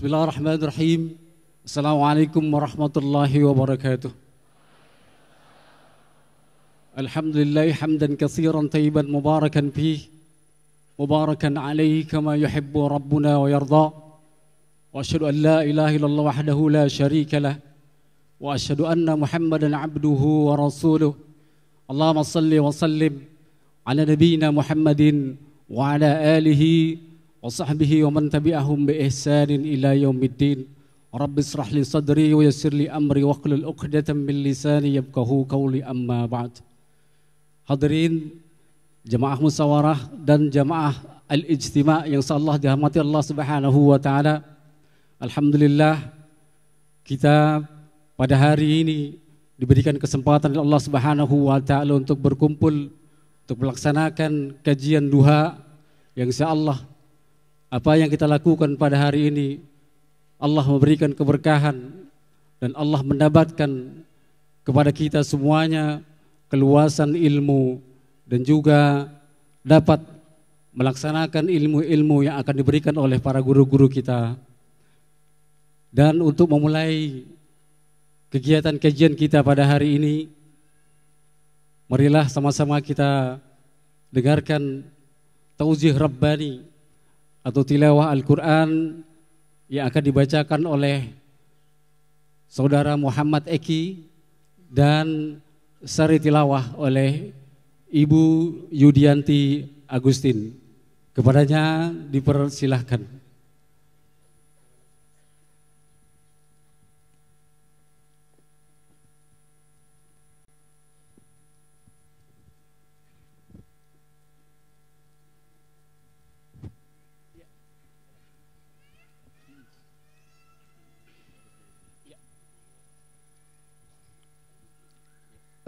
بسم الله الرحمن الرحيم السلام عليكم ورحمة الله وبركاته الحمد لله حمدا كثيرا طيبا مباركا فيه مباركا عليه كما يحب ربنا ويرضى واشهد ان لا اله الا الله وحده لا شريك له واشهد ان محمدا عبده ورسوله اللهم صل وسلم على نبينا محمد وعلى اله وصحبه ومن تبعهم بإحسان إلى يوم الدين رب اشرح لي صدري ويسر لي أمري وقل الأقدة من لساني يبكه قولي أما بعد Hadirin jamaah musyawarah dan jamaah al-ijtima yang seolah dirahmati الله سبحانه وتعالى الحمد Alhamdulillah kita pada hari ini diberikan kesempatan oleh Allah Subhanahu wa taala untuk berkumpul untuk melaksanakan kajian duha yang insyaallah apa yang kita lakukan pada hari ini Allah memberikan keberkahan dan Allah mendapatkan kepada kita semuanya keluasan ilmu dan juga dapat melaksanakan ilmu-ilmu yang akan diberikan oleh para guru-guru kita. Dan untuk memulai kegiatan kajian kita pada hari ini, marilah sama-sama kita dengarkan tauzih Rabbani atau tilawah Al-Quran yang akan dibacakan oleh saudara Muhammad Eki dan sari tilawah oleh Ibu Yudianti Agustin. Kepadanya dipersilahkan.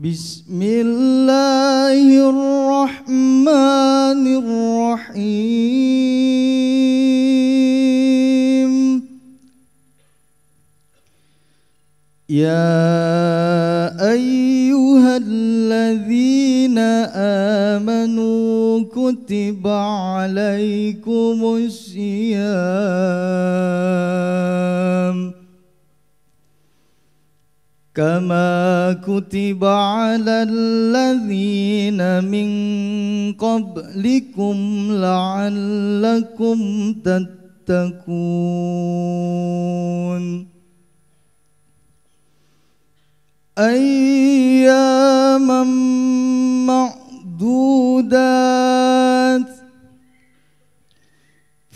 بسم الله الرحمن الرحيم يا أيها الذين آمنوا كتب عليكم الصيام كما كتب على الذين من قبلكم لعلكم تتقون أياما معدودات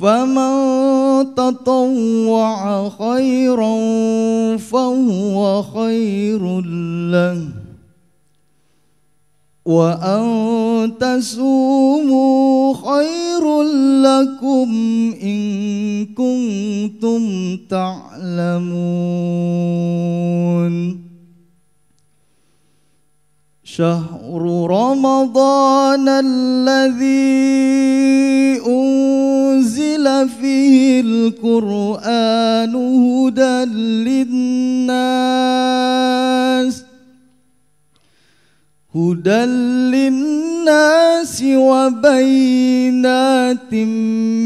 فمن تطوع خيرا فهو خير له وأن تسوموا خير لكم إن كنتم تعلمون شهر رمضان الذي أنزل فيه القرآن هدى للناس هدى للناس وبينات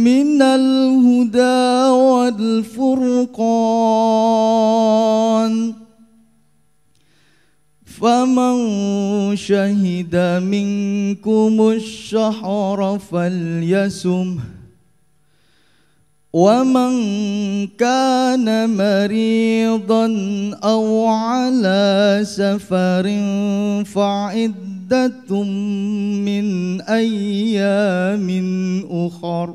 من الهدى والفرقان فمن شهد منكم الشحر فليسم ومن كان مريضا أو على سفر فعدة من أيام أخر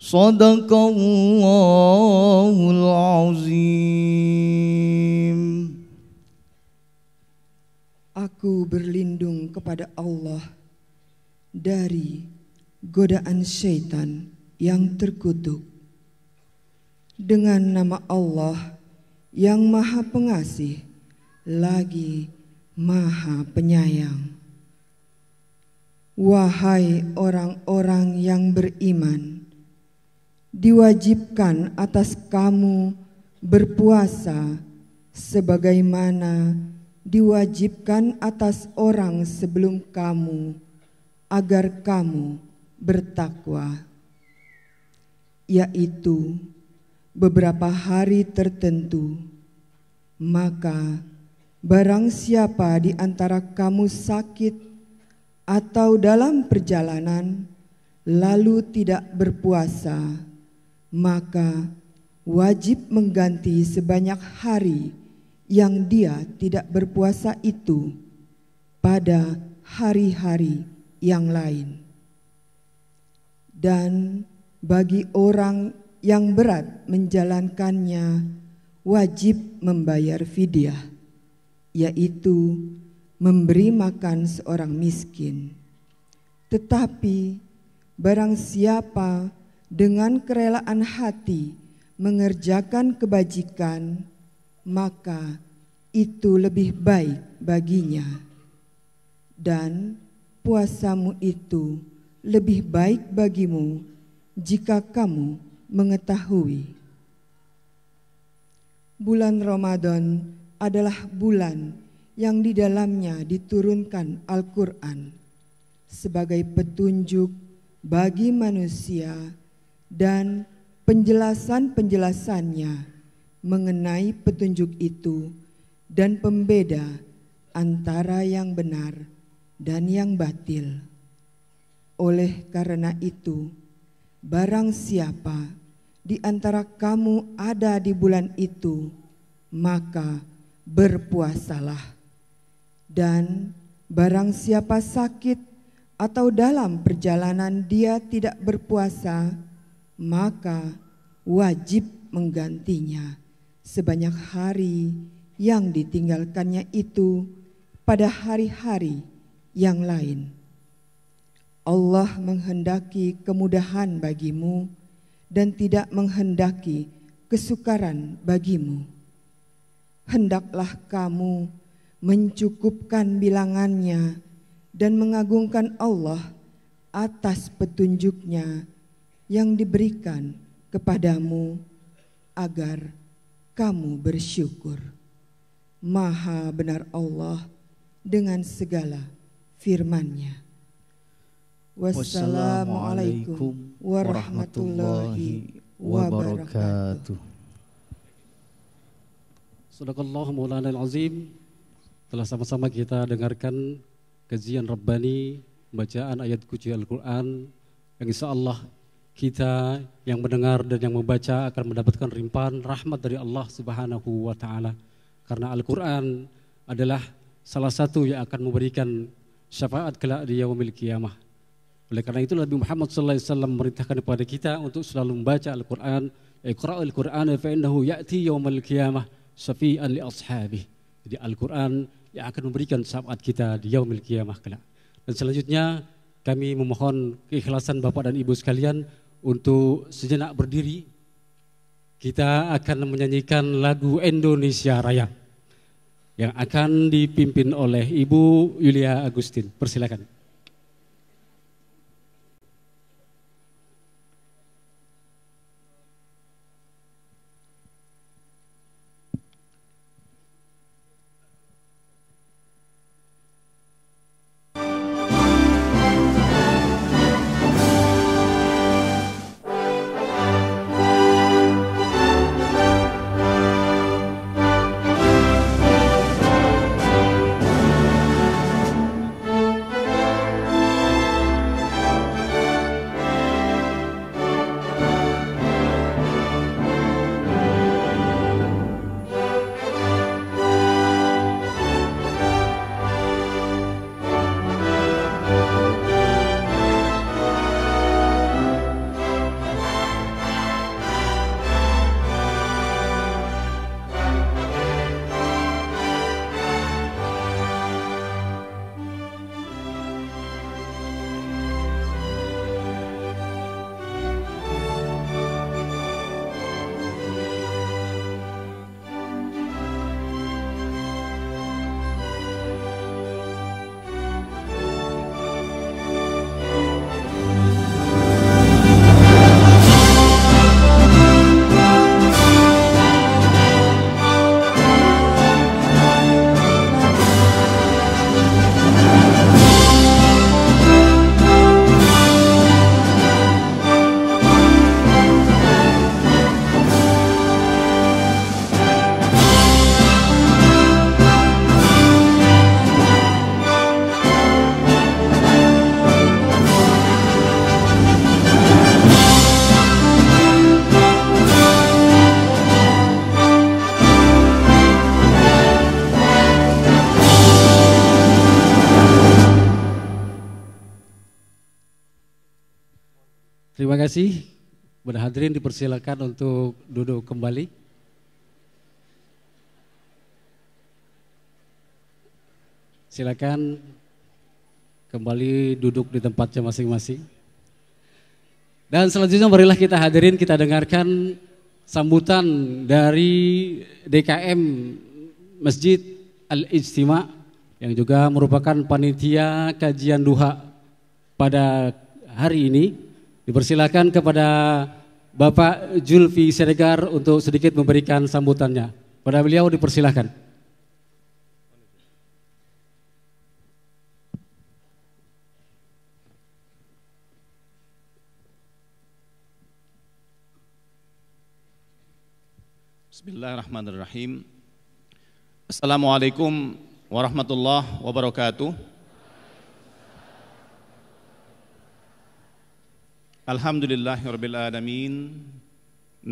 صدق الله Aku berlindung kepada Allah dari godaan syaitan yang terkutuk dengan nama Allah yang Maha Pengasih lagi Maha Penyayang. Wahai orang-orang yang beriman, diwajibkan atas kamu berpuasa sebagaimana diwajibkan atas orang sebelum kamu agar kamu bertakwa yaitu beberapa hari tertentu maka barang siapa di antara kamu sakit atau dalam perjalanan lalu tidak berpuasa maka wajib mengganti sebanyak hari yang dia tidak berpuasa itu pada hari-hari yang lain. Dan bagi orang yang berat menjalankannya wajib membayar fidyah, yaitu memberi makan seorang miskin. Tetapi barang siapa dengan kerelaan hati mengerjakan kebajikan, maka itu lebih baik baginya. Dan puasamu itu lebih baik bagimu jika kamu mengetahui. Bulan Ramadan adalah bulan yang di dalamnya diturunkan Al-Quran sebagai petunjuk bagi manusia dan penjelasan-penjelasannya mengenai petunjuk itu dan pembeda antara yang benar dan yang batil. Oleh karena itu, barang siapa di antara kamu ada di bulan itu, maka berpuasalah. Dan barang siapa sakit atau dalam perjalanan dia tidak berpuasa, maka wajib menggantinya sebanyak hari yang ditinggalkannya itu pada hari-hari yang lain. Allah menghendaki kemudahan bagimu dan tidak menghendaki kesukaran bagimu. Hendaklah kamu mencukupkan bilangannya dan mengagungkan Allah atas petunjuknya yang diberikan kepadamu agar kamu bersyukur. Maha benar Allah dengan segala firman-Nya. Wassalamualaikum warahmatullahi wabarakatuh. Sadaqallah maulana al-azim. Telah sama-sama kita dengarkan kajian Rabbani, bacaan ayat kuci Al-Quran yang insya Allah kita yang mendengar dan yang membaca akan mendapatkan rimpahan rahmat dari Allah Subhanahu wa taala. Karena Al-Qur'an adalah salah satu yang akan memberikan syafaat kelak di yaumil kiamah. Oleh karena itu Nabi Muhammad sallallahu alaihi wasallam memerintahkan kepada kita untuk selalu membaca Al-Qur'an, "Iqra'ul Qur'an fa innahu ya'ti yaumil qiyamah syafi'an li ashabi." Jadi Al-Qur'an yang akan memberikan syafaat kita di yaumil kiamah kelak. Dan selanjutnya kami memohon keikhlasan Bapak dan Ibu sekalian untuk sejenak berdiri. Kita akan menyanyikan lagu Indonesia Raya yang akan dipimpin oleh Ibu Yulia Agustin. Persilakan. kasih. Berhadirin dipersilakan untuk duduk kembali. Silakan kembali duduk di tempatnya masing-masing. Dan selanjutnya marilah kita hadirin kita dengarkan sambutan dari DKM Masjid Al-Ijtima yang juga merupakan panitia kajian duha pada hari ini Dipersilakan kepada Bapak Julfi Seregar untuk sedikit memberikan sambutannya. Pada beliau dipersilakan. Bismillahirrahmanirrahim. Assalamualaikum warahmatullahi wabarakatuh. الحمد لله رب العالمين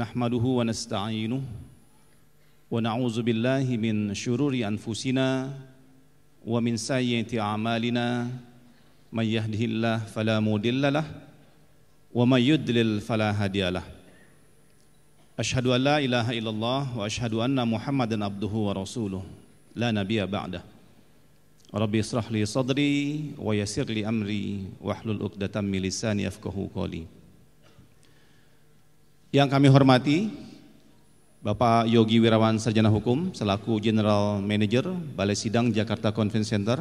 نحمده ونستعينه ونعوذ بالله من شرور أنفسنا ومن سيئات أعمالنا من يهده الله فلا مضل له ومن يضلل فلا هادي له أشهد أن لا إله إلا الله وأشهد أن محمدا عبده ورسوله لا نبي بعده Rabbi israh li sadri wa yasir li amri wahlul 'uqdatam min lisani yafqahu qawli. Yang kami hormati Bapak Yogi Wirawan Sarjana Hukum selaku General Manager Balai Sidang Jakarta Convention Center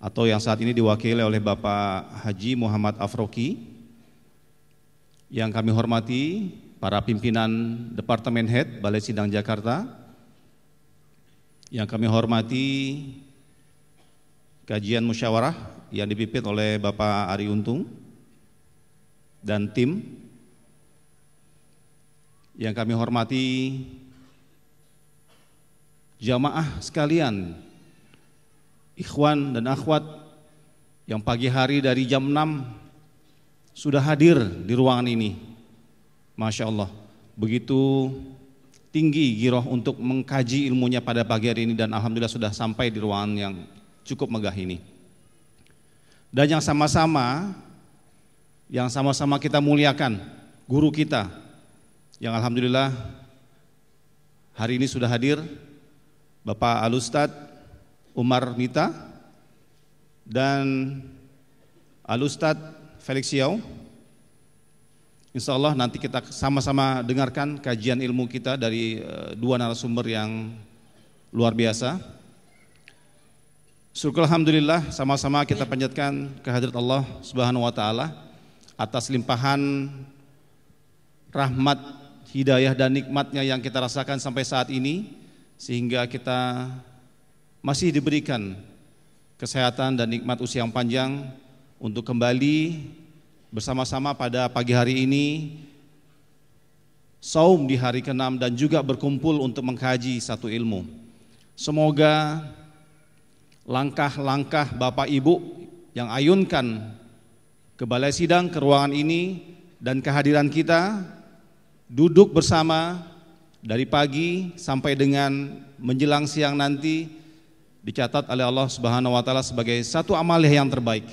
atau yang saat ini diwakili oleh Bapak Haji Muhammad Afroki. Yang kami hormati para pimpinan Departemen Head Balai Sidang Jakarta. Yang kami hormati kajian musyawarah yang dipimpin oleh Bapak Ari Untung dan tim yang kami hormati jamaah sekalian ikhwan dan akhwat yang pagi hari dari jam 6 sudah hadir di ruangan ini Masya Allah begitu tinggi giroh untuk mengkaji ilmunya pada pagi hari ini dan Alhamdulillah sudah sampai di ruangan yang cukup megah ini. Dan yang sama-sama, yang sama-sama kita muliakan, guru kita, yang Alhamdulillah hari ini sudah hadir, Bapak Alustad Umar Mita, dan Alustad Felix Yau. Insya Allah nanti kita sama-sama dengarkan kajian ilmu kita dari eh, dua narasumber yang luar biasa. Syukur Alhamdulillah sama-sama kita panjatkan kehadirat Allah Subhanahu wa taala atas limpahan rahmat, hidayah dan nikmatnya yang kita rasakan sampai saat ini sehingga kita masih diberikan kesehatan dan nikmat usia yang panjang untuk kembali bersama-sama pada pagi hari ini saum di hari ke-6 dan juga berkumpul untuk mengkaji satu ilmu. Semoga langkah-langkah Bapak Ibu yang ayunkan ke balai sidang, ke ruangan ini dan kehadiran kita duduk bersama dari pagi sampai dengan menjelang siang nanti dicatat oleh Allah Subhanahu wa taala sebagai satu amal yang terbaik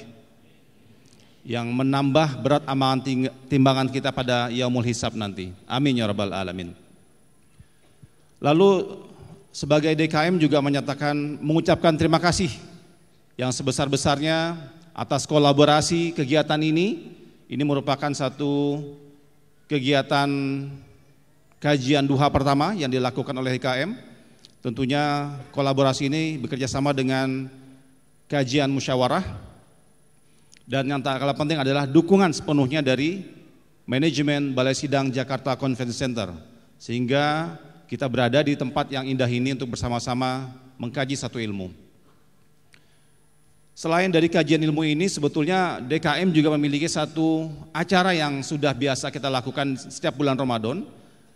yang menambah berat amalan timbangan kita pada yaumul hisab nanti. Amin ya rabbal alamin. Lalu sebagai DKM juga menyatakan mengucapkan terima kasih yang sebesar-besarnya atas kolaborasi kegiatan ini. Ini merupakan satu kegiatan kajian duha pertama yang dilakukan oleh DKM. Tentunya kolaborasi ini bekerja sama dengan kajian musyawarah dan yang tak kalah penting adalah dukungan sepenuhnya dari manajemen Balai Sidang Jakarta Convention Center sehingga kita berada di tempat yang indah ini untuk bersama-sama mengkaji satu ilmu. Selain dari kajian ilmu ini, sebetulnya DKM juga memiliki satu acara yang sudah biasa kita lakukan setiap bulan Ramadan,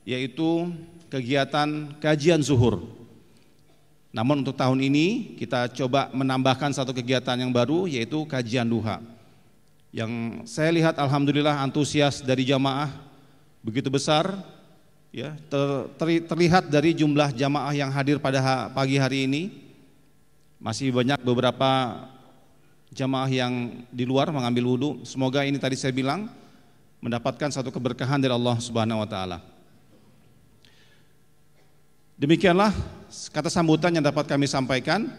yaitu kegiatan kajian zuhur. Namun untuk tahun ini kita coba menambahkan satu kegiatan yang baru yaitu kajian duha. Yang saya lihat alhamdulillah antusias dari jamaah begitu besar ya ter, ter, terlihat dari jumlah jamaah yang hadir pada pagi hari ini masih banyak beberapa jamaah yang di luar mengambil wudhu semoga ini tadi saya bilang mendapatkan satu keberkahan dari Allah Subhanahu wa taala demikianlah kata sambutan yang dapat kami sampaikan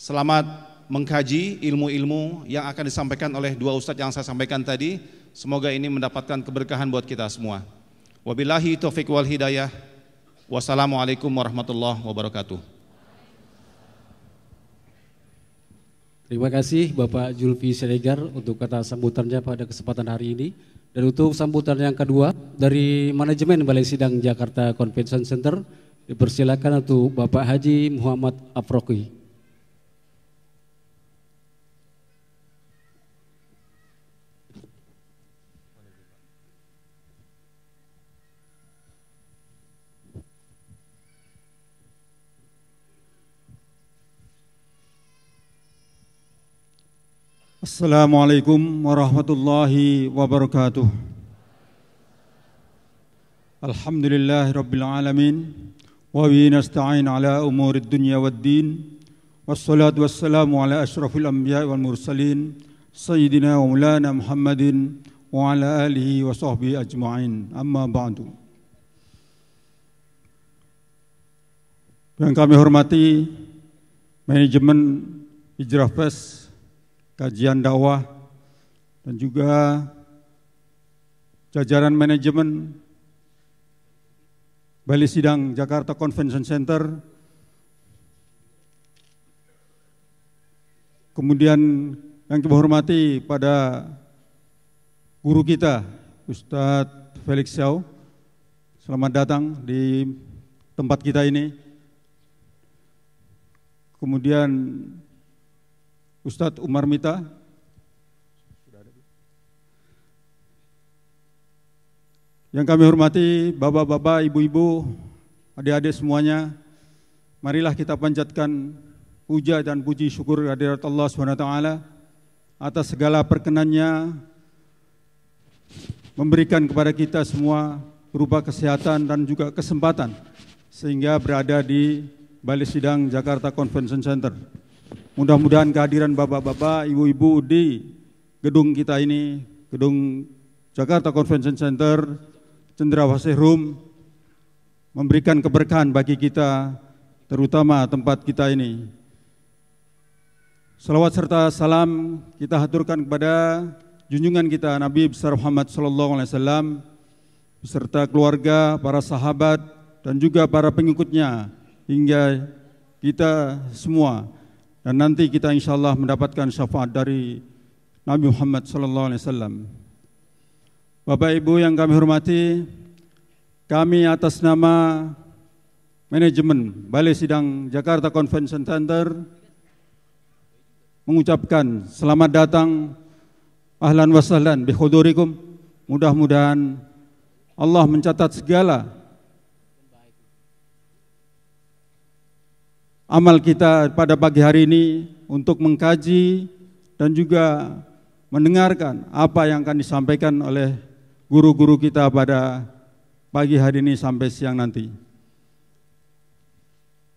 selamat mengkaji ilmu-ilmu yang akan disampaikan oleh dua ustadz yang saya sampaikan tadi semoga ini mendapatkan keberkahan buat kita semua Wabillahi taufik wal hidayah. Wassalamualaikum warahmatullahi wabarakatuh. Terima kasih Bapak Julfi Siregar untuk kata sambutannya pada kesempatan hari ini. Dan untuk sambutan yang kedua dari manajemen Balai Sidang Jakarta Convention Center dipersilakan untuk Bapak Haji Muhammad Afroqi. Assalamualaikum warahmatullahi wabarakatuh. Alhamdulillahi rabbil alamin wa bi nasta'in ala umuri dunya waddin wassalatu wassalamu ala asyrafil anbiya wal mursalin sayyidina wa maulana Muhammadin wa ala alihi wa sahbihi ajma'in amma ba'du. Yang kami hormati manajemen Hijrah Fest kajian dakwah, dan juga jajaran manajemen Bali Sidang Jakarta Convention Center, kemudian yang kita hormati pada guru kita, Ustadz Felix Xiao, selamat datang di tempat kita ini. Kemudian Ustadz Umar Mita. Yang kami hormati bapak-bapak, ibu-ibu, adik-adik semuanya, marilah kita panjatkan puja dan puji syukur hadirat Allah SWT atas segala perkenannya memberikan kepada kita semua berupa kesehatan dan juga kesempatan sehingga berada di Bali Sidang Jakarta Convention Center. Mudah-mudahan kehadiran bapak-bapak, ibu-ibu di gedung kita ini, gedung Jakarta Convention Center, Cendrawasih Room, memberikan keberkahan bagi kita, terutama tempat kita ini. Salawat serta salam kita haturkan kepada junjungan kita Nabi besar Muhammad Sallallahu Alaihi Wasallam beserta keluarga, para sahabat dan juga para pengikutnya hingga kita semua dan nanti kita insya Allah mendapatkan syafaat dari Nabi Muhammad sallallahu alaihi wasallam. Bapak Ibu yang kami hormati, kami atas nama manajemen Balai Sidang Jakarta Convention Center mengucapkan selamat datang ahlan wa bihodurikum. Mudah-mudahan Allah mencatat segala amal kita pada pagi hari ini untuk mengkaji dan juga mendengarkan apa yang akan disampaikan oleh guru-guru kita pada pagi hari ini sampai siang nanti.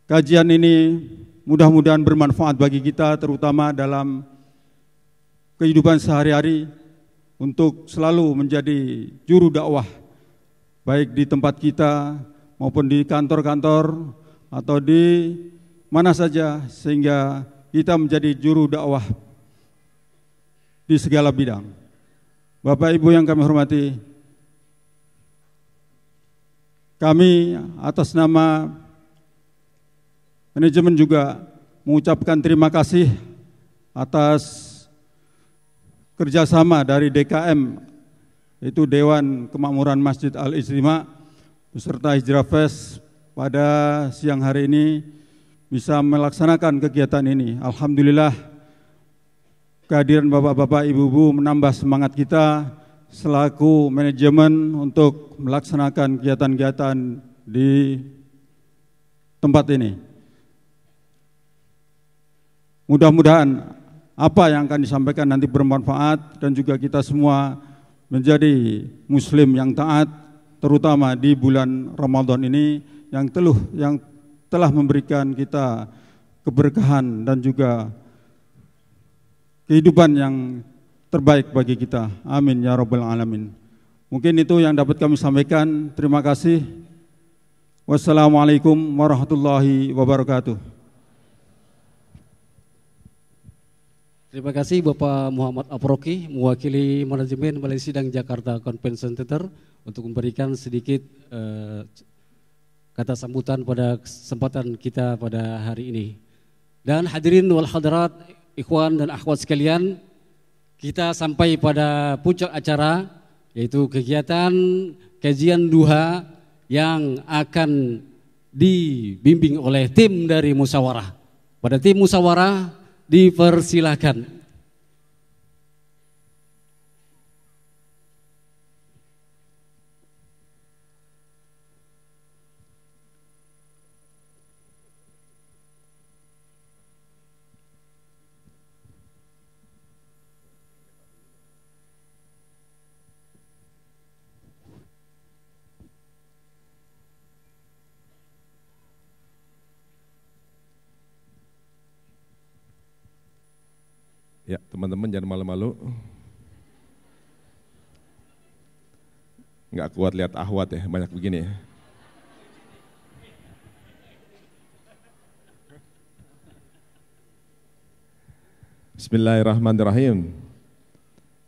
Kajian ini mudah-mudahan bermanfaat bagi kita terutama dalam kehidupan sehari-hari untuk selalu menjadi juru dakwah baik di tempat kita maupun di kantor-kantor atau di mana saja sehingga kita menjadi juru dakwah di segala bidang. Bapak Ibu yang kami hormati, kami atas nama manajemen juga mengucapkan terima kasih atas kerjasama dari DKM, itu Dewan Kemakmuran Masjid Al-Ijtima, beserta Hijrah Fest pada siang hari ini bisa melaksanakan kegiatan ini. Alhamdulillah kehadiran Bapak-bapak, Ibu-ibu menambah semangat kita selaku manajemen untuk melaksanakan kegiatan-kegiatan di tempat ini. Mudah-mudahan apa yang akan disampaikan nanti bermanfaat dan juga kita semua menjadi muslim yang taat terutama di bulan Ramadan ini yang teluh yang telah memberikan kita keberkahan dan juga kehidupan yang terbaik bagi kita. Amin ya rabbal alamin. Mungkin itu yang dapat kami sampaikan. Terima kasih. Wassalamualaikum warahmatullahi wabarakatuh. Terima kasih Bapak Muhammad Aproki mewakili manajemen Malaysia dan Jakarta Convention Center untuk memberikan sedikit uh, kata sambutan pada kesempatan kita pada hari ini. Dan hadirin wal hadirat, ikhwan dan akhwat sekalian, kita sampai pada puncak acara yaitu kegiatan kajian duha yang akan dibimbing oleh tim dari musyawarah. Pada tim musyawarah dipersilahkan Teman-teman jangan malu-malu. Enggak kuat lihat ahwat ya, banyak begini ya. Bismillahirrahmanirrahim.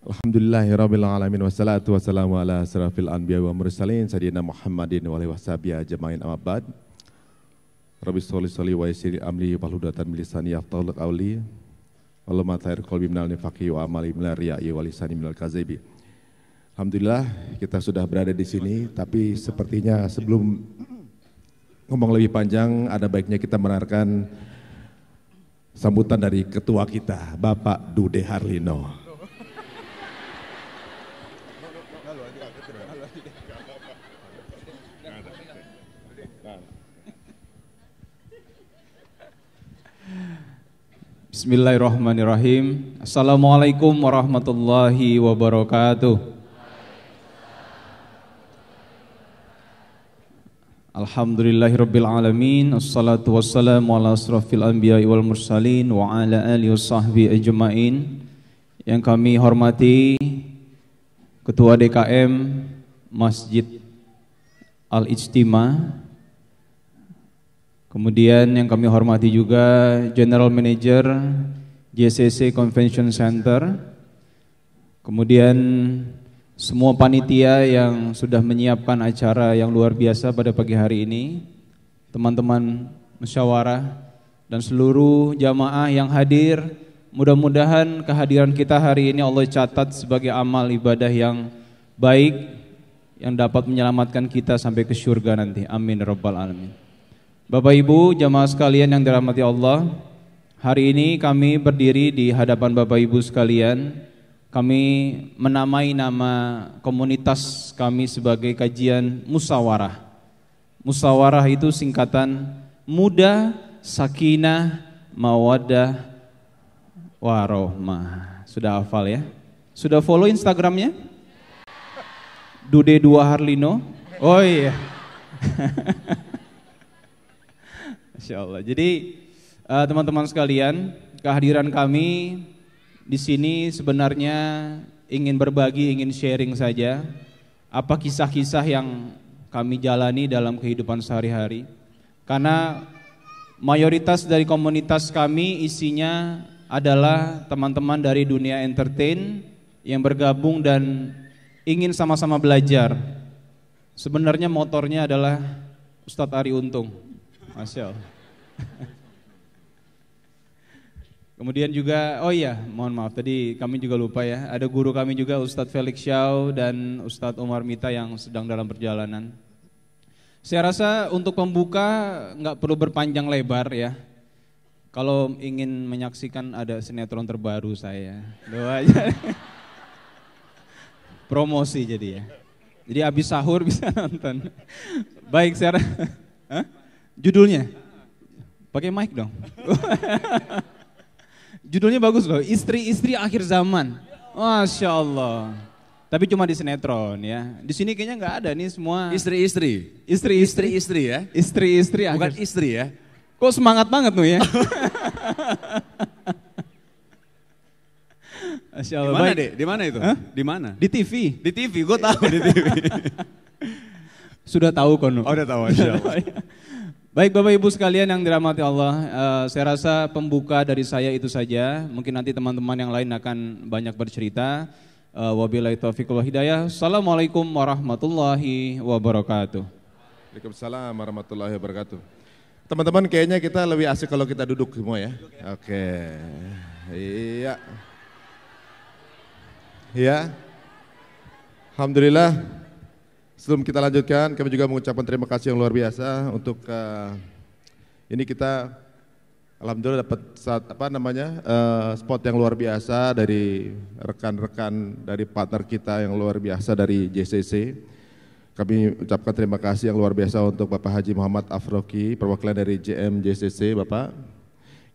Alhamdulillahirrabbilalamin wassalatu wassalamu ala asrafil anbiya wa mursalin sayyidina Muhammadin wa alihi washabihi ajma'in amma ba'd. Rabbi sholli sholli wa yassir amli wa hludatan min lisani Allahumma tahir qalbi minal nifaqi wa amali minal riya'i wa lisani minal kazebi. Alhamdulillah kita sudah berada di sini tapi sepertinya sebelum ngomong lebih panjang ada baiknya kita menarikkan sambutan dari ketua kita Bapak Dude Harlino. Bismillahirrahmanirrahim. Assalamualaikum warahmatullahi wabarakatuh. Alhamdulillahirabbil alamin. Assalatu wassalamu ala asrafil anbiya'i wal mursalin wa ala alihi washabbi ajmain. Yang kami hormati Ketua DKM Masjid Al-Ijtima Kemudian yang kami hormati juga General Manager JCC Convention Center. Kemudian semua panitia yang sudah menyiapkan acara yang luar biasa pada pagi hari ini, teman-teman musyawarah dan seluruh jamaah yang hadir, mudah-mudahan kehadiran kita hari ini Allah catat sebagai amal ibadah yang baik yang dapat menyelamatkan kita sampai ke surga nanti. Amin ya rabbal alamin. Bapak Ibu, jamaah sekalian yang dirahmati Allah, hari ini kami berdiri di hadapan Bapak Ibu sekalian. Kami menamai nama komunitas kami sebagai kajian musawarah. Musawarah itu singkatan muda, sakinah, mawadah, warohmah. Sudah hafal ya? Sudah follow Instagramnya? Dude 2 Harlino? Oh iya. Masya Allah. Jadi eh, teman-teman uh, teman -teman sekalian, kehadiran kami di sini sebenarnya ingin berbagi, ingin sharing saja apa kisah-kisah yang kami jalani dalam kehidupan sehari-hari. Karena mayoritas dari komunitas kami isinya adalah teman-teman dari dunia entertain yang bergabung dan ingin sama-sama belajar. Sebenarnya motornya adalah Ustadz Ari Untung. Masya Allah. Kemudian juga, oh iya, mohon maaf tadi kami juga lupa ya, ada guru kami juga Ustadz Felix Xiao dan Ustadz Umar Mita yang sedang dalam perjalanan. Saya rasa untuk pembuka nggak perlu berpanjang lebar ya. Kalau ingin menyaksikan ada sinetron terbaru saya, doa aja. Promosi jadi ya. Jadi habis sahur bisa nonton. Baik, saya... Huh? Judulnya? Pakai mic dong. Judulnya bagus loh, istri-istri akhir zaman. Masya Allah. Tapi cuma di sinetron ya. Di sini kayaknya nggak ada nih semua. Istri-istri. Istri-istri. istri ya. Istri-istri. Bukan akhir... istri ya. Kok semangat banget tuh ya. Masya Allah. deh? Di mana itu? Di mana? Di TV. Di TV, gue tahu di TV. Sudah tahu kono. Oh, udah tahu, Masya Allah. Baik Bapak Ibu sekalian yang dirahmati Allah, uh, saya rasa pembuka dari saya itu saja. Mungkin nanti teman-teman yang lain akan banyak bercerita. Uh, wabillahi taufiq wal hidayah. Assalamualaikum warahmatullahi wabarakatuh. Waalaikumsalam warahmatullahi wabarakatuh. Teman-teman kayaknya kita lebih asik kalau kita duduk semua ya. Oke. Okay. Iya. Iya. Alhamdulillah. Sebelum kita lanjutkan, kami juga mengucapkan terima kasih yang luar biasa untuk uh, ini kita alhamdulillah dapat saat apa namanya uh, spot yang luar biasa dari rekan-rekan dari partner kita yang luar biasa dari JCC. Kami ucapkan terima kasih yang luar biasa untuk Bapak Haji Muhammad Afroki, perwakilan dari JM JCC, Bapak.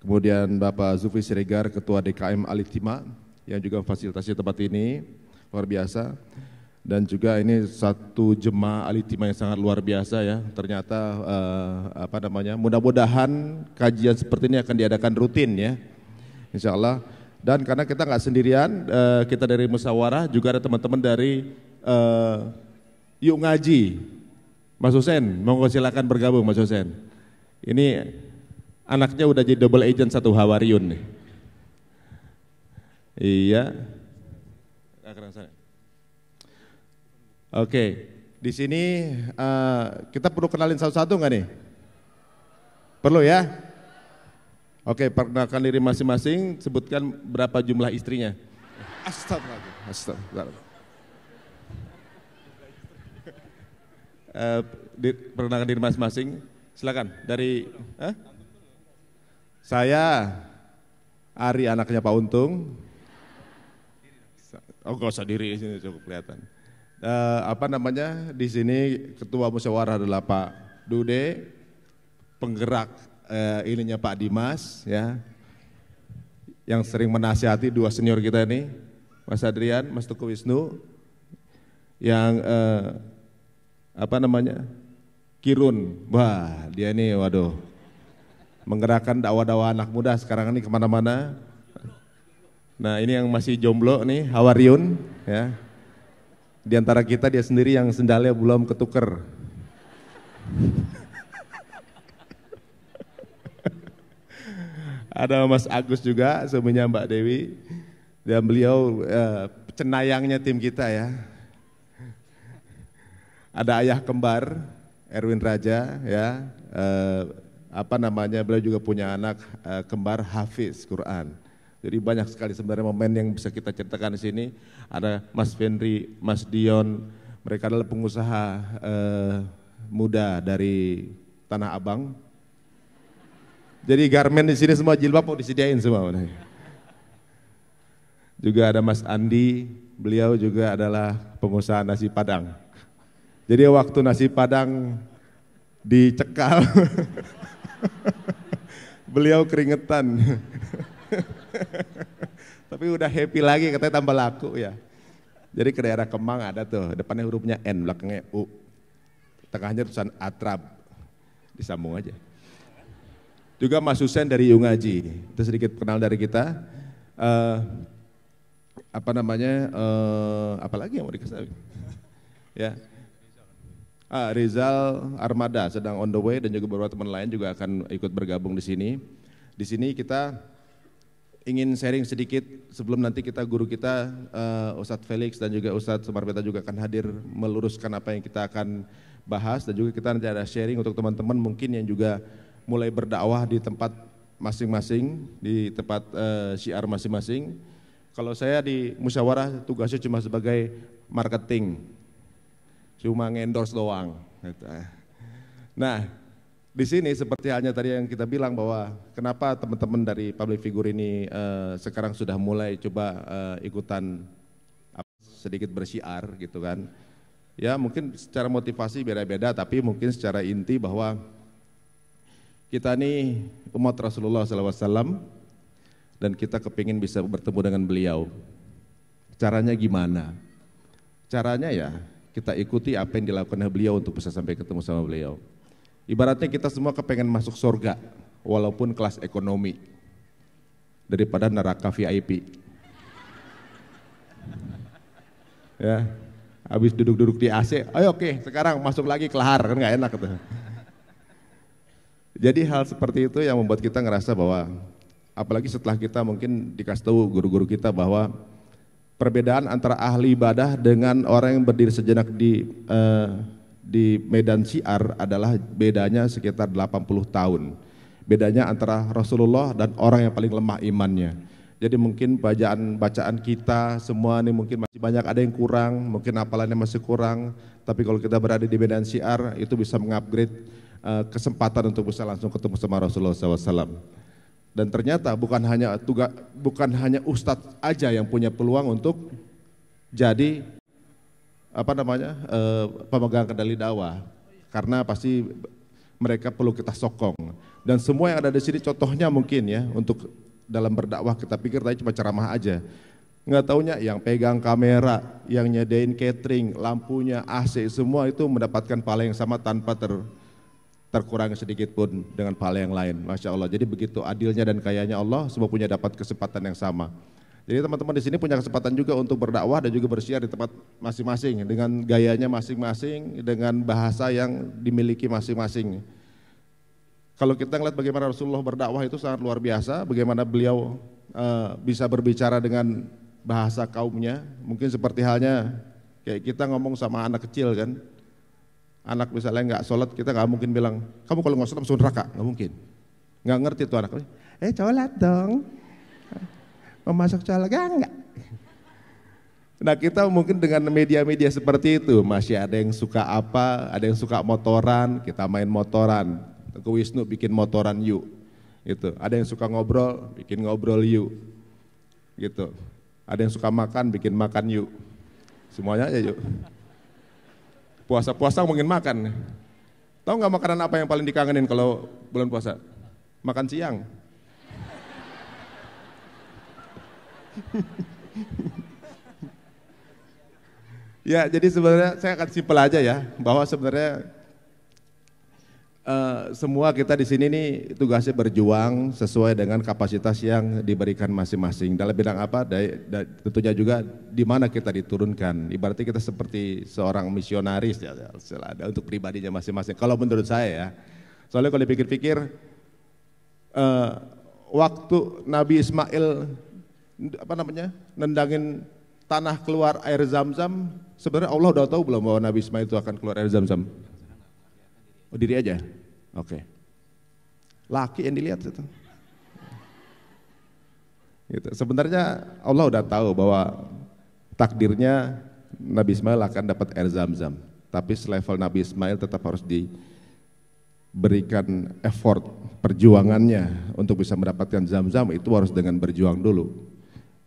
Kemudian Bapak Zufi Siregar, Ketua DKM Alitima, yang juga fasilitasi tempat ini, luar biasa dan juga ini satu jemaah alitima yang sangat luar biasa ya. Ternyata uh, apa namanya? Mudah-mudahan kajian seperti ini akan diadakan rutin ya, insya Allah. Dan karena kita nggak sendirian, uh, kita dari musyawarah juga ada teman-teman dari uh, Yuk Ngaji. Mas Hussein, monggo silakan bergabung Mas Hussein. Ini anaknya udah jadi double agent satu Hawariun nih. Iya, Oke, di sini uh, kita perlu kenalin satu-satu nggak nih? Perlu ya? Oke, perkenalkan diri masing-masing, sebutkan berapa jumlah istrinya. Astagfirullah. Astagfirullah. Uh, eh, di, perkenalkan diri masing-masing. Silakan dari huh? Eh? saya Ari anaknya Pak Untung. Oh, gak usah diri sini cukup kelihatan eh, apa namanya di sini ketua musyawarah adalah Pak Dude, penggerak eh, ininya Pak Dimas ya, yang sering menasihati dua senior kita ini, Mas Adrian, Mas Tuku Wisnu, yang eh, apa namanya Kirun, wah dia ini waduh menggerakkan dakwah-dakwah anak muda sekarang ini kemana-mana. Nah ini yang masih jomblo nih, Hawaryun ya. Di antara kita dia sendiri yang sendalnya belum ketuker. Ada Mas Agus juga, semuanya Mbak Dewi. Dan beliau eh, cenayangnya tim kita ya. Ada ayah kembar, Erwin Raja ya. Eh, apa namanya, beliau juga punya anak eh, kembar Hafiz Quran. Jadi banyak sekali sebenarnya momen yang bisa kita ceritakan di sini. Ada Mas Fendri, Mas Dion, mereka adalah pengusaha eh, muda dari Tanah Abang. Jadi garmen di sini semua jilbab mau disediain semua. Juga ada Mas Andi, beliau juga adalah pengusaha nasi Padang. Jadi waktu nasi Padang dicekal, beliau keringetan. Tapi udah happy lagi katanya tambah laku ya. Jadi ke daerah Kemang ada tuh, depannya hurufnya N, belakangnya U. Tengahnya tulisan Atrab. Disambung aja. Juga Mas Husen dari Yungaji, itu sedikit kenal dari kita. Uh, apa namanya, uh, eh, apalagi yang mau dikasih? ya. Ah, Rizal Armada sedang on the way dan juga beberapa teman lain juga akan ikut bergabung di sini. Di sini kita ingin sharing sedikit sebelum nanti kita guru kita uh, Ustadz Felix dan juga Ustadz Sumarbeta juga akan hadir meluruskan apa yang kita akan bahas dan juga kita nanti ada sharing untuk teman-teman mungkin yang juga mulai berdakwah di tempat masing-masing di tempat uh, syiar masing-masing. Kalau saya di musyawarah tugasnya cuma sebagai marketing, cuma endorse doang. Gitu. Nah, di sini seperti hanya tadi yang kita bilang bahwa kenapa teman-teman dari public figure ini uh, sekarang sudah mulai coba uh, ikutan sedikit bersiar gitu kan. Ya mungkin secara motivasi beda-beda tapi mungkin secara inti bahwa kita ini umat Rasulullah SAW dan kita kepingin bisa bertemu dengan beliau. Caranya gimana? Caranya ya kita ikuti apa yang dilakukan beliau untuk bisa sampai ketemu sama beliau. Ibaratnya kita semua kepengen masuk surga, walaupun kelas ekonomi, daripada neraka VIP. Ya, habis duduk-duduk di AC, ayo oke sekarang masuk lagi ke lahar, kan gak enak. tuh. Jadi hal seperti itu yang membuat kita ngerasa bahwa, apalagi setelah kita mungkin dikasih tahu guru-guru kita bahwa perbedaan antara ahli ibadah dengan orang yang berdiri sejenak di eh, di medan Syiar adalah bedanya sekitar 80 tahun. Bedanya antara Rasulullah dan orang yang paling lemah imannya. Jadi mungkin bacaan bacaan kita semua ini mungkin masih banyak ada yang kurang, mungkin apalannya masih kurang. Tapi kalau kita berada di medan Syiar itu bisa mengupgrade eh, kesempatan untuk bisa langsung ketemu sama Rasulullah SAW. Dan ternyata bukan hanya tugas, bukan hanya ustadz aja yang punya peluang untuk jadi apa namanya eh, pemegang kendali dakwah karena pasti mereka perlu kita sokong dan semua yang ada di sini contohnya mungkin ya untuk dalam berdakwah kita pikir tadi cuma ceramah aja nggak taunya yang pegang kamera yang nyedain catering lampunya AC semua itu mendapatkan pahala yang sama tanpa ter terkurang sedikit pun dengan pahala yang lain Masya Allah jadi begitu adilnya dan kayanya Allah semua punya dapat kesempatan yang sama jadi teman-teman di sini punya kesempatan juga untuk berdakwah dan juga bersiar di tempat masing-masing dengan gayanya masing-masing, dengan bahasa yang dimiliki masing-masing. Kalau kita ngeliat bagaimana Rasulullah berdakwah itu sangat luar biasa, bagaimana beliau uh, bisa berbicara dengan bahasa kaumnya, mungkin seperti halnya kayak kita ngomong sama anak kecil kan, anak misalnya nggak sholat kita nggak mungkin bilang kamu kalau nggak sholat masuk neraka nggak mungkin, nggak ngerti tuh anak eh sholat dong, memasak caleg ah, enggak. Nah kita mungkin dengan media-media seperti itu masih ada yang suka apa, ada yang suka motoran, kita main motoran. Aku Wisnu bikin motoran yuk, gitu. Ada yang suka ngobrol, bikin ngobrol yuk, gitu. Ada yang suka makan, bikin makan yuk. Semuanya aja yuk. Puasa-puasa mungkin makan. Tahu nggak makanan apa yang paling dikangenin kalau bulan puasa? Makan siang. ya, jadi sebenarnya saya akan simpel aja ya, bahwa sebenarnya uh, semua kita di sini nih tugasnya berjuang sesuai dengan kapasitas yang diberikan masing-masing. Dalam bidang apa? Dari, dari, tentunya juga di mana kita diturunkan. Ibaratnya kita seperti seorang misionaris ya, untuk pribadinya masing-masing. Kalau menurut saya ya, soalnya kalau dipikir-pikir, uh, waktu Nabi Ismail apa namanya nendangin tanah keluar air zam-zam sebenarnya Allah udah tahu belum bahwa Nabi Ismail itu akan keluar air zam-zam oh, diri aja oke okay. laki yang dilihat itu gitu. sebenarnya Allah udah tahu bahwa takdirnya Nabi Ismail akan dapat air zam-zam tapi selevel Nabi Ismail tetap harus diberikan effort perjuangannya untuk bisa mendapatkan zam-zam itu harus dengan berjuang dulu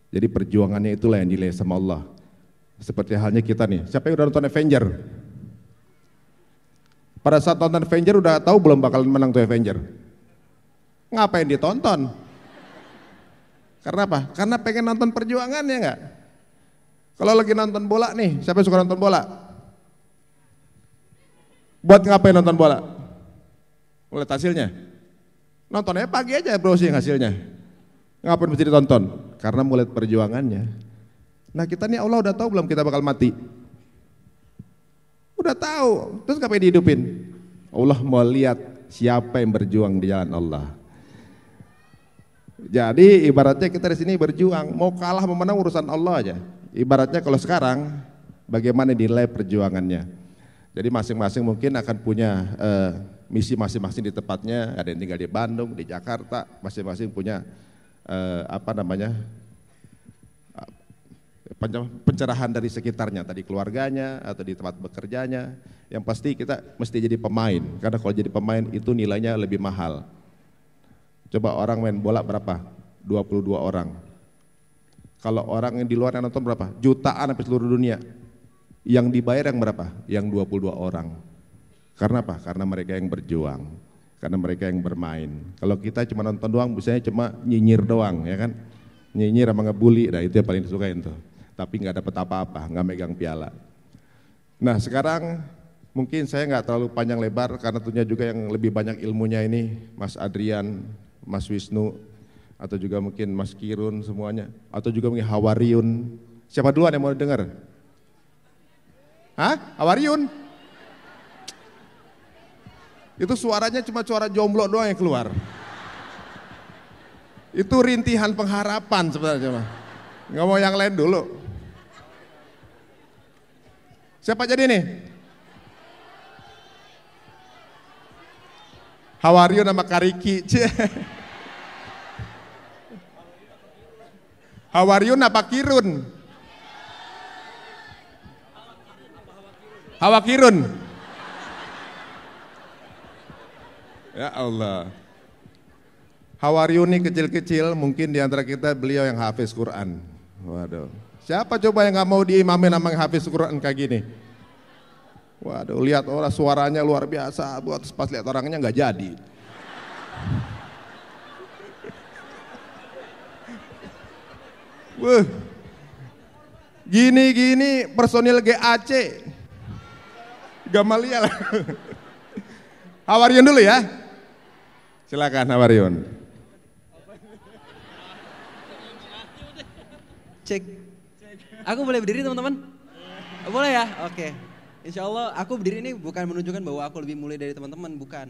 jadi perjuangannya itulah yang dinilai sama Allah. Seperti halnya kita nih. Siapa yang udah nonton Avenger? Pada saat nonton Avenger udah tahu belum bakalan menang tuh Avenger? Ngapain ditonton? Karena apa? Karena pengen nonton perjuangan ya nggak? Kalau lagi nonton bola nih, siapa yang suka nonton bola? Buat ngapain nonton bola? Lihat hasilnya. Nontonnya pagi aja browsing hasilnya. Ngapain mesti ditonton? karena mulai perjuangannya. Nah kita ini Allah udah tahu belum kita bakal mati? Udah tahu, terus ngapain dihidupin? Allah mau lihat siapa yang berjuang di jalan Allah. Jadi ibaratnya kita di sini berjuang, mau kalah mau menang urusan Allah aja. Ibaratnya kalau sekarang bagaimana nilai perjuangannya. Jadi masing-masing mungkin akan punya uh, misi masing-masing di tempatnya, ada yang tinggal di Bandung, di Jakarta, masing-masing punya eh, apa namanya eh, pencerahan dari sekitarnya, tadi keluarganya atau di tempat bekerjanya. Yang pasti kita mesti jadi pemain, karena kalau jadi pemain itu nilainya lebih mahal. Coba orang main bola berapa? 22 orang. Kalau orang yang di luar yang nonton berapa? Jutaan sampai seluruh dunia. Yang dibayar yang berapa? Yang 22 orang. Karena apa? Karena mereka yang berjuang karena mereka yang bermain. Kalau kita cuma nonton doang, biasanya cuma nyinyir doang ya kan, nyinyir sama ngebully, nah itu yang paling disukain tuh. Tapi nggak dapat apa-apa, nggak megang piala. Nah sekarang mungkin saya nggak terlalu panjang lebar karena tentunya juga yang lebih banyak ilmunya ini Mas Adrian, Mas Wisnu, atau juga mungkin Mas Kirun semuanya, atau juga mungkin Hawariun. Siapa duluan yang mau dengar? Hah? Hawariun? Itu suaranya cuma suara jomblo doang yang keluar. Itu rintihan pengharapan sebenarnya. Mah. Nggak mau yang lain dulu. Siapa jadi nih? Hawario nama Kariki. Hawario apa Kirun? Hawa Kirun. Ya Allah. Hawariuni kecil-kecil mungkin di antara kita beliau yang hafiz Quran. Waduh. Siapa coba yang nggak mau diimamin sama hafiz Quran kayak gini? Waduh, lihat orang suaranya luar biasa, buat pas lihat orangnya nggak jadi. Wuh. Gini-gini personil GAC. Gamaliel. Hawarian dulu ya. Silakan Amarion. Cek. Aku boleh berdiri teman-teman? Boleh ya? Oke. Okay. Insya Allah aku berdiri ini bukan menunjukkan bahwa aku lebih mulia dari teman-teman, bukan.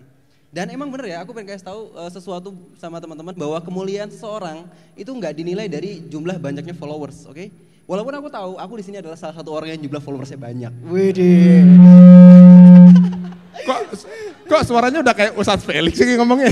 Dan emang bener ya, aku pengen kasih tahu uh, sesuatu sama teman-teman bahwa kemuliaan seorang itu nggak dinilai dari jumlah banyaknya followers, oke? Okay? Walaupun aku tahu aku di sini adalah salah satu orang yang jumlah followersnya banyak. Widih. Kok suaranya udah kayak Ustadz Felix sih ngomongnya?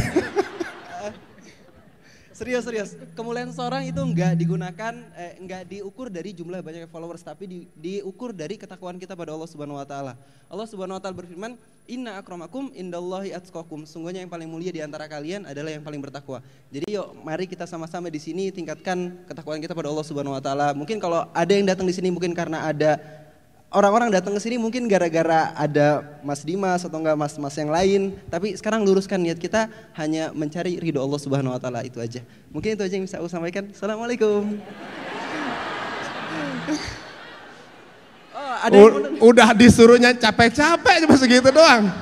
serius serius kemuliaan seorang itu nggak digunakan eh, nggak diukur dari jumlah banyak followers tapi di, diukur dari ketakwaan kita pada Allah Subhanahu Wa Taala Allah Subhanahu Wa Taala berfirman Inna akromakum indallahi atskokum. Sungguhnya yang paling mulia di antara kalian adalah yang paling bertakwa. Jadi yuk mari kita sama-sama di sini tingkatkan ketakwaan kita pada Allah Subhanahu wa taala. Mungkin kalau ada yang datang di sini mungkin karena ada orang-orang datang ke sini mungkin gara-gara ada Mas Dimas atau enggak mas-mas yang lain, tapi sekarang luruskan niat kita hanya mencari ridho Allah Subhanahu wa taala itu aja. Mungkin itu aja yang bisa aku sampaikan. Assalamualaikum. Oh, ada udah disuruhnya capek-capek cuma segitu doang.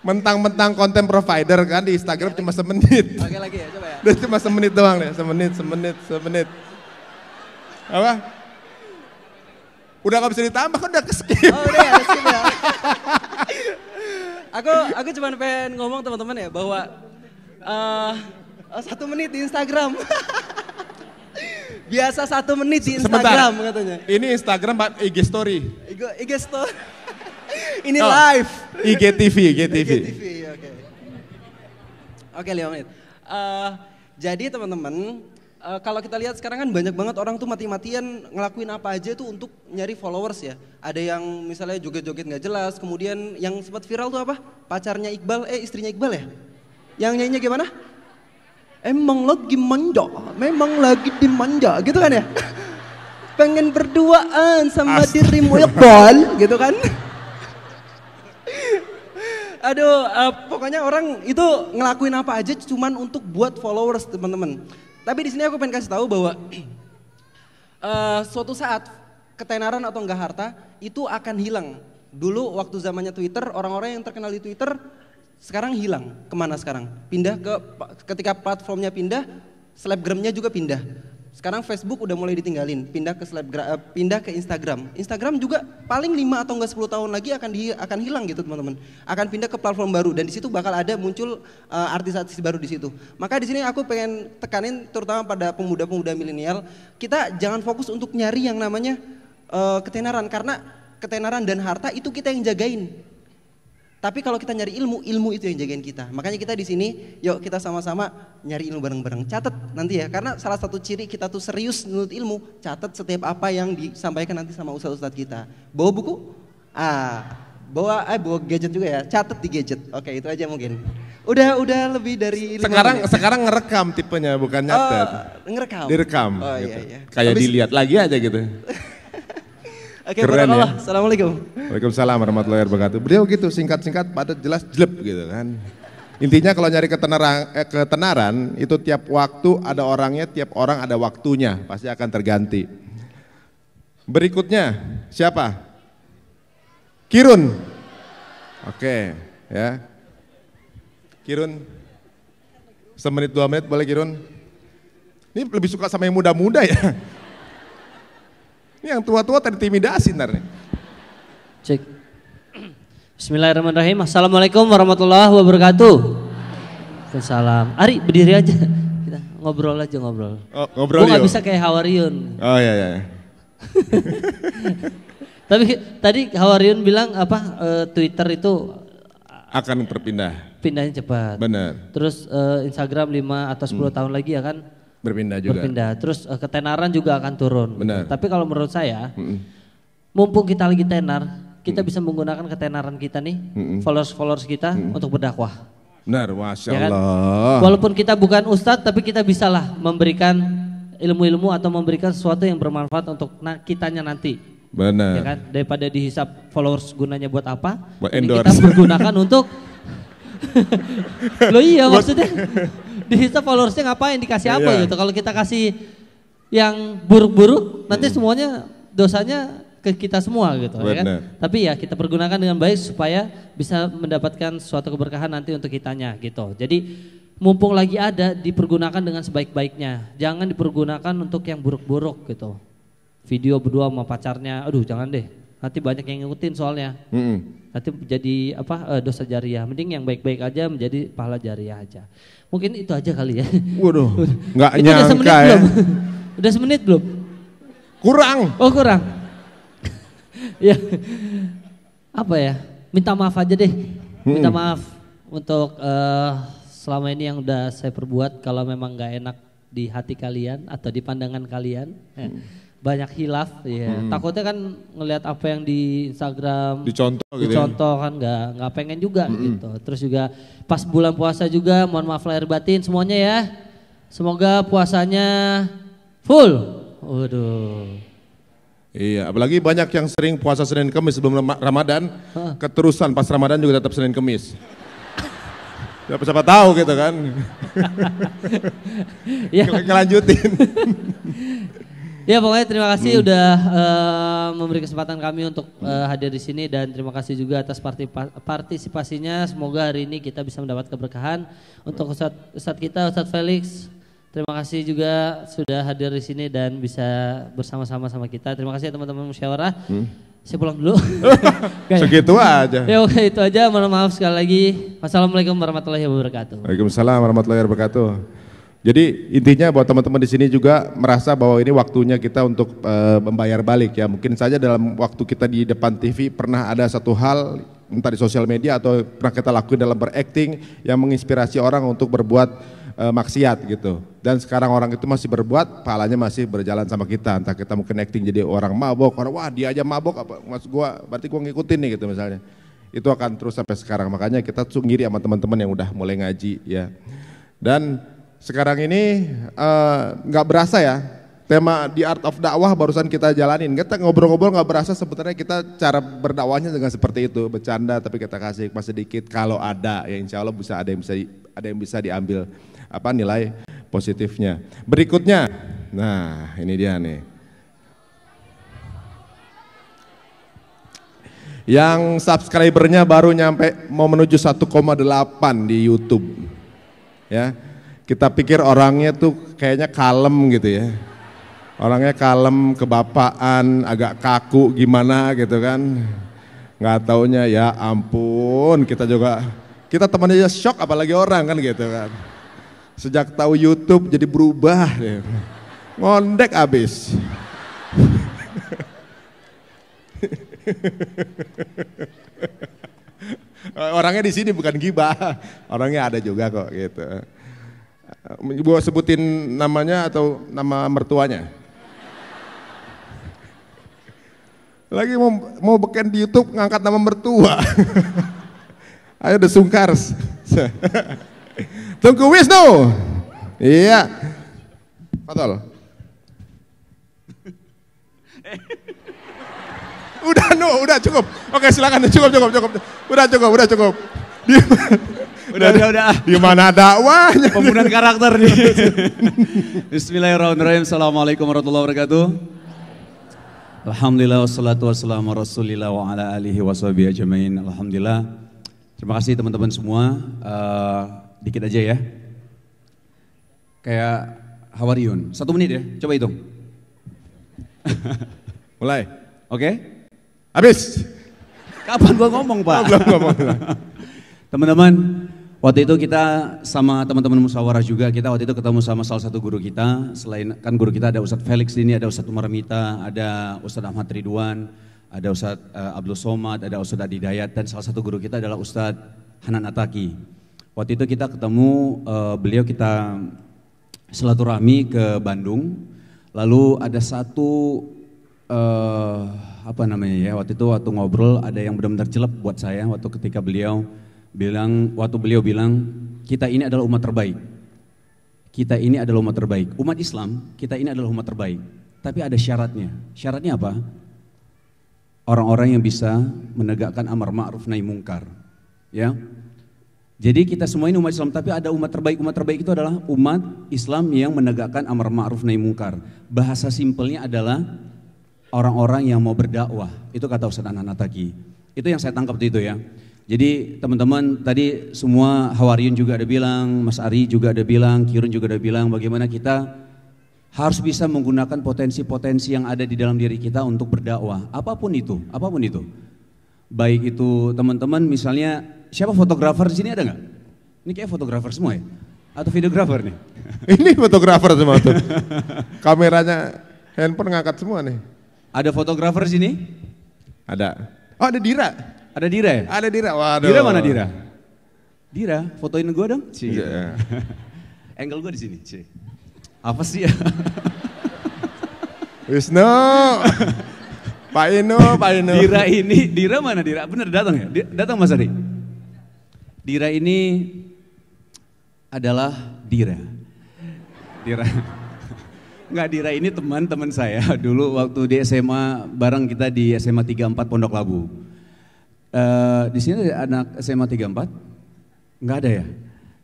Mentang-mentang konten provider kan di Instagram cuma semenit. Oke lagi ya, coba ya. cuma semenit doang ya, semenit, semenit, semenit. Apa? Udah gak bisa ditambah kan udah keskip. Oh udah ya, keskip ya. aku aku cuma pengen ngomong teman-teman ya bahwa uh, satu menit di Instagram. Biasa satu menit di Instagram Sebentar. katanya. Ini Instagram Pak IG story. IG, IG story. Ini oh, live. TV, IG TV. oke. Oke, okay, menit. Uh, jadi teman-teman, Eh, kalau kita lihat sekarang kan banyak banget orang tuh mati-matian ngelakuin apa aja tuh untuk nyari followers ya. Ada yang misalnya joget-joget nggak jelas, kemudian yang sempat viral tuh apa? Pacarnya Iqbal, eh istrinya Iqbal ya? Yang nyanyinya gimana? Emang lagi manja, memang lagi dimanja gitu kan ya? Pengen berduaan sama Astaga. dirimu ya Iqbal gitu kan? Aduh, uh, pokoknya orang itu ngelakuin apa aja cuman untuk buat followers teman-teman. Tapi di sini aku pengen kasih tahu bahwa uh, suatu saat ketenaran atau enggak harta itu akan hilang. Dulu waktu zamannya Twitter, orang-orang yang terkenal di Twitter sekarang hilang. Kemana sekarang? Pindah ke ketika platformnya pindah, selebgramnya juga pindah. Sekarang Facebook udah mulai ditinggalin, pindah ke uh, pindah ke Instagram. Instagram juga paling 5 atau enggak 10 tahun lagi akan di, akan hilang gitu teman-teman. Akan pindah ke platform baru dan di situ bakal ada muncul eh, artis-artis uh, baru di situ. Maka di sini aku pengen tekanin terutama pada pemuda-pemuda milenial, kita jangan fokus untuk nyari yang namanya uh, ketenaran karena ketenaran dan harta itu kita yang jagain tapi kalau kita nyari ilmu, ilmu itu yang jagain kita. Makanya kita di sini, yuk kita sama-sama nyari ilmu bareng-bareng. Catat nanti ya, karena salah satu ciri kita tuh serius menurut ilmu, catat setiap apa yang disampaikan nanti sama ustadz-ustadz kita. Bawa buku? Ah, bawa eh bawa gadget juga ya. Catat di gadget. Oke, itu aja mungkin. Udah udah lebih dari Sekarang ya? sekarang ngerekam tipenya bukan nyatet. Oh, ngerekam. Direkam. Oh gitu. iya iya. Kayak Habis, dilihat lagi aja gitu. Oke, Keren ya. Assalamualaikum. Waalaikumsalam warahmatullahi wabarakatuh. Beliau gitu singkat-singkat padat jelas jleb gitu kan. Intinya kalau nyari ketenaran, eh, ketenaran itu tiap waktu ada orangnya, tiap orang ada waktunya, pasti akan terganti. Berikutnya siapa? Kirun. Oke, ya. Kirun. Semenit dua menit boleh Kirun. Ini lebih suka sama yang muda-muda ya. Ini yang tua-tua terintimidasi ntar nih. Cek. Bismillahirrahmanirrahim. Assalamualaikum warahmatullahi wabarakatuh. Salam. Ari berdiri aja. Kita ngobrol aja ngobrol. Oh, ngobrol. Gue gak bisa kayak Hawarion. Oh iya iya. iya. Tapi tadi Hawarion bilang apa e, Twitter itu akan berpindah. Pindahnya cepat. Benar. Terus e, Instagram 5 atau 10 hmm. tahun lagi ya kan Berpindah juga. Berpindah. Terus uh, ketenaran juga akan turun. Benar. Tapi kalau menurut saya, mm -mm. mumpung kita lagi tenar, kita mm -mm. bisa menggunakan ketenaran kita nih, followers-followers kita mm -mm. untuk berdakwah. Benar, masya ya kan? Walaupun kita bukan ustadz, tapi kita bisalah memberikan ilmu-ilmu atau memberikan sesuatu yang bermanfaat untuk na- kitanya nanti. Ya Benar. Ya kan? Daripada dihisap followers gunanya buat apa? Buat endorse. Kita menggunakan untuk Lo iya maksudnya di Insta followersnya ngapain dikasih iya, apa iya. gitu. Kalau kita kasih yang buruk-buruk nanti hmm. semuanya dosanya ke kita semua gitu ya kan. Tapi ya kita pergunakan dengan baik supaya bisa mendapatkan suatu keberkahan nanti untuk kitanya gitu. Jadi mumpung lagi ada dipergunakan dengan sebaik-baiknya. Jangan dipergunakan untuk yang buruk-buruk gitu. Video berdua sama pacarnya, aduh jangan deh Nanti banyak yang ngikutin soalnya. Mm -hmm. Nanti jadi apa eh, dosa jariah. Mending yang baik-baik aja menjadi pahala jariah aja. Mungkin itu aja kali ya. Waduh, nggak nyangka udah semenit ya. Belum? udah semenit belum? Kurang. Oh kurang. ya. Apa ya? Minta maaf aja deh. Minta maaf untuk uh, selama ini yang udah saya perbuat kalau memang nggak enak di hati kalian atau di pandangan kalian. Eh, banyak hilaf ya. Hmm. Takutnya kan ngelihat apa yang di Instagram dicontoh gitu. Ya. Dicontoh kan nggak nggak pengen juga hmm. gitu. Terus juga pas bulan puasa juga mohon maaf lahir batin semuanya ya. Semoga puasanya full. Waduh. Iya, apalagi banyak yang sering puasa Senin Kamis sebelum Ramadan, huh? keterusan pas Ramadan juga tetap Senin Kamis siapa ya, siapa tahu gitu kan. ya. Kita lanjutin. Ya pokoknya terima kasih hmm. udah uh, memberi kesempatan kami untuk uh, hadir di sini dan terima kasih juga atas partisipasinya. Semoga hari ini kita bisa mendapat keberkahan untuk ustadz Ustad kita ustadz Felix. Terima kasih juga sudah hadir di sini dan bisa bersama-sama sama kita. Terima kasih ya, teman-teman musyawarah. Hmm. Saya pulang dulu. Segitu aja. Ya oke itu aja. Mohon maaf sekali lagi. Wassalamualaikum warahmatullahi wabarakatuh. Waalaikumsalam warahmatullahi wabarakatuh. Jadi intinya buat teman-teman di sini juga merasa bahwa ini waktunya kita untuk e, membayar balik ya. Mungkin saja dalam waktu kita di depan TV pernah ada satu hal entah di sosial media atau pernah kita lakuin dalam berakting yang menginspirasi orang untuk berbuat e, maksiat gitu. Dan sekarang orang itu masih berbuat, pahalanya masih berjalan sama kita. Entah kita mau connecting jadi orang mabok, orang wah dia aja mabok apa maksud gua berarti gua ngikutin nih gitu misalnya. Itu akan terus sampai sekarang. Makanya kita sungiri sama teman-teman yang udah mulai ngaji ya. Dan sekarang ini eh, nggak uh, berasa ya tema di art of dakwah barusan kita jalanin kita ngobrol-ngobrol nggak berasa sebenarnya kita cara berdakwahnya dengan seperti itu bercanda tapi kita kasih pas sedikit kalau ada ya insya Allah bisa ada yang bisa ada yang bisa diambil apa nilai positifnya berikutnya nah ini dia nih yang subscribernya baru nyampe mau menuju 1,8 di YouTube ya kita pikir orangnya tuh kayaknya kalem gitu ya. Orangnya kalem, kebapaan, agak kaku gimana gitu kan. Nggak taunya ya ampun kita juga, kita temannya aja shock apalagi orang kan gitu kan. Sejak tahu Youtube jadi berubah. ya. Ngondek abis. Orangnya di sini bukan gibah, orangnya ada juga kok gitu. Gue sebutin namanya atau nama mertuanya? Lagi mau, mau beken di Youtube ngangkat nama mertua. Ayo udah sungkars. Tunggu Wisnu. Iya. Patol. udah no, udah cukup. Oke silakan cukup cukup cukup. Udah cukup, udah cukup udah, udah, udah. Di mana dakwahnya? Pembunuhan karakter nih. Bismillahirrahmanirrahim. Assalamualaikum warahmatullahi wabarakatuh. Alhamdulillah wassalatu wassalamu rasulillah wa ala alihi wa ajamain Alhamdulillah. Terima kasih teman-teman semua. Uh, dikit aja ya. Kayak Hawariun. Satu menit ya, coba hitung. Mulai. Oke. Okay. Habis. Kapan gua ngomong, Pak? Oh, belum ngomong. Teman-teman, Waktu itu kita sama teman-teman musyawarah juga, kita waktu itu ketemu sama salah satu guru kita, selain kan guru kita ada Ustadz Felix ini, ada Ustadz Umar Mita, ada Ustadz Ahmad Ridwan, ada Ustadz uh, Abdul Somad, ada Ustadz Adi Dayat, dan salah satu guru kita adalah Ustadz Hanan Ataki. Waktu itu kita ketemu, uh, beliau kita silaturahmi ke Bandung, lalu ada satu uh, apa namanya ya, waktu itu waktu ngobrol ada yang benar-benar celep buat saya waktu ketika beliau bilang waktu beliau bilang kita ini adalah umat terbaik. Kita ini adalah umat terbaik. Umat Islam, kita ini adalah umat terbaik. Tapi ada syaratnya. Syaratnya apa? Orang-orang yang bisa menegakkan amar ma'ruf nahi mungkar. Ya. Jadi kita semua ini umat Islam, tapi ada umat terbaik. Umat terbaik itu adalah umat Islam yang menegakkan amar ma'ruf nahi mungkar. Bahasa simpelnya adalah orang-orang yang mau berdakwah. Itu kata Ustaz Ananataki. Itu yang saya tangkap itu ya. Jadi teman-teman tadi semua Hawariun juga ada bilang, Mas Ari juga ada bilang, Kirun juga ada bilang bagaimana kita harus bisa menggunakan potensi-potensi yang ada di dalam diri kita untuk berdakwah. Apapun itu, apapun itu. Baik itu teman-teman misalnya siapa fotografer di sini ada nggak? Ini kayak fotografer semua ya? Atau videografer nih? Ini fotografer semua tuh. Kameranya handphone ngangkat semua nih. Ada fotografer di sini? Ada. Oh ada Dira. Ada Dira ya? Ada Dira, waduh. Dira mana Dira? Dira, fotoin gue dong. Cie. Yeah. Gitu. Angle gue di sini, Cie. Apa sih ya? Wisnu. Pak Inu, Pak Inu. Dira ini, Dira mana Dira? Bener datang ya? Datang Mas Ari. Dira ini adalah Dira. Dira. Enggak, Dira ini teman-teman saya dulu waktu di SMA, bareng kita di SMA 34 Pondok Labu. Eh, di sini ada anak SMA 34? Enggak ada ya?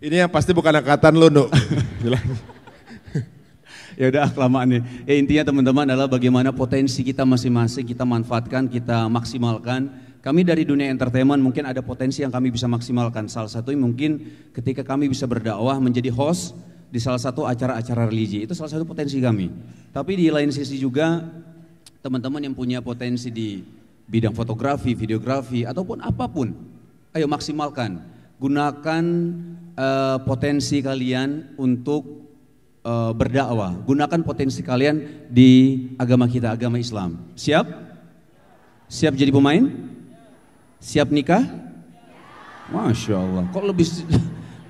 Ini yang pasti bukan angkatan lu, Nuk. ya udah kelamaan nih. Ya intinya teman-teman adalah bagaimana potensi kita masing-masing kita manfaatkan, kita maksimalkan. Kami dari dunia entertainment mungkin ada potensi yang kami bisa maksimalkan. Salah satu mungkin ketika kami bisa berdakwah menjadi host di salah satu acara-acara religi. Itu salah satu potensi kami. Tapi di lain sisi juga teman-teman yang punya potensi di bidang fotografi, videografi, ataupun apapun. Ayo maksimalkan, gunakan uh, potensi kalian untuk uh, berdakwah, gunakan potensi kalian di agama kita, agama Islam. Siap? Siap jadi pemain? Siap nikah? Masya Allah, kok lebih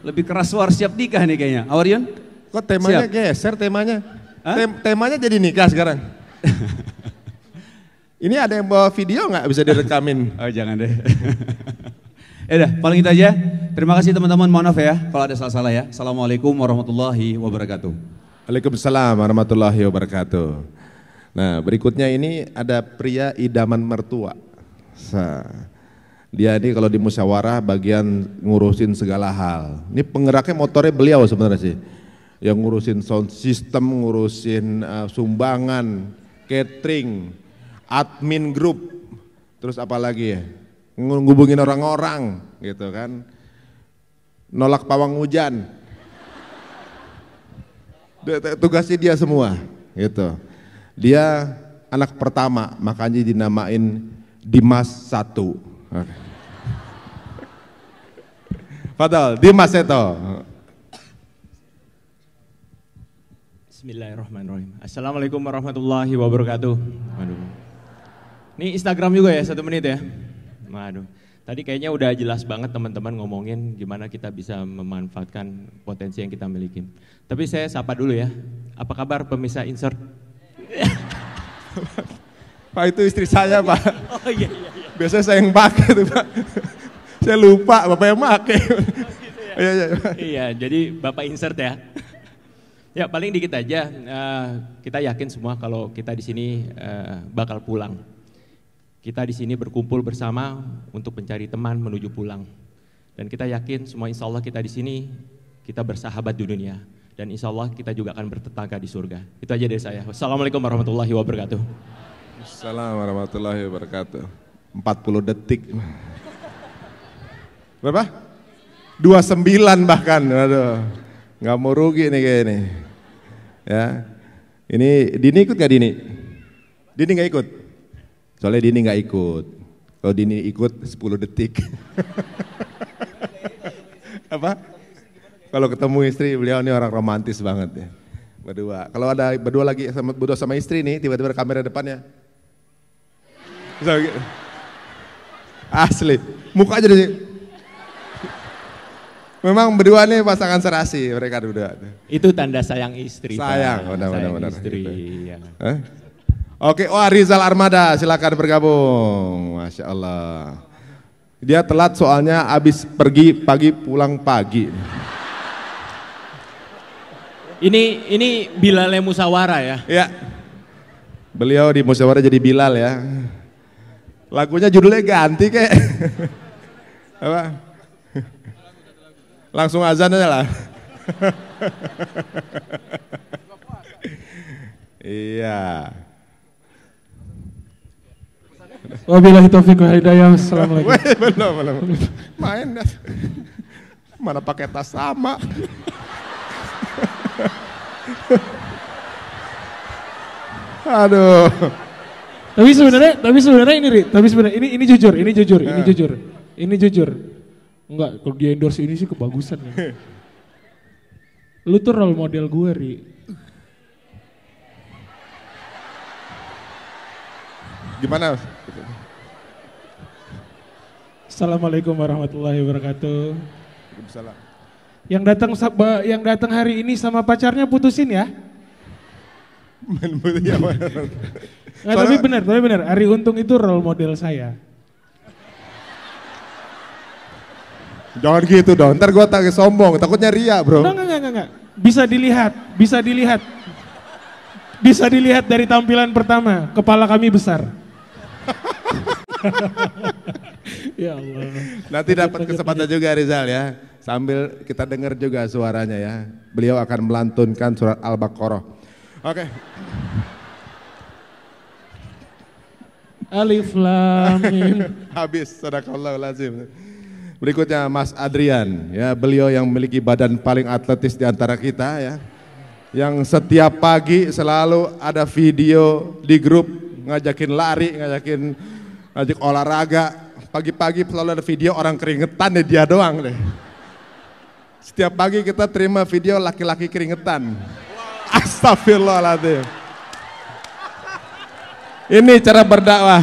lebih keras suara siap nikah nih kayaknya. Awarion? Kok temanya siap. geser temanya? Tem temanya jadi nikah sekarang. Ini ada yang bawa video nggak bisa direkamin? oh jangan deh. Eh ya dah paling itu aja. Terima kasih teman-teman, mohon maaf ya kalau ada salah-salah ya. Assalamualaikum warahmatullahi wabarakatuh. Waalaikumsalam warahmatullahi wabarakatuh. Nah berikutnya ini ada pria idaman mertua. Dia ini kalau di musyawarah bagian ngurusin segala hal. Ini penggeraknya motornya beliau sebenarnya sih. Yang ngurusin sound system, ngurusin eh, sumbangan, catering, admin grup, terus apa lagi ya, ngubungin orang-orang gitu kan, nolak pawang hujan, tugasnya dia semua gitu. Dia anak pertama makanya dinamain Dimas satu. Fadal, Dimas itu. Bismillahirrahmanirrahim. Assalamualaikum warahmatullahi wabarakatuh. Waalaikumsalam. Ini Instagram juga ya, satu iya. menit ya. Waduh. Tadi kayaknya udah jelas banget teman-teman ngomongin gimana kita bisa memanfaatkan potensi yang kita miliki. Tapi saya sapa dulu ya. Apa kabar pemirsa insert? Pak itu istri saya pak. Oh iya iya. iya. Biasanya saya yang pakai tuh pak. saya lupa bapak yang pakai. Oh, gitu ya. iya, iya. iya jadi bapak insert ya. Ya paling dikit aja. Eh, kita yakin semua kalau kita di sini eh, bakal pulang. Kita di sini berkumpul bersama untuk mencari teman menuju pulang. Dan kita yakin semua insya Allah kita di sini, kita bersahabat di dunia. Dan insya Allah kita juga akan bertetangga di surga. Itu aja dari saya. Wassalamualaikum warahmatullahi wabarakatuh. Assalamualaikum warahmatullahi wabarakatuh. 40 detik. Berapa? 29 bahkan. Aduh. Nggak mau rugi nih kayak ini. Ya. Ini Dini ikut gak Dini? Dini nggak ikut? Soalnya Dini nggak ikut. Kalau Dini ikut 10 detik. Apa? Kalau ketemu istri beliau ini orang romantis banget ya. Berdua. Kalau ada berdua lagi sama berdua sama istri nih tiba-tiba kamera depannya. Asli, muka aja sih. Memang berdua nih pasangan serasi mereka berdua. Itu tanda sayang istri. Sayang, benar-benar. Sayang benar, istri. Gitu. Ya. Eh? Oke, wah oh, Rizal Armada silakan bergabung. Masya Allah. Dia telat soalnya habis pergi pagi pulang pagi. Ini ini Bilal musyawarah ya. Ya. Beliau di musyawarah jadi Bilal ya. Lagunya judulnya ganti kek. Apa? Langsung azan aja lah. iya. Wabillahi taufiq wa hidayah. Assalamualaikum. belum, belum. Main dah. Mana pakai tas sama. Aduh. Tapi sebenarnya, tapi sebenarnya ini, Ri, tapi sebenarnya ini ini jujur, ini jujur, ini eh. jujur, ini jujur. Enggak, kalau dia endorse ini sih kebagusan. Ya. Lu tuh role model gue, Ri. Gimana? Assalamualaikum warahmatullahi wabarakatuh. Waalaikumsalam. Yang datang yang datang hari ini sama pacarnya putusin ya? ya nggak, tapi benar, tapi benar. Hari Untung itu role model saya. Jangan gitu dong, ntar gue tagih sombong, takutnya ria bro. Enggak, enggak, enggak, enggak. Bisa dilihat, bisa dilihat. Bisa dilihat dari tampilan pertama, kepala kami besar. ya Allah. Nanti dapat kesempatan juga Rizal ya. Sambil kita dengar juga suaranya ya. Beliau akan melantunkan surat Al-Baqarah. Oke. Okay. Alif Lam Mim. Habis sadaqallahu lazim. Berikutnya Mas Adrian, ya beliau yang memiliki badan paling atletis di antara kita ya. Yang setiap pagi selalu ada video di grup ngajakin lari, ngajakin ngajak olahraga. Pagi-pagi selalu ada video orang keringetan deh dia doang deh. Setiap pagi kita terima video laki-laki keringetan. Astagfirullahaladzim. Ini cara berdakwah.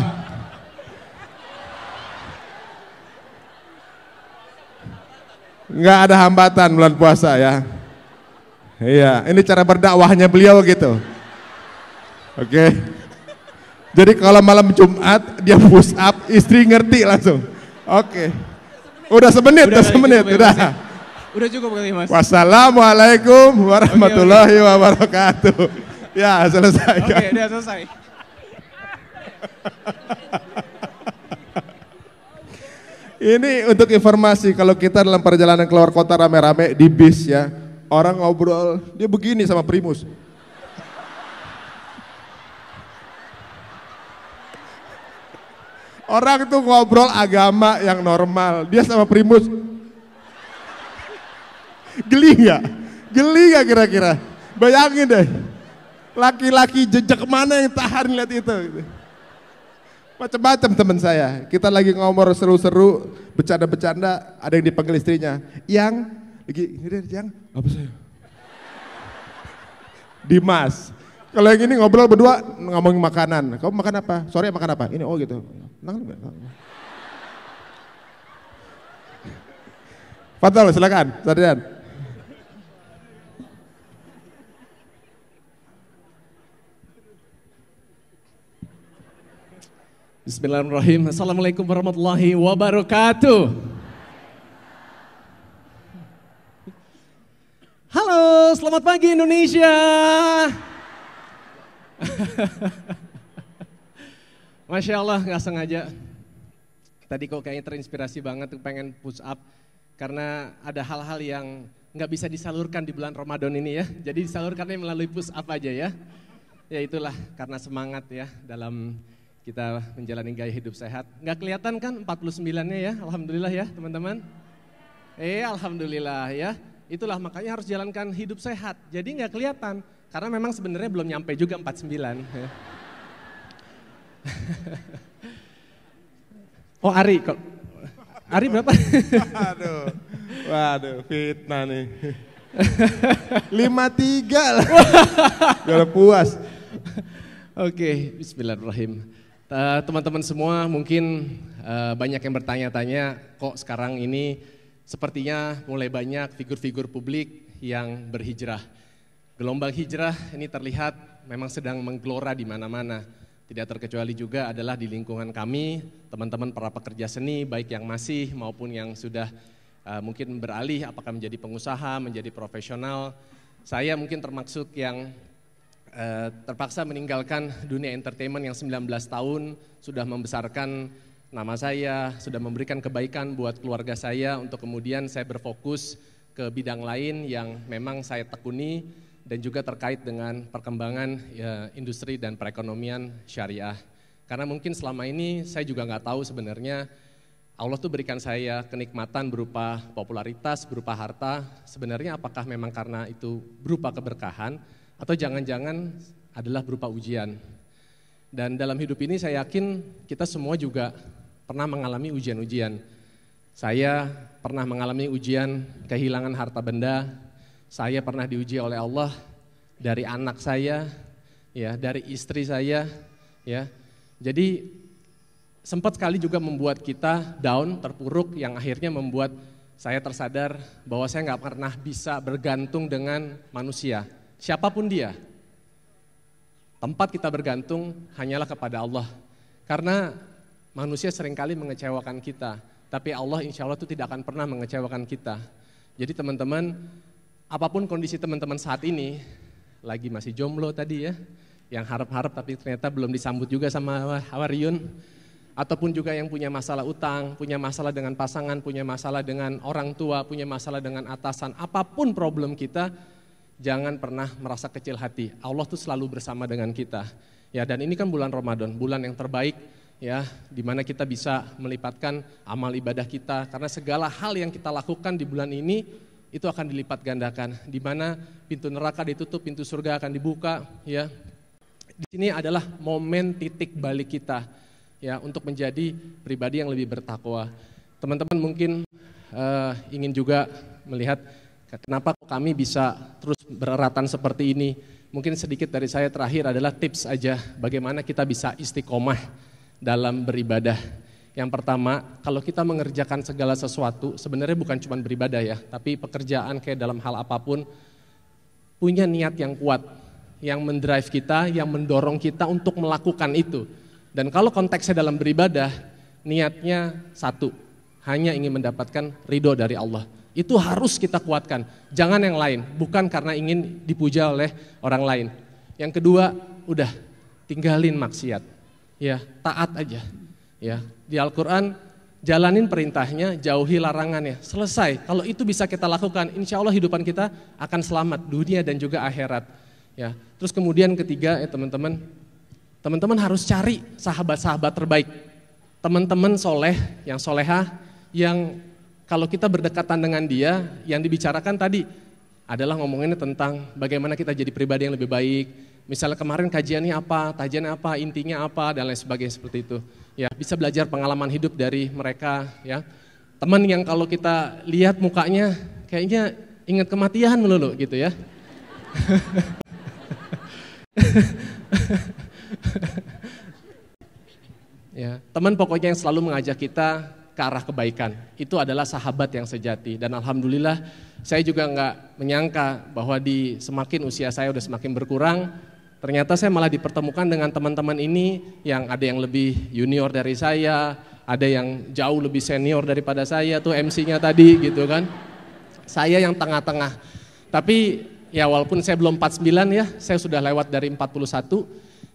Enggak ada hambatan bulan puasa ya. Iya, ini cara berdakwahnya beliau gitu. Oke. Okay. Jadi kalau malam Jumat dia push up, istri ngerti langsung. Oke. Okay. Udah semenit, udah, semenit, ya, udah. Ya? Udah cukup kali Mas. Wassalamualaikum warahmatullahi okay, okay. wabarakatuh. Ya, selesai. Oke, okay, udah selesai. Ini untuk informasi kalau kita dalam perjalanan keluar kota rame-rame di bis ya, orang ngobrol dia begini sama Primus. Orang tuh ngobrol agama yang normal. Dia sama Primus. Geli gak? Geli gak kira-kira? Bayangin deh. Laki-laki jejak mana yang tahan lihat itu? Macam-macam teman saya. Kita lagi ngomor seru-seru, bercanda-bercanda, ada yang dipanggil istrinya. Yang, lagi, yang, apa saya? Dimas. Kalau yang ini ngobrol berdua ngomongin makanan. Kamu makan apa? Sore makan apa? Ini oh gitu. Tenang juga. Fatal, silakan. sadian. Bismillahirrahmanirrahim. Assalamualaikum warahmatullahi wabarakatuh. Halo, selamat pagi Indonesia. Masya Allah nggak sengaja. Tadi kok kayaknya terinspirasi banget pengen push up karena ada hal-hal yang nggak bisa disalurkan di bulan Ramadan ini ya. Jadi disalurkannya melalui push up aja ya. Ya itulah karena semangat ya dalam kita menjalani gaya hidup sehat. Nggak kelihatan kan 49-nya ya, Alhamdulillah ya teman-teman. Eh Alhamdulillah ya. Itulah makanya harus jalankan hidup sehat. Jadi nggak kelihatan karena memang sebenarnya belum nyampe juga 49. Ya. oh Ari, kok Ari berapa? Aduh, waduh fitnah nih. Lima tiga lah, Gak puas. Oke, okay, Bismillahirrahmanirrahim. teman-teman semua mungkin eh, banyak yang bertanya-tanya kok sekarang ini sepertinya mulai banyak figur-figur publik yang berhijrah. Gelombang hijrah ini terlihat memang sedang menggelora di mana-mana. Tidak terkecuali juga adalah di lingkungan kami, teman-teman para pekerja seni, baik yang masih maupun yang sudah uh, mungkin beralih, apakah menjadi pengusaha, menjadi profesional. Saya mungkin termaksud yang uh, terpaksa meninggalkan dunia entertainment yang 19 tahun, sudah membesarkan nama saya, sudah memberikan kebaikan buat keluarga saya untuk kemudian saya berfokus ke bidang lain yang memang saya tekuni dan juga terkait dengan perkembangan ya, industri dan perekonomian syariah. Karena mungkin selama ini saya juga nggak tahu sebenarnya Allah tuh berikan saya kenikmatan berupa popularitas, berupa harta. Sebenarnya apakah memang karena itu berupa keberkahan atau jangan-jangan adalah berupa ujian. Dan dalam hidup ini saya yakin kita semua juga pernah mengalami ujian-ujian. Saya pernah mengalami ujian kehilangan harta benda, saya pernah diuji oleh Allah dari anak saya, ya, dari istri saya, ya. Jadi sempat sekali juga membuat kita down, terpuruk yang akhirnya membuat saya tersadar bahwa saya nggak pernah bisa bergantung dengan manusia, siapapun dia. Tempat kita bergantung hanyalah kepada Allah. Karena manusia seringkali mengecewakan kita, tapi Allah insya Allah itu tidak akan pernah mengecewakan kita. Jadi teman-teman, apapun kondisi teman-teman saat ini, lagi masih jomblo tadi ya, yang harap-harap tapi ternyata belum disambut juga sama Hawariun, ataupun juga yang punya masalah utang, punya masalah dengan pasangan, punya masalah dengan orang tua, punya masalah dengan atasan, apapun problem kita, jangan pernah merasa kecil hati. Allah tuh selalu bersama dengan kita. Ya, dan ini kan bulan Ramadan, bulan yang terbaik ya, di mana kita bisa melipatkan amal ibadah kita karena segala hal yang kita lakukan di bulan ini itu akan dilipat gandakan di mana pintu neraka ditutup pintu surga akan dibuka ya di sini adalah momen titik balik kita ya untuk menjadi pribadi yang lebih bertakwa teman-teman mungkin uh, ingin juga melihat kenapa kami bisa terus bereratan seperti ini mungkin sedikit dari saya terakhir adalah tips aja bagaimana kita bisa istiqomah dalam beribadah yang pertama, kalau kita mengerjakan segala sesuatu, sebenarnya bukan cuma beribadah ya, tapi pekerjaan kayak dalam hal apapun, punya niat yang kuat, yang mendrive kita, yang mendorong kita untuk melakukan itu. Dan kalau konteksnya dalam beribadah, niatnya satu, hanya ingin mendapatkan ridho dari Allah. Itu harus kita kuatkan, jangan yang lain, bukan karena ingin dipuja oleh orang lain. Yang kedua, udah tinggalin maksiat, ya taat aja, ya di Al-Quran, jalanin perintahnya, jauhi larangannya, selesai. Kalau itu bisa kita lakukan, insya Allah hidupan kita akan selamat dunia dan juga akhirat. Ya, terus kemudian ketiga ya teman-teman, teman-teman harus cari sahabat-sahabat terbaik, teman-teman soleh yang soleha yang kalau kita berdekatan dengan dia, yang dibicarakan tadi adalah ngomonginnya tentang bagaimana kita jadi pribadi yang lebih baik. Misalnya kemarin kajiannya apa, tajiannya apa, intinya apa, dan lain sebagainya seperti itu ya bisa belajar pengalaman hidup dari mereka ya teman yang kalau kita lihat mukanya kayaknya ingat kematian melulu gitu ya ya teman pokoknya yang selalu mengajak kita ke arah kebaikan itu adalah sahabat yang sejati dan alhamdulillah saya juga nggak menyangka bahwa di semakin usia saya udah semakin berkurang Ternyata saya malah dipertemukan dengan teman-teman ini yang ada yang lebih junior dari saya, ada yang jauh lebih senior daripada saya tuh MC-nya tadi gitu kan. Saya yang tengah-tengah. Tapi ya walaupun saya belum 49 ya, saya sudah lewat dari 41.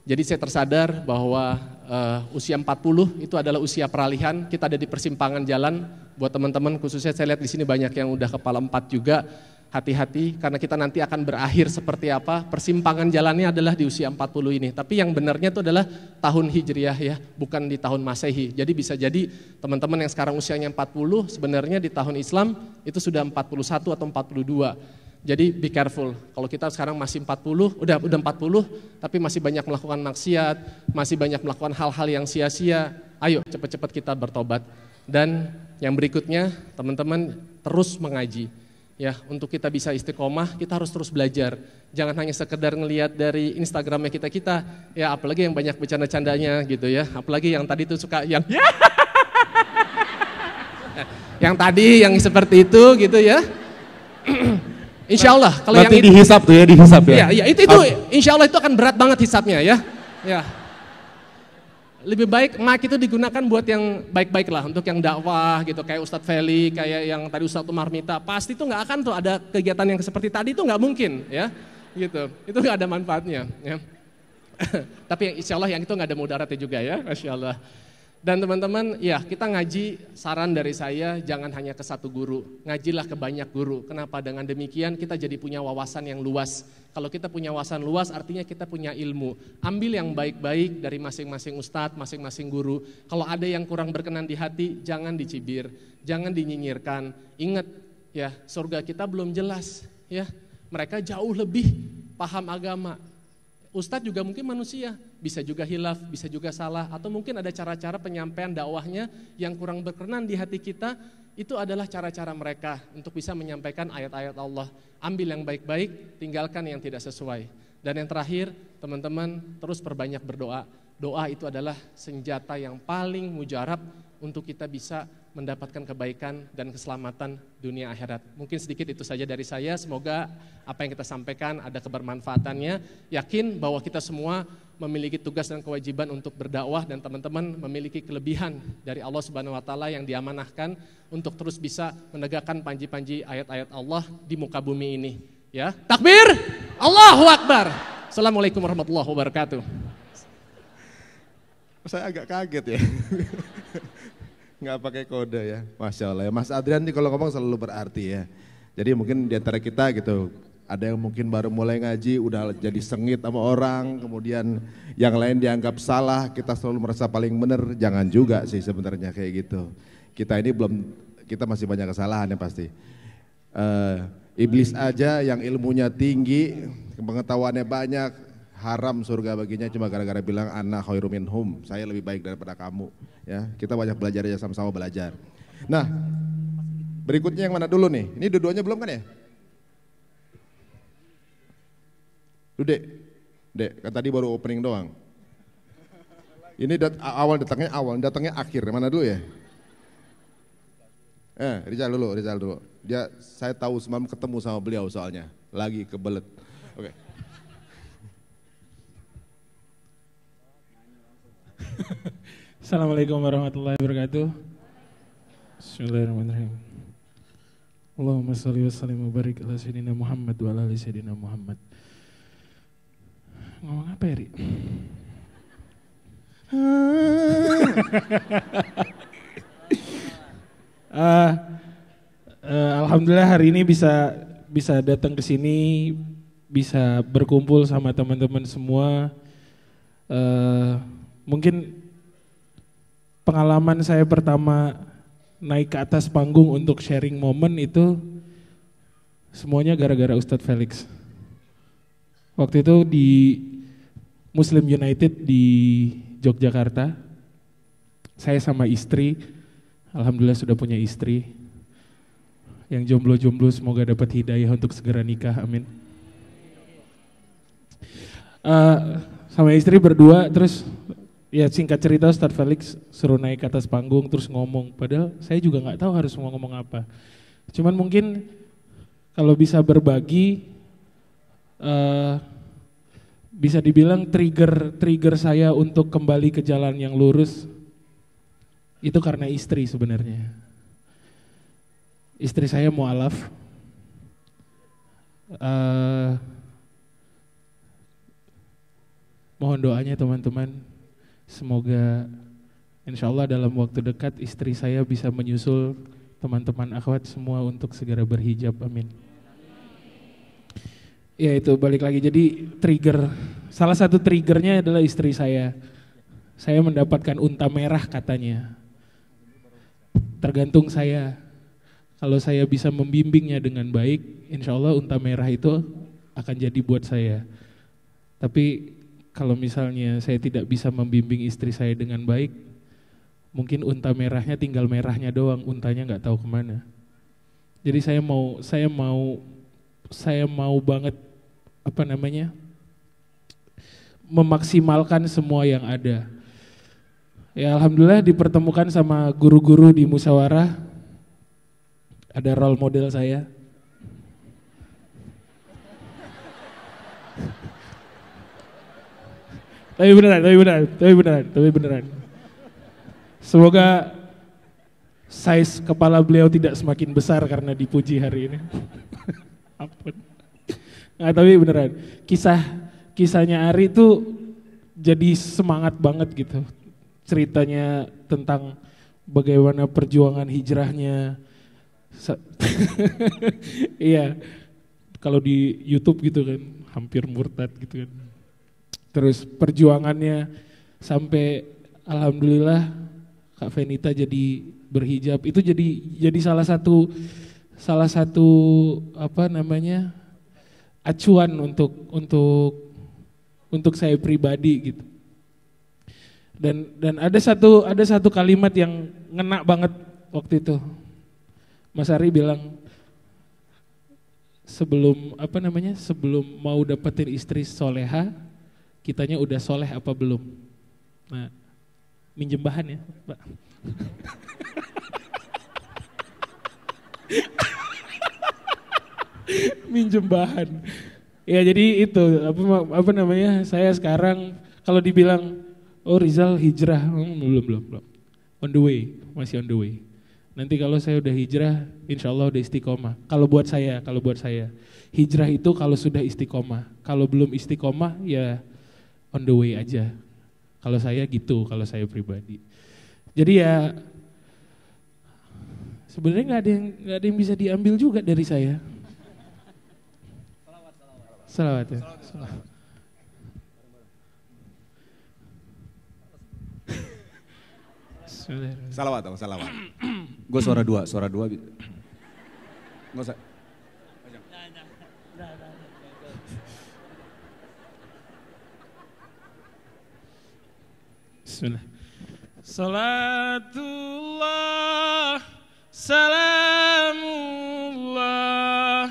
Jadi saya tersadar bahwa uh, usia 40 itu adalah usia peralihan. Kita ada di persimpangan jalan. Buat teman-teman khususnya saya lihat di sini banyak yang udah kepala empat juga hati-hati karena kita nanti akan berakhir seperti apa. Persimpangan jalannya adalah di usia 40 ini. Tapi yang benarnya itu adalah tahun Hijriah ya, bukan di tahun Masehi. Jadi bisa jadi teman-teman yang sekarang usianya 40 sebenarnya di tahun Islam itu sudah 41 atau 42. Jadi be careful. Kalau kita sekarang masih 40, udah udah 40 tapi masih banyak melakukan maksiat, masih banyak melakukan hal-hal yang sia-sia, ayo cepat-cepat kita bertobat. Dan yang berikutnya, teman-teman terus mengaji ya untuk kita bisa istiqomah kita harus terus belajar jangan hanya sekedar ngelihat dari Instagramnya kita kita ya apalagi yang banyak bercanda candanya gitu ya apalagi yang tadi itu suka yang yang tadi yang seperti itu gitu ya Insya Allah kalau Berarti yang dihisap tuh ya dihisap ya. Iya, ya, itu itu Insya Allah itu akan berat banget hisapnya ya. Ya lebih baik mic itu digunakan buat yang baik-baik lah untuk yang dakwah gitu kayak Ustadz Feli kayak yang tadi Ustadz Umar Mita pasti itu nggak akan tuh ada kegiatan yang seperti tadi itu nggak mungkin ya gitu itu nggak ada manfaatnya ya tapi yang insya Allah yang itu nggak ada mudaratnya juga ya masya Allah dan teman-teman, ya kita ngaji saran dari saya jangan hanya ke satu guru, ngajilah ke banyak guru. Kenapa? Dengan demikian kita jadi punya wawasan yang luas. Kalau kita punya wawasan luas artinya kita punya ilmu. Ambil yang baik-baik dari masing-masing ustadz, masing-masing guru. Kalau ada yang kurang berkenan di hati, jangan dicibir, jangan dinyinyirkan. Ingat ya, surga kita belum jelas ya. Mereka jauh lebih paham agama, Ustadz juga mungkin manusia, bisa juga hilaf, bisa juga salah, atau mungkin ada cara-cara penyampaian dakwahnya yang kurang berkenan di hati kita, itu adalah cara-cara mereka untuk bisa menyampaikan ayat-ayat Allah. Ambil yang baik-baik, tinggalkan yang tidak sesuai. Dan yang terakhir, teman-teman terus perbanyak berdoa. Doa itu adalah senjata yang paling mujarab untuk kita bisa mendapatkan kebaikan dan keselamatan dunia akhirat. Mungkin sedikit itu saja dari saya. Semoga apa yang kita sampaikan ada kebermanfaatannya. Yakin bahwa kita semua memiliki tugas dan kewajiban untuk berdakwah dan teman-teman memiliki kelebihan dari Allah Subhanahu wa taala yang diamanahkan untuk terus bisa menegakkan panji-panji ayat-ayat Allah di muka bumi ini. Ya, takbir! Allahu akbar. Assalamualaikum warahmatullahi wabarakatuh. Saya agak kaget ya. nggak pakai kode ya. Masya Allah ya. Mas Adrian nih kalau ngomong selalu berarti ya. Jadi mungkin diantara kita gitu, ada yang mungkin baru mulai ngaji, udah jadi sengit sama orang, kemudian yang lain dianggap salah, kita selalu merasa paling benar, jangan juga sih sebenarnya kayak gitu. Kita ini belum, kita masih banyak kesalahan ya pasti. Uh, iblis aja yang ilmunya tinggi, pengetahuannya banyak, haram surga baginya cuma gara-gara bilang anak khairumin hum saya lebih baik daripada kamu ya kita banyak belajar ya sama-sama belajar nah berikutnya yang mana dulu nih ini dua-duanya belum kan ya Dek, dek, kan tadi baru opening doang. Ini dat awal datangnya awal, datangnya akhir. Mana dulu ya? Eh, Rizal dulu, Rizal dulu. Dia saya tahu semalam ketemu sama beliau soalnya, lagi kebelet. Oke. Okay. Assalamualaikum warahmatullahi wabarakatuh. Bismillahirrahmanirrahim. Allahumma salli wa sallim wa barik ala sayyidina Muhammad wa ala ali sayyidina Muhammad. Ngomong apa ya, Ri? uh, uh, Alhamdulillah hari ini bisa bisa datang ke sini, bisa berkumpul sama teman-teman semua. Uh, mungkin pengalaman saya pertama naik ke atas panggung untuk sharing momen itu semuanya gara-gara Ustadz Felix. Waktu itu di Muslim United di Yogyakarta, saya sama istri, alhamdulillah sudah punya istri. Yang jomblo-jomblo semoga dapat hidayah untuk segera nikah, amin. Uh, sama istri berdua, terus ya singkat cerita Ustadz Felix suruh naik ke atas panggung terus ngomong. Padahal saya juga nggak tahu harus mau ngomong apa. Cuman mungkin kalau bisa berbagi uh, bisa dibilang trigger trigger saya untuk kembali ke jalan yang lurus itu karena istri sebenarnya. Istri saya mualaf. Uh, mohon doanya teman-teman Semoga insya Allah dalam waktu dekat istri saya bisa menyusul teman-teman akhwat semua untuk segera berhijab. Amin. Ya itu balik lagi jadi trigger. Salah satu triggernya adalah istri saya. Saya mendapatkan unta merah katanya. Tergantung saya. Kalau saya bisa membimbingnya dengan baik, insya Allah unta merah itu akan jadi buat saya. Tapi kalau misalnya saya tidak bisa membimbing istri saya dengan baik, mungkin unta merahnya tinggal merahnya doang, untanya nggak tahu kemana. Jadi saya mau, saya mau, saya mau banget apa namanya memaksimalkan semua yang ada. Ya alhamdulillah dipertemukan sama guru-guru di musyawarah, ada role model saya, Tapi beneran, tapi beneran, tapi beneran, tapi beneran. Semoga size kepala beliau tidak semakin besar karena dipuji hari ini. Ampun. Nah, tapi beneran, kisah kisahnya Ari itu jadi semangat banget gitu. Ceritanya tentang bagaimana perjuangan hijrahnya. iya. Kalau di YouTube gitu kan, hampir murtad gitu kan terus perjuangannya sampai alhamdulillah Kak Venita jadi berhijab itu jadi jadi salah satu salah satu apa namanya acuan untuk untuk untuk saya pribadi gitu. Dan dan ada satu ada satu kalimat yang ngena banget waktu itu. Mas Ari bilang sebelum apa namanya sebelum mau dapetin istri soleha kitanya udah soleh apa belum. Nah, minjem bahan ya, Pak. minjem bahan. Ya jadi itu apa apa namanya? Saya sekarang kalau dibilang oh Rizal hijrah hmm, belum belum belum. On the way, masih on the way. Nanti kalau saya udah hijrah, insya Allah udah istiqomah. Kalau buat saya, kalau buat saya. Hijrah itu kalau sudah istiqomah. Kalau belum istiqomah ya on the way aja. Kalau saya gitu, kalau saya pribadi. Jadi ya sebenarnya nggak ada yang nggak ada yang bisa diambil juga dari saya. Salawat, ya. Salawat. Salawat, salawat. Gue suara dua, suara dua. Gitu. Gak usah. Bismillah. Salatullah, salamullah,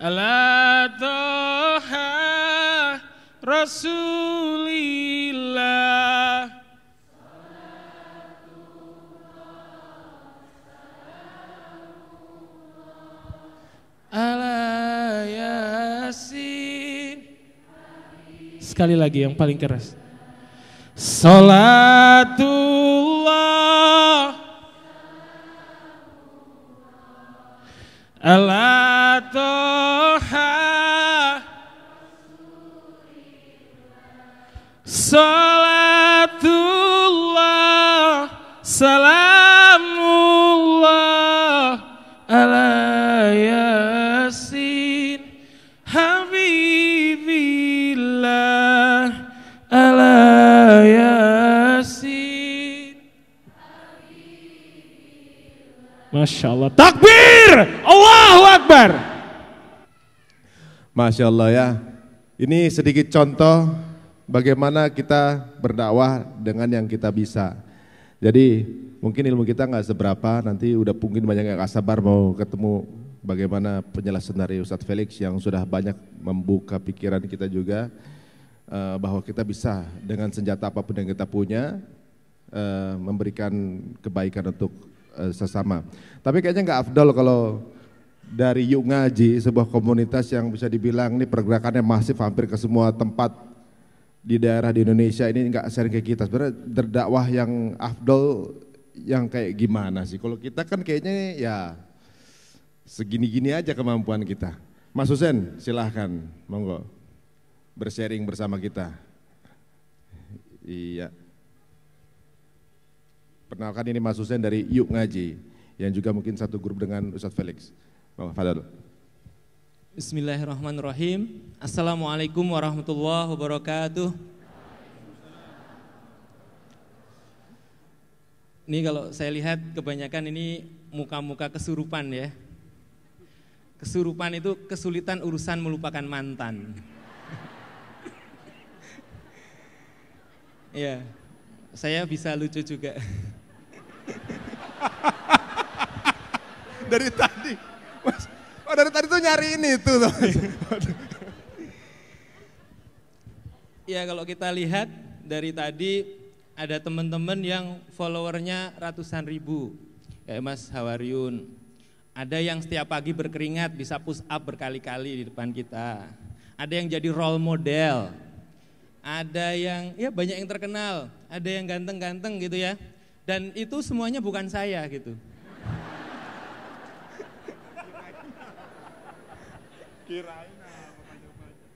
ala toha rasulillah. Ala yasin. Sekali lagi yang paling keras. Salatullah Ala Toha Salatullah Masya Allah. Takbir! Allahu Akbar! Masya Allah ya. Ini sedikit contoh bagaimana kita berdakwah dengan yang kita bisa. Jadi mungkin ilmu kita nggak seberapa, nanti udah mungkin banyak yang gak sabar mau ketemu bagaimana penjelasan dari Ustadz Felix yang sudah banyak membuka pikiran kita juga eh, bahwa kita bisa dengan senjata apapun yang kita punya eh, memberikan kebaikan untuk uh, sesama. Tapi kayaknya nggak afdol kalau dari Yuk Ngaji, sebuah komunitas yang bisa dibilang ini pergerakannya masif hampir ke semua tempat di daerah di Indonesia ini nggak sering ke kita. Sebenarnya terdakwah yang afdol yang kayak gimana sih? Kalau kita kan kayaknya ya segini-gini aja kemampuan kita. Mas Husen, silahkan, monggo bersharing bersama kita. Iya. Perkenalkan ini Mas Husen dari Yuk Ngaji yang juga mungkin satu grup dengan Ustadz Felix. Bapak Fadal. Bismillahirrahmanirrahim. Assalamualaikum warahmatullahi wabarakatuh. Ini kalau saya lihat kebanyakan ini muka-muka kesurupan ya. Kesurupan itu kesulitan urusan melupakan mantan. ya, saya bisa lucu juga. dari tadi. Mas, oh dari tadi tuh nyari ini tuh. Iya ya kalau kita lihat dari tadi ada teman-teman yang followernya ratusan ribu. Kayak Mas Hawaryun. Ada yang setiap pagi berkeringat bisa push up berkali-kali di depan kita. Ada yang jadi role model. Ada yang ya banyak yang terkenal, ada yang ganteng-ganteng gitu ya dan itu semuanya bukan saya gitu.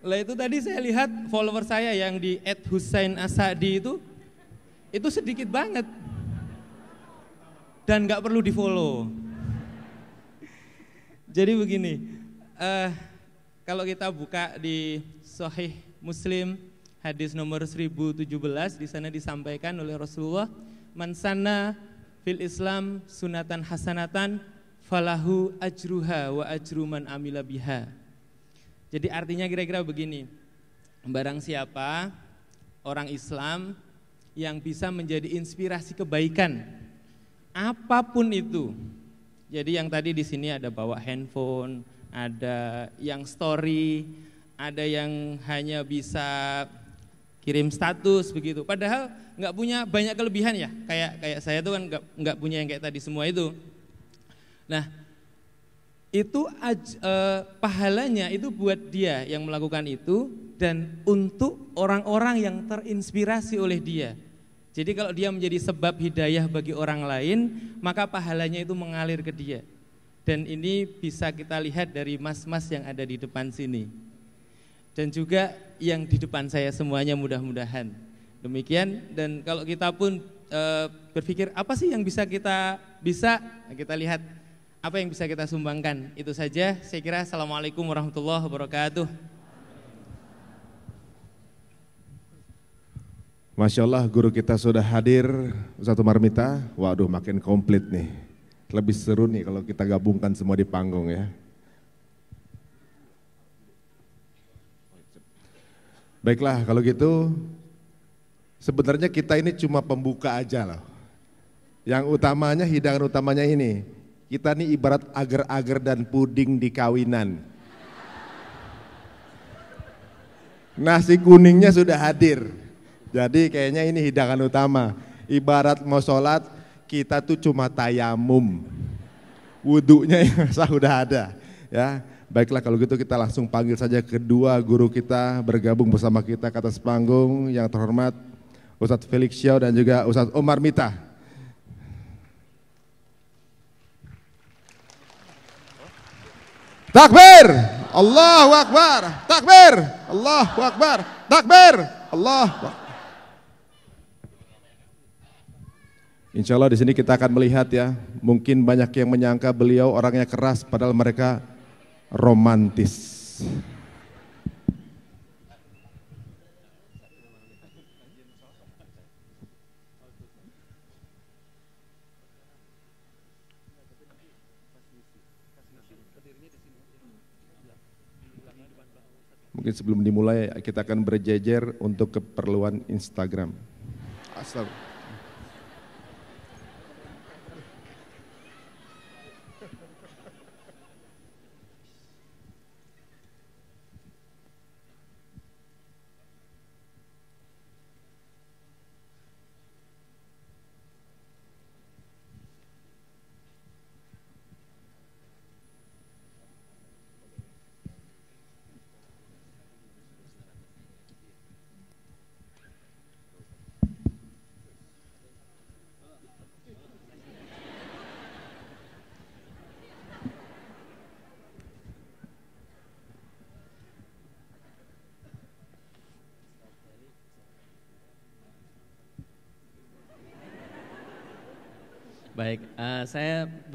lah itu tadi saya lihat follower saya yang di Ed Hussein Asadi itu itu sedikit banget dan nggak perlu di follow. Jadi begini, uh, kalau kita buka di Sahih Muslim hadis nomor 1017 di sana disampaikan oleh Rasulullah man sanna fil Islam sunatan hasanatan falahu ajruha wa ajru man amila biha. Jadi artinya kira-kira begini. Barang siapa orang Islam yang bisa menjadi inspirasi kebaikan apapun itu. Jadi yang tadi di sini ada bawa handphone, ada yang story, ada yang hanya bisa kirim status begitu. Padahal nggak punya banyak kelebihan ya kayak kayak saya tuh kan nggak nggak punya yang kayak tadi semua itu nah itu e, pahalanya itu buat dia yang melakukan itu dan untuk orang-orang yang terinspirasi oleh dia jadi kalau dia menjadi sebab hidayah bagi orang lain maka pahalanya itu mengalir ke dia dan ini bisa kita lihat dari mas-mas yang ada di depan sini dan juga yang di depan saya semuanya mudah-mudahan Demikian dan kalau kita pun e, berpikir apa sih yang bisa kita bisa nah, kita lihat apa yang bisa kita sumbangkan. Itu saja. Saya kira assalamualaikum warahmatullahi wabarakatuh. Masya Allah guru kita sudah hadir satu marmita. Waduh makin komplit nih. Lebih seru nih kalau kita gabungkan semua di panggung ya. Baiklah kalau gitu Sebenarnya kita ini cuma pembuka aja loh. Yang utamanya hidangan utamanya ini. Kita ini ibarat agar-agar dan puding di kawinan. Nasi kuningnya sudah hadir. Jadi kayaknya ini hidangan utama. Ibarat mau sholat, kita tuh cuma tayamum. Wudhunya yang sah udah ada. Ya, Baiklah kalau gitu kita langsung panggil saja kedua guru kita bergabung bersama kita ke atas panggung yang terhormat Ustadz Felix Xiao dan juga Ustadz Omar Mita. Takbir! Allahu Akbar! Takbir! Allahu Akbar! Takbir! Allahu Akbar! Insya Allah di sini kita akan melihat ya, mungkin banyak yang menyangka beliau orangnya keras padahal mereka romantis. Mungkin sebelum dimulai kita akan berjejer untuk keperluan Instagram. Astagfirullah.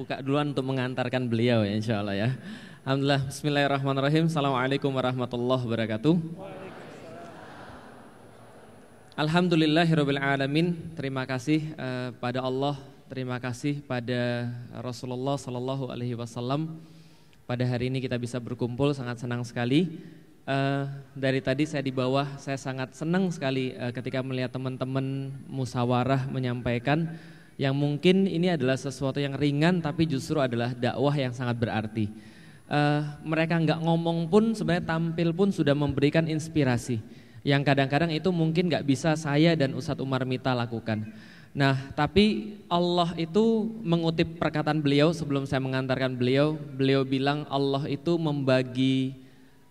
buka duluan untuk mengantarkan beliau ya insya Allah ya. Alhamdulillah, bismillahirrahmanirrahim. Assalamualaikum warahmatullahi wabarakatuh. Alhamdulillahirrahmanirrahim. Terima kasih uh, pada Allah Terima kasih pada Rasulullah Sallallahu Alaihi Wasallam Pada hari ini kita bisa berkumpul Sangat senang sekali uh, Dari tadi saya di bawah Saya sangat senang sekali uh, ketika melihat teman-teman Musawarah menyampaikan yang mungkin ini adalah sesuatu yang ringan tapi justru adalah dakwah yang sangat berarti. Uh, mereka nggak ngomong pun sebenarnya tampil pun sudah memberikan inspirasi yang kadang-kadang itu mungkin nggak bisa saya dan Ustadz Umar Mita lakukan. Nah, tapi Allah itu mengutip perkataan beliau sebelum saya mengantarkan beliau, beliau bilang Allah itu membagi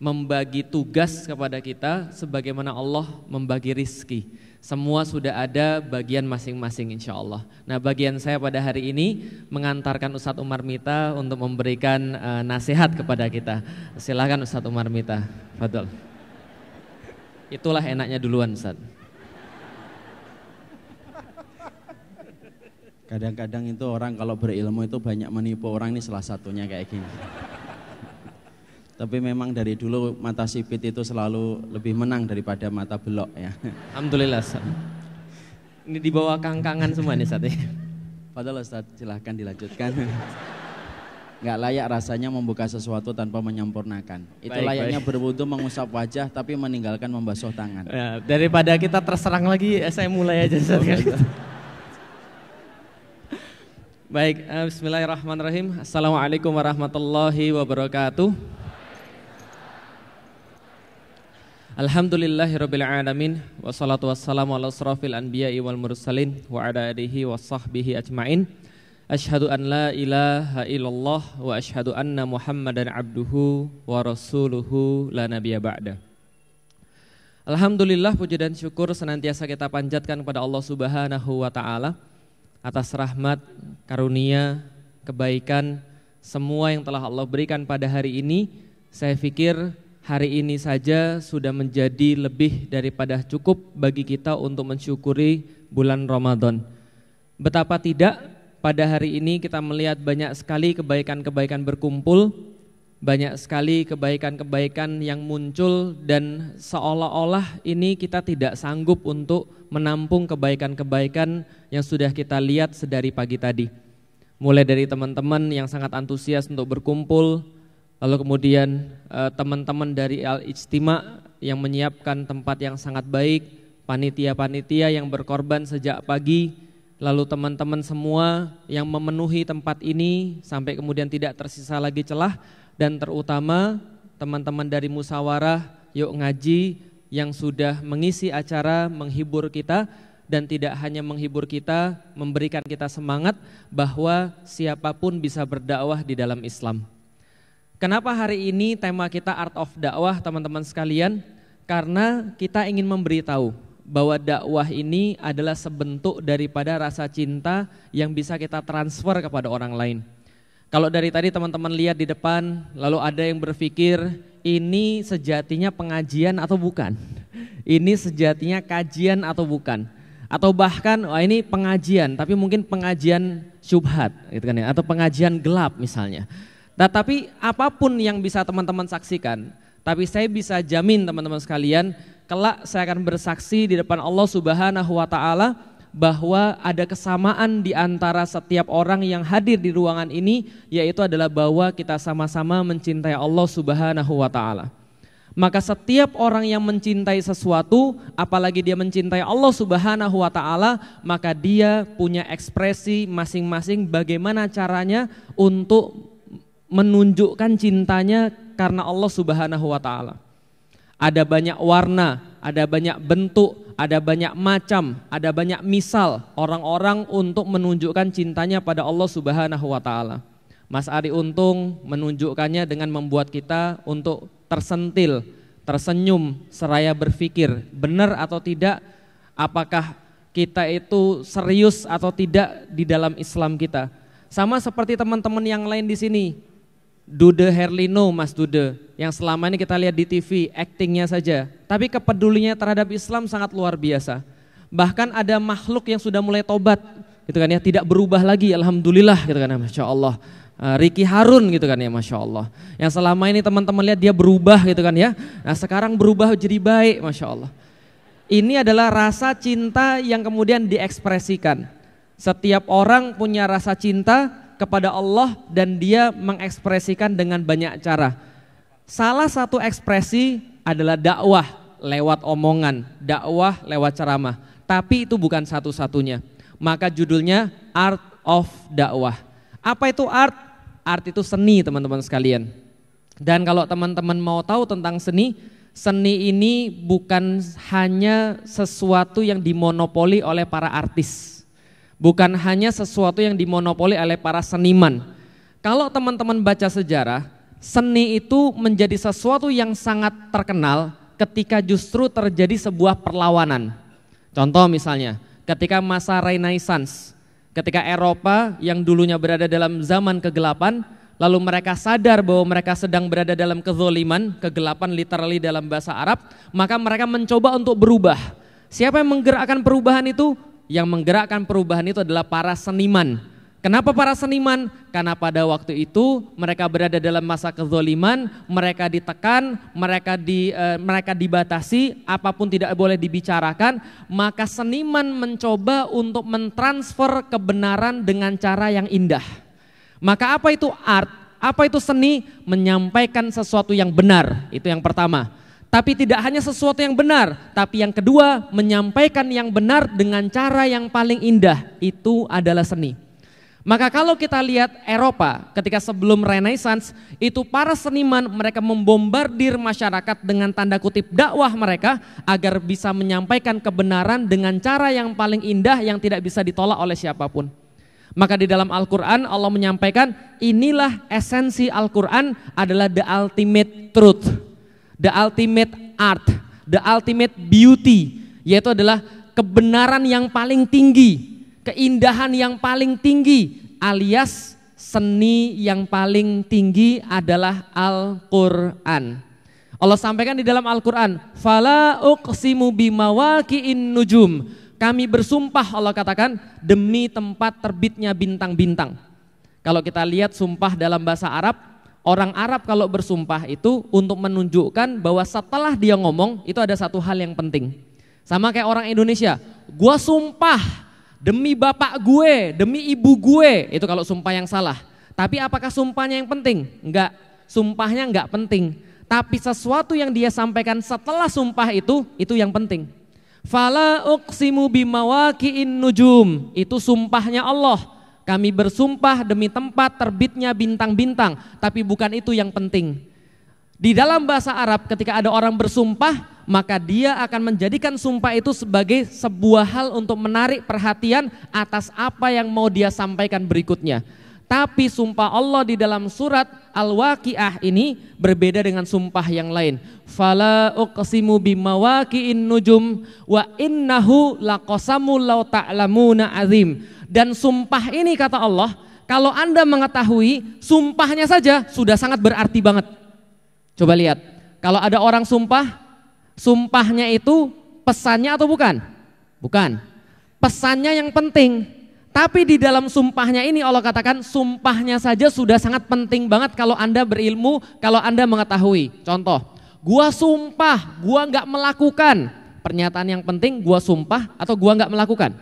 membagi tugas kepada kita sebagaimana Allah membagi rizki. Semua sudah ada bagian masing-masing insya Allah. Nah bagian saya pada hari ini mengantarkan Ustadz Umar Mita untuk memberikan uh, nasihat kepada kita. Silahkan Ustadz Umar Mita, Fadol. Itulah enaknya duluan Ustadz. Kadang-kadang itu orang kalau berilmu itu banyak menipu orang ini salah satunya kayak gini. Tapi memang dari dulu mata sipit itu selalu lebih menang daripada mata belok ya. Alhamdulillah. Ini dibawa kangkangan semua nih saatnya. Padahal Ustaz silahkan dilanjutkan. Gak layak rasanya membuka sesuatu tanpa menyempurnakan. Itu baik, layaknya berwudu mengusap wajah tapi meninggalkan membasuh tangan. Ya, daripada kita terserang lagi, eh, saya mulai aja Ustaz. Oh, gitu. Baik, eh, bismillahirrahmanirrahim. Assalamualaikum warahmatullahi wabarakatuh. Alhamdulillahirabbil alamin wassalatu wassalamu ala asrafil anbiya wal mursalin wa ala wa sahbihi ajmain. Ashhadu an la ilaha illallah wa ashadu anna Muhammadan abduhu wa rasuluhu la nabiya ba'da. Alhamdulillah puji dan syukur senantiasa kita panjatkan kepada Allah Subhanahu wa taala atas rahmat, karunia, kebaikan semua yang telah Allah berikan pada hari ini. Saya pikir hari ini saja sudah menjadi lebih daripada cukup bagi kita untuk mensyukuri bulan Ramadan. Betapa tidak pada hari ini kita melihat banyak sekali kebaikan-kebaikan berkumpul, banyak sekali kebaikan-kebaikan yang muncul dan seolah-olah ini kita tidak sanggup untuk menampung kebaikan-kebaikan yang sudah kita lihat sedari pagi tadi. Mulai dari teman-teman yang sangat antusias untuk berkumpul, Lalu kemudian eh, teman-teman dari Al Ijtima yang menyiapkan tempat yang sangat baik, panitia-panitia yang berkorban sejak pagi, lalu teman-teman semua yang memenuhi tempat ini sampai kemudian tidak tersisa lagi celah dan terutama teman-teman dari Musawarah yuk ngaji yang sudah mengisi acara menghibur kita dan tidak hanya menghibur kita, memberikan kita semangat bahwa siapapun bisa berdakwah di dalam Islam. Kenapa hari ini tema kita Art of Dakwah, teman-teman sekalian? Karena kita ingin memberitahu bahwa dakwah ini adalah sebentuk daripada rasa cinta yang bisa kita transfer kepada orang lain. Kalau dari tadi teman-teman lihat di depan, lalu ada yang berpikir ini sejatinya pengajian atau bukan? Ini sejatinya kajian atau bukan? Atau bahkan wah oh, ini pengajian, tapi mungkin pengajian syubhat gitu kan ya, atau pengajian gelap misalnya. Nah, tapi apapun yang bisa teman-teman saksikan, tapi saya bisa jamin teman-teman sekalian, kelak saya akan bersaksi di depan Allah Subhanahu wa taala bahwa ada kesamaan di antara setiap orang yang hadir di ruangan ini yaitu adalah bahwa kita sama-sama mencintai Allah Subhanahu wa taala. Maka setiap orang yang mencintai sesuatu, apalagi dia mencintai Allah Subhanahu wa taala, maka dia punya ekspresi masing-masing bagaimana caranya untuk menunjukkan cintanya karena Allah Subhanahu wa taala. Ada banyak warna, ada banyak bentuk, ada banyak macam, ada banyak misal orang-orang untuk menunjukkan cintanya pada Allah Subhanahu wa taala. Mas Ari Untung menunjukkannya dengan membuat kita untuk tersentil, tersenyum seraya berpikir, benar atau tidak apakah kita itu serius atau tidak di dalam Islam kita. Sama seperti teman-teman yang lain di sini, Dude Herlino Mas Dude yang selama ini kita lihat di TV aktingnya saja tapi kepedulinya terhadap Islam sangat luar biasa bahkan ada makhluk yang sudah mulai tobat gitu kan ya tidak berubah lagi alhamdulillah gitu kan ya masya Allah eh, Ricky Harun gitu kan ya masya Allah yang selama ini teman-teman lihat dia berubah gitu kan ya nah sekarang berubah jadi baik masya Allah ini adalah rasa cinta yang kemudian diekspresikan setiap orang punya rasa cinta kepada Allah dan dia mengekspresikan dengan banyak cara. Salah satu ekspresi adalah dakwah lewat omongan, dakwah lewat ceramah. Tapi itu bukan satu-satunya. Maka judulnya Art of Dakwah. Apa itu art? Art itu seni, teman-teman sekalian. Dan kalau teman-teman mau tahu tentang seni, seni ini bukan hanya sesuatu yang dimonopoli oleh para artis bukan hanya sesuatu yang dimonopoli oleh para seniman. Kalau teman-teman baca sejarah, seni itu menjadi sesuatu yang sangat terkenal ketika justru terjadi sebuah perlawanan. Contoh misalnya, ketika masa Renaissance, ketika Eropa yang dulunya berada dalam zaman kegelapan, lalu mereka sadar bahwa mereka sedang berada dalam kezoliman, kegelapan literally dalam bahasa Arab, maka mereka mencoba untuk berubah. Siapa yang menggerakkan perubahan itu? yang menggerakkan perubahan itu adalah para seniman. Kenapa para seniman? Karena pada waktu itu mereka berada dalam masa kezoliman, mereka ditekan, mereka di eh, mereka dibatasi, apapun tidak boleh dibicarakan, maka seniman mencoba untuk mentransfer kebenaran dengan cara yang indah. Maka apa itu art? Apa itu seni? Menyampaikan sesuatu yang benar. Itu yang pertama. Tapi tidak hanya sesuatu yang benar, tapi yang kedua menyampaikan yang benar dengan cara yang paling indah. Itu adalah seni. Maka kalau kita lihat Eropa ketika sebelum Renaissance itu para seniman mereka membombardir masyarakat dengan tanda kutip dakwah mereka agar bisa menyampaikan kebenaran dengan cara yang paling indah yang tidak bisa ditolak oleh siapapun. Maka di dalam Al-Quran Allah menyampaikan inilah esensi Al-Quran adalah the ultimate truth the ultimate art, the ultimate beauty, yaitu adalah kebenaran yang paling tinggi, keindahan yang paling tinggi, alias seni yang paling tinggi adalah Al-Qur'an. Allah sampaikan di dalam Al-Qur'an, "Fala uqsimu bimawaqi'in nujum." Kami bersumpah Allah katakan demi tempat terbitnya bintang-bintang. Kalau kita lihat sumpah dalam bahasa Arab orang Arab kalau bersumpah itu untuk menunjukkan bahwa setelah dia ngomong itu ada satu hal yang penting. Sama kayak orang Indonesia, gue sumpah demi bapak gue, demi ibu gue, itu kalau sumpah yang salah. Tapi apakah sumpahnya yang penting? Enggak, sumpahnya enggak penting. Tapi sesuatu yang dia sampaikan setelah sumpah itu, itu yang penting. Fala uksimu bimawaki'in nujum. Itu sumpahnya Allah. Kami bersumpah demi tempat terbitnya bintang-bintang, tapi bukan itu yang penting. Di dalam bahasa Arab, ketika ada orang bersumpah, maka dia akan menjadikan sumpah itu sebagai sebuah hal untuk menarik perhatian atas apa yang mau dia sampaikan berikutnya. Tapi sumpah Allah di dalam surat Al-Waqi'ah ini berbeda dengan sumpah yang lain. Fala uqsimu bimawaqi'in nujum wa innahu laqasamu law ta'lamuna azim. Dan sumpah ini kata Allah, kalau Anda mengetahui sumpahnya saja sudah sangat berarti banget. Coba lihat, kalau ada orang sumpah, sumpahnya itu pesannya atau bukan? Bukan. Pesannya yang penting. Tapi di dalam sumpahnya ini Allah katakan sumpahnya saja sudah sangat penting banget kalau Anda berilmu, kalau Anda mengetahui. Contoh, gua sumpah, gua nggak melakukan. Pernyataan yang penting, gua sumpah atau gua nggak melakukan?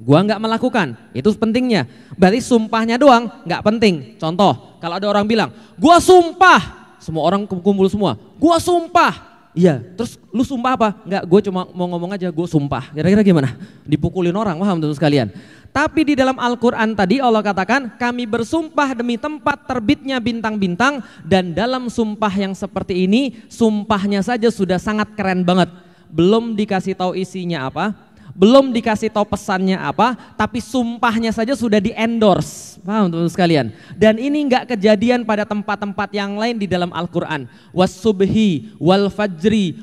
Gua nggak melakukan, itu pentingnya. Berarti sumpahnya doang nggak penting. Contoh, kalau ada orang bilang, gua sumpah, semua orang kumpul semua, gua sumpah. Iya, terus lu sumpah apa? Nggak. gue cuma mau ngomong aja, gue sumpah. Kira-kira gimana? Dipukulin orang, paham tentu sekalian? Tapi di dalam Al-Quran tadi Allah katakan kami bersumpah demi tempat terbitnya bintang-bintang dan dalam sumpah yang seperti ini sumpahnya saja sudah sangat keren banget. Belum dikasih tahu isinya apa, belum dikasih tahu pesannya apa, tapi sumpahnya saja sudah di endorse. Paham teman-teman sekalian? Dan ini enggak kejadian pada tempat-tempat yang lain di dalam Al-Quran. Wasubhi, wal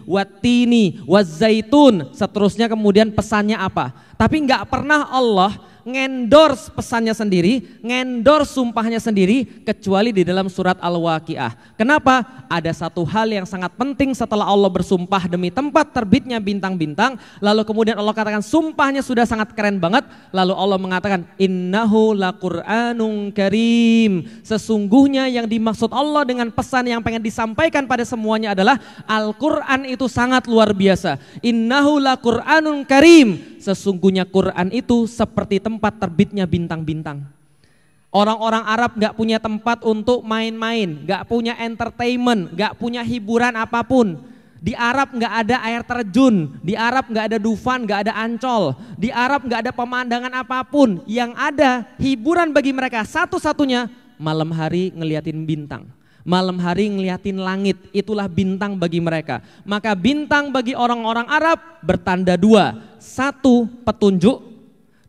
watini, wazaitun. Seterusnya kemudian pesannya apa. Tapi enggak pernah Allah ngendorse pesannya sendiri, ngendorse sumpahnya sendiri kecuali di dalam surat Al-Waqiah. Kenapa? Ada satu hal yang sangat penting setelah Allah bersumpah demi tempat terbitnya bintang-bintang, lalu kemudian Allah katakan sumpahnya sudah sangat keren banget, lalu Allah mengatakan innahu laqur'anun karim. Sesungguhnya yang dimaksud Allah dengan pesan yang pengen disampaikan pada semuanya adalah Al-Qur'an itu sangat luar biasa. Innahu laqur'anun karim. Sesungguhnya Quran itu seperti tempat tempat terbitnya bintang-bintang. Orang-orang Arab nggak punya tempat untuk main-main, nggak -main, punya entertainment, nggak punya hiburan apapun. Di Arab nggak ada air terjun, di Arab nggak ada dufan, nggak ada ancol, di Arab nggak ada pemandangan apapun. Yang ada hiburan bagi mereka satu-satunya malam hari ngeliatin bintang. Malam hari ngeliatin langit, itulah bintang bagi mereka. Maka bintang bagi orang-orang Arab bertanda dua. Satu, petunjuk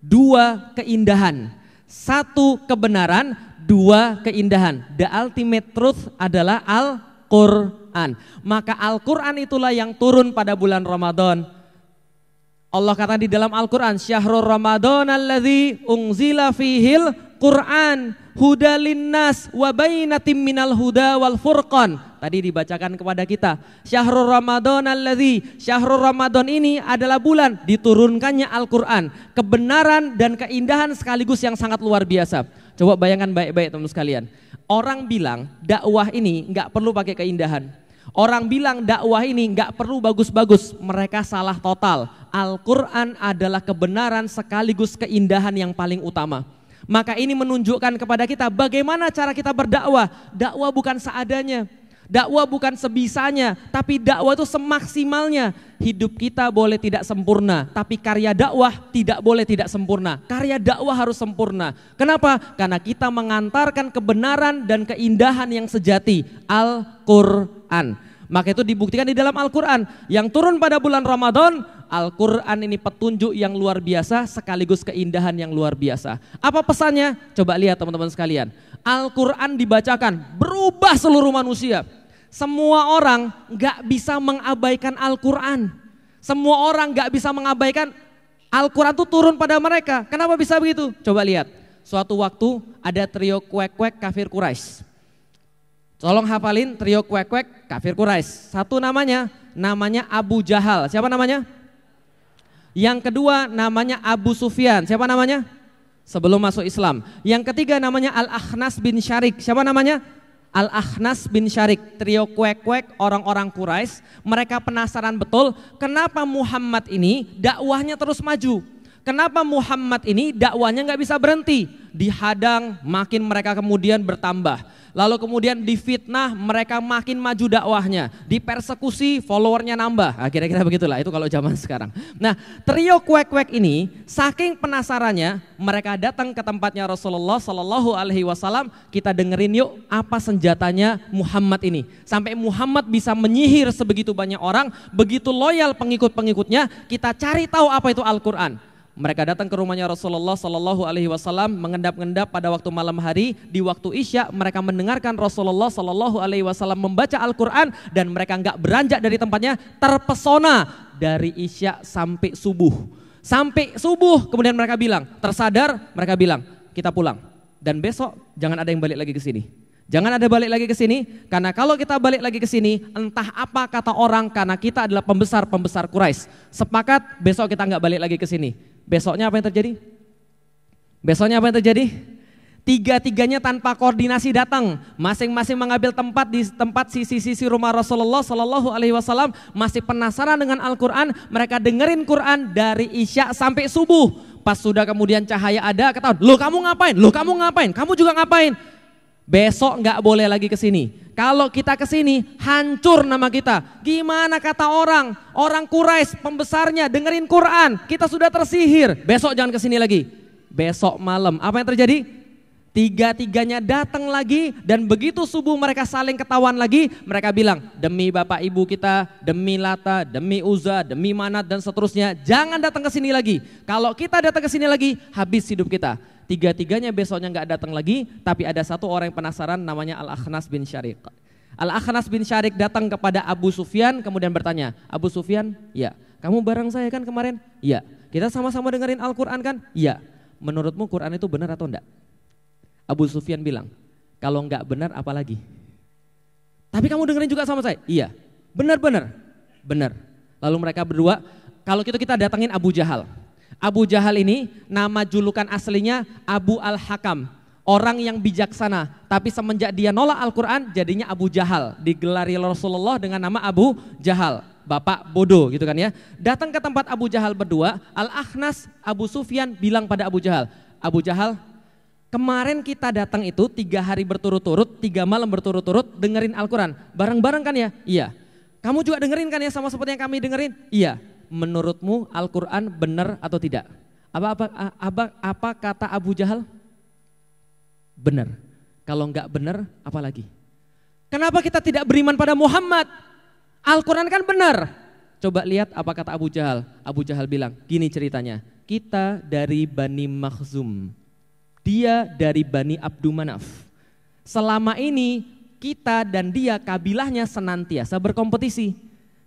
dua keindahan. Satu kebenaran, dua keindahan. The ultimate truth adalah Al-Quran. Maka Al-Quran itulah yang turun pada bulan Ramadan. Allah kata di dalam Al-Quran, Syahrul Ramadan alladhi unzila fihil Quran hudalin nas wa bainatim minal huda wal furqan. Tadi dibacakan kepada kita. Syahrul Ramadan alladzi Syahrul Ramadan ini adalah bulan diturunkannya Al-Qur'an, kebenaran dan keindahan sekaligus yang sangat luar biasa. Coba bayangkan baik-baik teman sekalian. Orang bilang dakwah ini nggak perlu pakai keindahan. Orang bilang dakwah ini nggak perlu bagus-bagus, mereka salah total. Al-Quran adalah kebenaran sekaligus keindahan yang paling utama. Maka ini menunjukkan kepada kita bagaimana cara kita berdakwah. Dakwah bukan seadanya. Dakwah bukan sebisanya, tapi dakwah itu semaksimalnya. Hidup kita boleh tidak sempurna, tapi karya dakwah tidak boleh tidak sempurna. Karya dakwah harus sempurna. Kenapa? Karena kita mengantarkan kebenaran dan keindahan yang sejati, Al-Qur'an. Maka itu dibuktikan di dalam Al-Qur'an yang turun pada bulan Ramadan Al-Quran ini petunjuk yang luar biasa sekaligus keindahan yang luar biasa. Apa pesannya? Coba lihat teman-teman sekalian. Al-Quran dibacakan, berubah seluruh manusia. Semua orang gak bisa mengabaikan Al-Quran. Semua orang gak bisa mengabaikan Al-Quran itu turun pada mereka. Kenapa bisa begitu? Coba lihat. Suatu waktu ada trio kuek-kuek kafir Quraisy. Tolong hafalin trio kuek-kuek kafir Quraisy. Satu namanya, namanya Abu Jahal. Siapa namanya? Yang kedua namanya Abu Sufyan. Siapa namanya? Sebelum masuk Islam. Yang ketiga namanya Al-Ahnas bin Syarik. Siapa namanya? Al-Ahnas bin Syarik, trio kuek-kuek orang-orang Quraisy, mereka penasaran betul kenapa Muhammad ini dakwahnya terus maju. Kenapa Muhammad ini dakwahnya nggak bisa berhenti? Dihadang, makin mereka kemudian bertambah. Lalu kemudian difitnah, mereka makin maju dakwahnya. Dipersekusi, followernya nambah. Nah, kira-kira begitulah, itu kalau zaman sekarang. Nah, trio kuek-kuek ini saking penasarannya, mereka datang ke tempatnya Rasulullah Shallallahu Alaihi Wasallam. Kita dengerin yuk apa senjatanya Muhammad ini. Sampai Muhammad bisa menyihir sebegitu banyak orang, begitu loyal pengikut-pengikutnya. Kita cari tahu apa itu Al-Quran. Mereka datang ke rumahnya Rasulullah Shallallahu Alaihi Wasallam mengendap-endap pada waktu malam hari. Di waktu isya mereka mendengarkan Rasulullah Shallallahu Alaihi Wasallam membaca Al-Quran dan mereka nggak beranjak dari tempatnya terpesona dari isya sampai subuh. Sampai subuh kemudian mereka bilang tersadar mereka bilang kita pulang dan besok jangan ada yang balik lagi ke sini. Jangan ada balik lagi ke sini, karena kalau kita balik lagi ke sini, entah apa kata orang, karena kita adalah pembesar-pembesar Quraisy. Sepakat, besok kita nggak balik lagi ke sini. Besoknya apa yang terjadi? Besoknya apa yang terjadi? Tiga-tiganya tanpa koordinasi datang, masing-masing mengambil tempat di tempat sisi-sisi rumah Rasulullah Shallallahu Alaihi Wasallam. Masih penasaran dengan Al-Quran, mereka dengerin Quran dari isya sampai subuh. Pas sudah kemudian cahaya ada, ketahuan, lo kamu ngapain? Lo kamu ngapain? Kamu juga ngapain? Besok nggak boleh lagi ke sini. Kalau kita ke sini, hancur nama kita. Gimana kata orang? Orang Quraisy pembesarnya dengerin Quran, kita sudah tersihir. Besok jangan ke sini lagi. Besok malam, apa yang terjadi? Tiga-tiganya datang lagi dan begitu subuh mereka saling ketahuan lagi, mereka bilang, "Demi bapak ibu kita, demi Lata, demi Uza, demi Manat dan seterusnya, jangan datang ke sini lagi. Kalau kita datang ke sini lagi, habis hidup kita." Tiga-tiganya besoknya nggak datang lagi, tapi ada satu orang yang penasaran namanya Al-Akhnas bin Syariq. Al-Akhnas bin Syarik datang kepada Abu Sufyan kemudian bertanya, "Abu Sufyan, ya, kamu bareng saya kan kemarin? Ya. Kita sama-sama dengerin Al-Qur'an kan? Ya. Menurutmu Quran itu benar atau enggak?" Abu Sufyan bilang, "Kalau enggak benar apalagi?" "Tapi kamu dengerin juga sama saya?" "Iya." "Benar-benar." "Benar." Lalu mereka berdua, kalau gitu kita datangin Abu Jahal. Abu Jahal ini nama julukan aslinya Abu Al-Hakam. Orang yang bijaksana, tapi semenjak dia nolak Al-Quran jadinya Abu Jahal. Digelari Rasulullah dengan nama Abu Jahal. Bapak bodoh gitu kan ya. Datang ke tempat Abu Jahal berdua, Al-Ahnas, Abu Sufyan bilang pada Abu Jahal, Abu Jahal, kemarin kita datang itu tiga hari berturut-turut, tiga malam berturut-turut dengerin Al-Quran. Bareng-bareng kan ya? Iya. Kamu juga dengerin kan ya sama seperti yang kami dengerin? Iya menurutmu Al-Quran benar atau tidak? Apa, apa, apa, apa kata Abu Jahal? Benar. Kalau enggak benar, apa lagi? Kenapa kita tidak beriman pada Muhammad? Al-Quran kan benar. Coba lihat apa kata Abu Jahal. Abu Jahal bilang, gini ceritanya. Kita dari Bani Makhzum. Dia dari Bani Abdul Manaf. Selama ini kita dan dia kabilahnya senantiasa berkompetisi.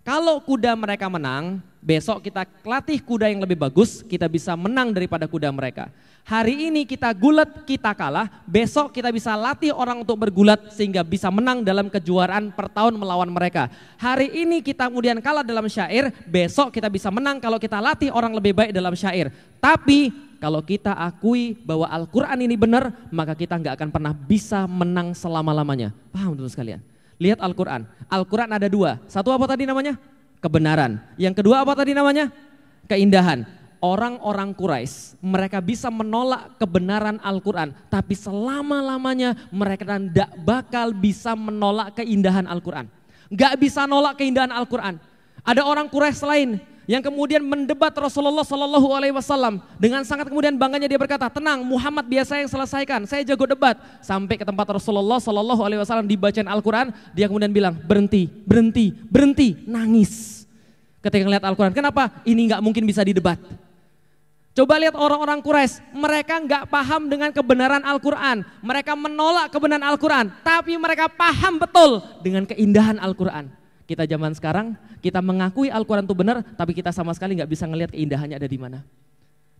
Kalau kuda mereka menang, Besok kita latih kuda yang lebih bagus, kita bisa menang daripada kuda mereka. Hari ini kita gulat, kita kalah. Besok kita bisa latih orang untuk bergulat sehingga bisa menang dalam kejuaraan per tahun melawan mereka. Hari ini kita kemudian kalah dalam syair, besok kita bisa menang kalau kita latih orang lebih baik dalam syair. Tapi kalau kita akui bahwa Al-Quran ini benar, maka kita nggak akan pernah bisa menang selama-lamanya. Paham teman sekalian? Lihat Al-Quran. Al-Quran ada dua. Satu apa tadi namanya? kebenaran. Yang kedua apa tadi namanya? Keindahan. Orang-orang Quraisy mereka bisa menolak kebenaran Al-Quran, tapi selama-lamanya mereka tidak bakal bisa menolak keindahan Al-Quran. Gak bisa nolak keindahan Al-Quran. Ada orang Quraisy lain yang kemudian mendebat Rasulullah Shallallahu Alaihi Wasallam dengan sangat kemudian bangganya dia berkata, tenang Muhammad biasa yang selesaikan, saya jago debat sampai ke tempat Rasulullah Shallallahu Alaihi Wasallam dibacain Al-Quran, dia kemudian bilang berhenti, berhenti, berhenti, nangis ketika melihat Al-Quran. Kenapa? Ini nggak mungkin bisa didebat. Coba lihat orang-orang Quraisy, mereka nggak paham dengan kebenaran Al-Quran. Mereka menolak kebenaran Al-Quran, tapi mereka paham betul dengan keindahan Al-Quran kita zaman sekarang, kita mengakui Al-Quran itu benar, tapi kita sama sekali nggak bisa ngelihat keindahannya ada di mana.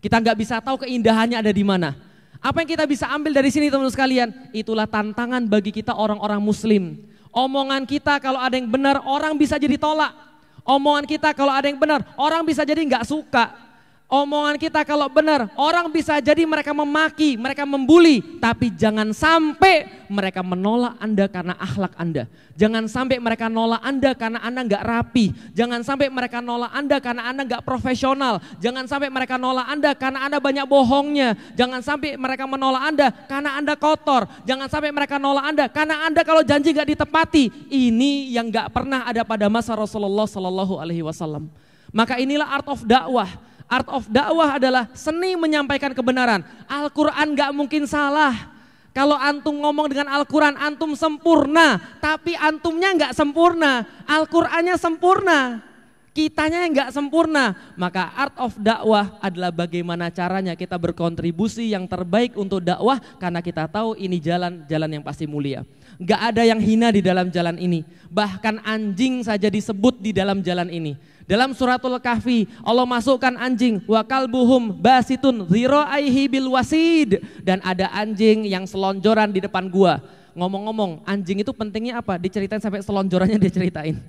Kita nggak bisa tahu keindahannya ada di mana. Apa yang kita bisa ambil dari sini teman-teman sekalian? Itulah tantangan bagi kita orang-orang muslim. Omongan kita kalau ada yang benar, orang bisa jadi tolak. Omongan kita kalau ada yang benar, orang bisa jadi nggak suka. Omongan kita kalau benar, orang bisa jadi mereka memaki, mereka membuli, tapi jangan sampai mereka menolak Anda karena akhlak Anda. Jangan sampai mereka nolak Anda karena Anda nggak rapi. Jangan sampai mereka nolak Anda karena Anda nggak profesional. Jangan sampai mereka nolak Anda karena Anda banyak bohongnya. Jangan sampai mereka menolak Anda karena Anda kotor. Jangan sampai mereka nolak Anda karena Anda kalau janji nggak ditepati. Ini yang nggak pernah ada pada masa Rasulullah Shallallahu Alaihi Wasallam. Maka inilah art of dakwah Art of dakwah adalah seni menyampaikan kebenaran. Al-Quran gak mungkin salah. Kalau antum ngomong dengan Al-Quran, antum sempurna. Tapi antumnya gak sempurna. Al-Qurannya sempurna. Kitanya yang gak sempurna. Maka art of dakwah adalah bagaimana caranya kita berkontribusi yang terbaik untuk dakwah. Karena kita tahu ini jalan, jalan yang pasti mulia. Gak ada yang hina di dalam jalan ini. Bahkan anjing saja disebut di dalam jalan ini. Dalam suratul kahfi Allah masukkan anjing Wakal buhum basitun ziraihi bil wasid dan ada anjing yang selonjoran di depan gua. Ngomong-ngomong, anjing itu pentingnya apa? Diceritain sampai selonjorannya diceritain.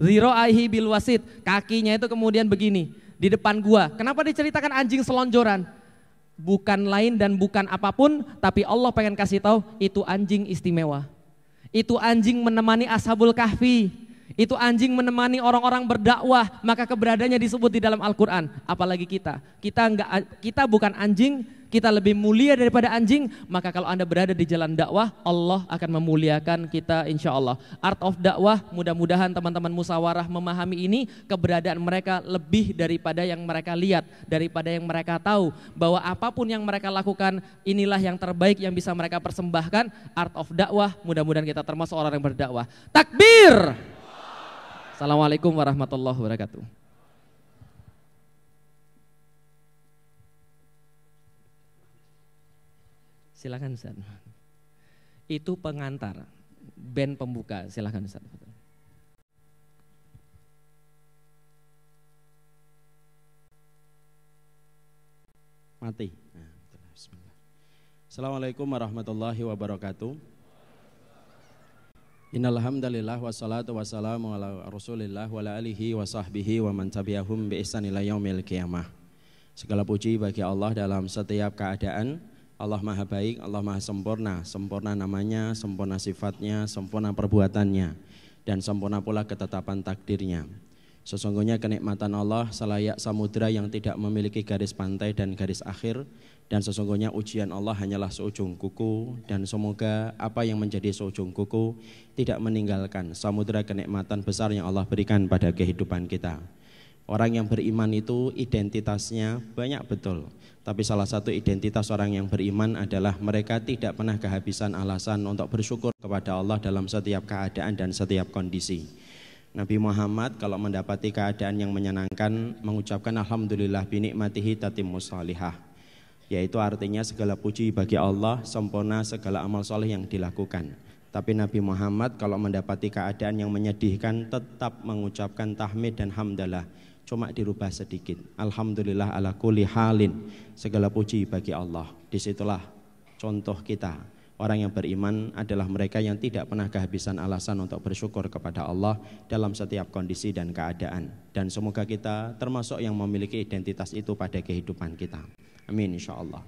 Ziraihi bil wasid, kakinya itu kemudian begini di depan gua. Kenapa diceritakan anjing selonjoran? Bukan lain dan bukan apapun, tapi Allah pengen kasih tahu itu anjing istimewa. Itu anjing menemani ashabul kahfi itu anjing menemani orang-orang berdakwah, maka keberadaannya disebut di dalam Al-Qur'an, apalagi kita. Kita enggak kita bukan anjing, kita lebih mulia daripada anjing, maka kalau Anda berada di jalan dakwah, Allah akan memuliakan kita insya Allah. Art of dakwah, mudah-mudahan teman-teman musawarah memahami ini, keberadaan mereka lebih daripada yang mereka lihat, daripada yang mereka tahu, bahwa apapun yang mereka lakukan, inilah yang terbaik yang bisa mereka persembahkan. Art of dakwah, mudah-mudahan kita termasuk orang yang berdakwah. Takbir! Assalamualaikum warahmatullahi wabarakatuh. Silakan Ustaz. Itu pengantar, band pembuka. Silakan Ustaz. Mati. Nah, Assalamualaikum warahmatullahi wabarakatuh. Innalhamdalillah wassalatu wassalamu ala Rasulillah wa alihi wa sahbihi wa man tabi'ahum bi ihsan ila yaumil qiyamah. Segala puji bagi Allah dalam setiap keadaan. Allah Maha Baik, Allah Maha Sempurna, sempurna namanya, sempurna sifatnya, sempurna perbuatannya, dan sempurna pula ketetapan takdirnya. Sesungguhnya kenikmatan Allah selayak samudra yang tidak memiliki garis pantai dan garis akhir dan sesungguhnya ujian Allah hanyalah seujung kuku dan semoga apa yang menjadi seujung kuku tidak meninggalkan samudera kenikmatan besar yang Allah berikan pada kehidupan kita. Orang yang beriman itu identitasnya banyak betul, tapi salah satu identitas orang yang beriman adalah mereka tidak pernah kehabisan alasan untuk bersyukur kepada Allah dalam setiap keadaan dan setiap kondisi. Nabi Muhammad kalau mendapati keadaan yang menyenangkan mengucapkan alhamdulillah binikmatihi tatimmus salihah yaitu artinya segala puji bagi Allah sempurna segala amal soleh yang dilakukan. Tapi Nabi Muhammad kalau mendapati keadaan yang menyedihkan tetap mengucapkan tahmid dan hamdalah. Cuma dirubah sedikit. Alhamdulillah ala kulli halin. Segala puji bagi Allah. Disitulah contoh kita Orang yang beriman adalah mereka yang tidak pernah kehabisan alasan untuk bersyukur kepada Allah dalam setiap kondisi dan keadaan. Dan semoga kita termasuk yang memiliki identitas itu pada kehidupan kita. Amin insya Allah.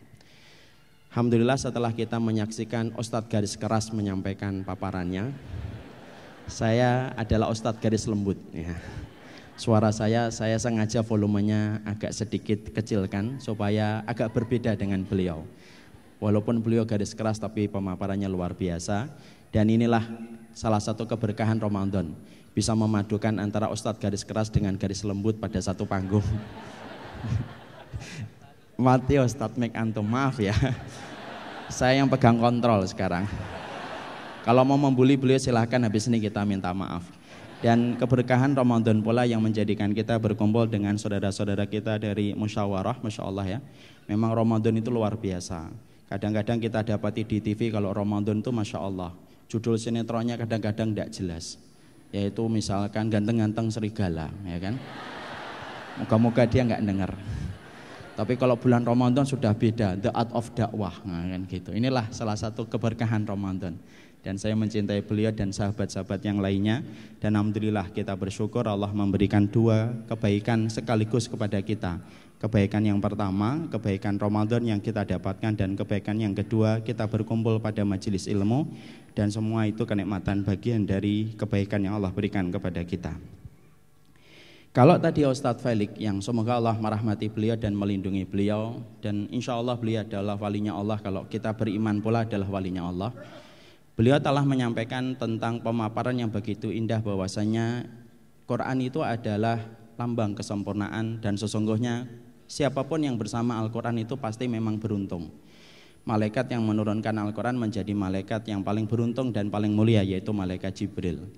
Alhamdulillah setelah kita menyaksikan Ustadz Garis Keras menyampaikan paparannya, saya adalah Ustadz Garis Lembut. Ya. Suara saya, saya sengaja volumenya agak sedikit kecilkan supaya agak berbeda dengan beliau. Walaupun beliau garis keras tapi pemaparannya luar biasa. Dan inilah salah satu keberkahan Ramadan. Bisa memadukan antara Ustadz garis keras dengan garis lembut pada satu panggung. Mati Ustadz make antum, maaf ya. Saya yang pegang kontrol sekarang. Kalau mau membuli beliau silahkan habis ini kita minta maaf. Dan keberkahan Ramadan pula yang menjadikan kita berkumpul dengan saudara-saudara kita dari musyawarah, Masya Allah ya. Memang Ramadan itu luar biasa. Kadang-kadang kita dapati di TV kalau Ramadan itu Masya Allah. Judul sinetronnya kadang-kadang tidak jelas. Yaitu misalkan ganteng-ganteng serigala, ya kan? Moga-moga dia nggak dengar. Tapi kalau bulan Ramadan sudah beda, the art of dakwah, nah, kan gitu. Inilah salah satu keberkahan Ramadan. Dan saya mencintai beliau dan sahabat-sahabat yang lainnya. Dan alhamdulillah kita bersyukur Allah memberikan dua kebaikan sekaligus kepada kita. Kebaikan yang pertama, kebaikan Ramadan yang kita dapatkan dan kebaikan yang kedua, kita berkumpul pada majelis ilmu dan semua itu kenikmatan bagian dari kebaikan yang Allah berikan kepada kita. Kalau tadi Ustadz Felix yang semoga Allah merahmati beliau dan melindungi beliau dan insya Allah beliau adalah walinya Allah kalau kita beriman pula adalah walinya Allah. Beliau telah menyampaikan tentang pemaparan yang begitu indah bahwasanya Quran itu adalah lambang kesempurnaan dan sesungguhnya Siapapun yang bersama Al-Quran itu pasti memang beruntung. Malaikat yang menurunkan Al-Quran menjadi malaikat yang paling beruntung dan paling mulia yaitu malaikat Jibril.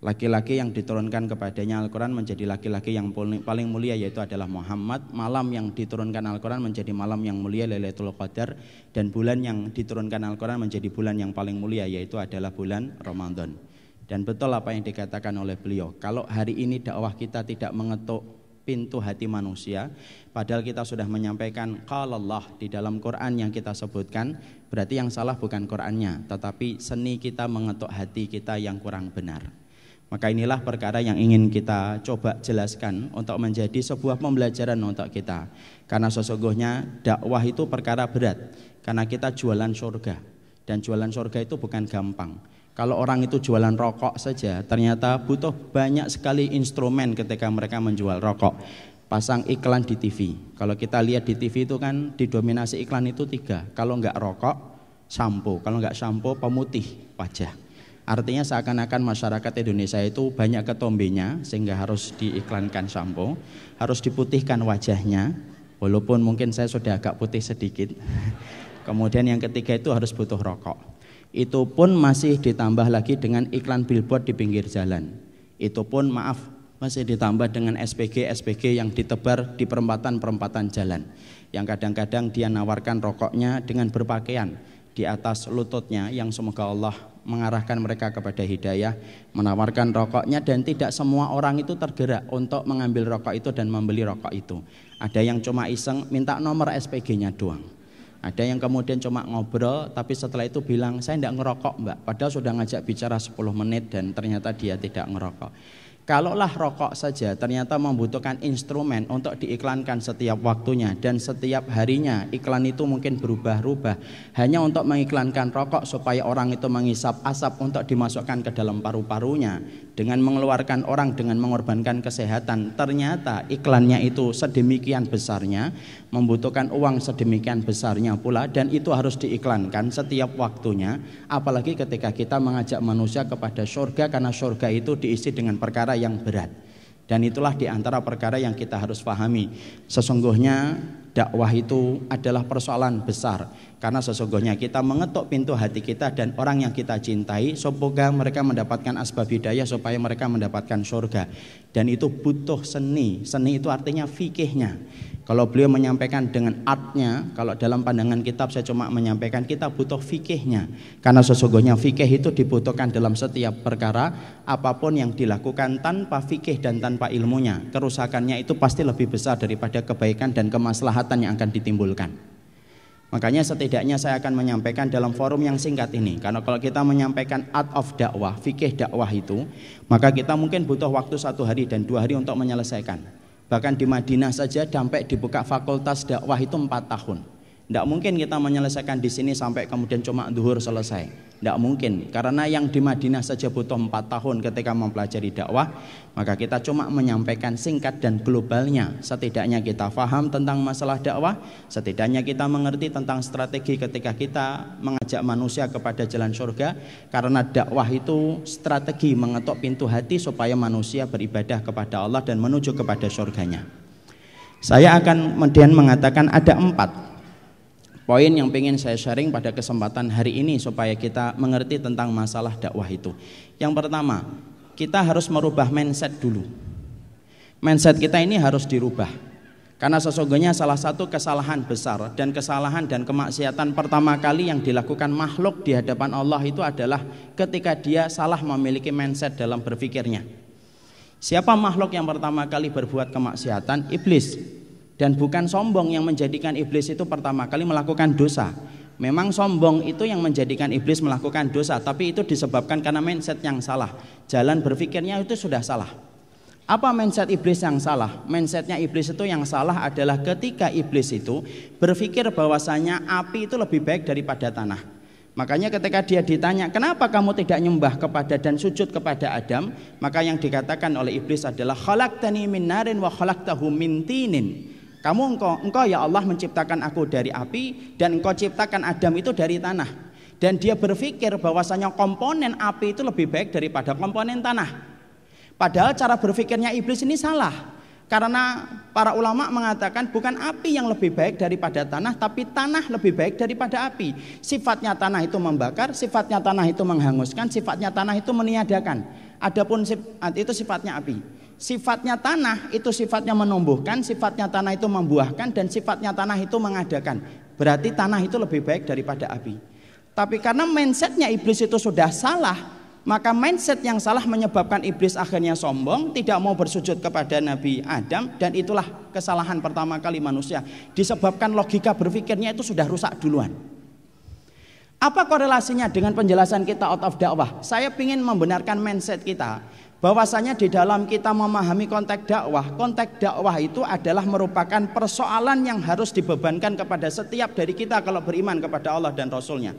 Laki-laki yang diturunkan kepadanya Al-Quran menjadi laki-laki yang paling mulia yaitu adalah Muhammad Malam yang diturunkan Al-Quran menjadi malam yang mulia Lailatul Qadar Dan bulan yang diturunkan Al-Quran menjadi bulan yang paling mulia yaitu adalah bulan Ramadan Dan betul apa yang dikatakan oleh beliau Kalau hari ini dakwah kita tidak mengetuk pintu hati manusia. Padahal kita sudah menyampaikan kalau Allah di dalam Quran yang kita sebutkan, berarti yang salah bukan Qurannya, tetapi seni kita mengetuk hati kita yang kurang benar. Maka inilah perkara yang ingin kita coba jelaskan untuk menjadi sebuah pembelajaran untuk kita. Karena sesungguhnya dakwah itu perkara berat, karena kita jualan surga. Dan jualan surga itu bukan gampang. Kalau orang itu jualan rokok saja, ternyata butuh banyak sekali instrumen ketika mereka menjual rokok. Pasang iklan di TV. Kalau kita lihat di TV itu kan didominasi iklan itu tiga. Kalau nggak rokok, sampo. Kalau nggak sampo, pemutih wajah. Artinya seakan-akan masyarakat Indonesia itu banyak ketombenya sehingga harus diiklankan sampo, harus diputihkan wajahnya, walaupun mungkin saya sudah agak putih sedikit. Kemudian yang ketiga itu harus butuh rokok. Itu pun masih ditambah lagi dengan iklan billboard di pinggir jalan. Itu pun maaf masih ditambah dengan SPG SPG yang ditebar di perempatan-perempatan jalan. Yang kadang-kadang dia nawarkan rokoknya dengan berpakaian di atas lututnya yang semoga Allah mengarahkan mereka kepada hidayah, menawarkan rokoknya dan tidak semua orang itu tergerak untuk mengambil rokok itu dan membeli rokok itu. Ada yang cuma iseng minta nomor SPG-nya doang. Ada yang kemudian cuma ngobrol, tapi setelah itu bilang, saya tidak ngerokok mbak. Padahal sudah ngajak bicara 10 menit dan ternyata dia tidak ngerokok. Kalau lah rokok saja ternyata membutuhkan instrumen untuk diiklankan setiap waktunya dan setiap harinya iklan itu mungkin berubah-ubah hanya untuk mengiklankan rokok supaya orang itu mengisap asap untuk dimasukkan ke dalam paru-parunya dengan mengeluarkan orang dengan mengorbankan kesehatan ternyata iklannya itu sedemikian besarnya membutuhkan uang sedemikian besarnya pula dan itu harus diiklankan setiap waktunya apalagi ketika kita mengajak manusia kepada surga karena surga itu diisi dengan perkara yang berat dan itulah diantara perkara yang kita harus pahami sesungguhnya dakwah itu adalah persoalan besar karena sesungguhnya kita mengetuk pintu hati kita dan orang yang kita cintai, semoga mereka mendapatkan asbab hidayah supaya mereka mendapatkan surga. Dan itu butuh seni. Seni itu artinya fikihnya. Kalau beliau menyampaikan dengan artnya, kalau dalam pandangan kitab saya cuma menyampaikan kita butuh fikihnya. Karena sesungguhnya fikih itu dibutuhkan dalam setiap perkara, apapun yang dilakukan tanpa fikih dan tanpa ilmunya, kerusakannya itu pasti lebih besar daripada kebaikan dan kemaslahatan yang akan ditimbulkan. Makanya setidaknya saya akan menyampaikan dalam forum yang singkat ini. Karena kalau kita menyampaikan art of dakwah, fikih dakwah itu, maka kita mungkin butuh waktu satu hari dan dua hari untuk menyelesaikan. Bahkan di Madinah saja sampai dibuka fakultas dakwah itu empat tahun. Tidak mungkin kita menyelesaikan di sini sampai kemudian cuma duhur selesai. Tidak mungkin, karena yang di Madinah saja butuh empat tahun ketika mempelajari dakwah, maka kita cuma menyampaikan singkat dan globalnya. Setidaknya kita faham tentang masalah dakwah, setidaknya kita mengerti tentang strategi ketika kita mengajak manusia kepada jalan surga, karena dakwah itu strategi mengetuk pintu hati supaya manusia beribadah kepada Allah dan menuju kepada surganya. Saya akan kemudian mengatakan ada empat poin yang ingin saya sharing pada kesempatan hari ini supaya kita mengerti tentang masalah dakwah itu. Yang pertama, kita harus merubah mindset dulu. Mindset kita ini harus dirubah. Karena sesungguhnya salah satu kesalahan besar dan kesalahan dan kemaksiatan pertama kali yang dilakukan makhluk di hadapan Allah itu adalah ketika dia salah memiliki mindset dalam berpikirnya. Siapa makhluk yang pertama kali berbuat kemaksiatan? Iblis dan bukan sombong yang menjadikan iblis itu pertama kali melakukan dosa. Memang sombong itu yang menjadikan iblis melakukan dosa, tapi itu disebabkan karena mindset yang salah. Jalan berpikirnya itu sudah salah. Apa mindset iblis yang salah? Mindsetnya iblis itu yang salah adalah ketika iblis itu berpikir bahwasanya api itu lebih baik daripada tanah. Makanya ketika dia ditanya, kenapa kamu tidak nyembah kepada dan sujud kepada Adam? Maka yang dikatakan oleh iblis adalah Kholaktani min narin wa kholaktahu min kamu engkau, engkau ya Allah menciptakan aku dari api dan engkau ciptakan Adam itu dari tanah. Dan dia berpikir bahwasanya komponen api itu lebih baik daripada komponen tanah. Padahal cara berpikirnya iblis ini salah. Karena para ulama mengatakan bukan api yang lebih baik daripada tanah, tapi tanah lebih baik daripada api. Sifatnya tanah itu membakar, sifatnya tanah itu menghanguskan, sifatnya tanah itu meniadakan. Adapun itu sifatnya api. Sifatnya tanah itu sifatnya menumbuhkan, sifatnya tanah itu membuahkan, dan sifatnya tanah itu mengadakan. Berarti tanah itu lebih baik daripada api. Tapi karena mindsetnya iblis itu sudah salah, maka mindset yang salah menyebabkan iblis akhirnya sombong, tidak mau bersujud kepada Nabi Adam, dan itulah kesalahan pertama kali manusia. Disebabkan logika berpikirnya itu sudah rusak duluan. Apa korelasinya dengan penjelasan kita out of dakwah? Saya ingin membenarkan mindset kita bahwasanya di dalam kita memahami konteks dakwah, konteks dakwah itu adalah merupakan persoalan yang harus dibebankan kepada setiap dari kita kalau beriman kepada Allah dan Rasulnya.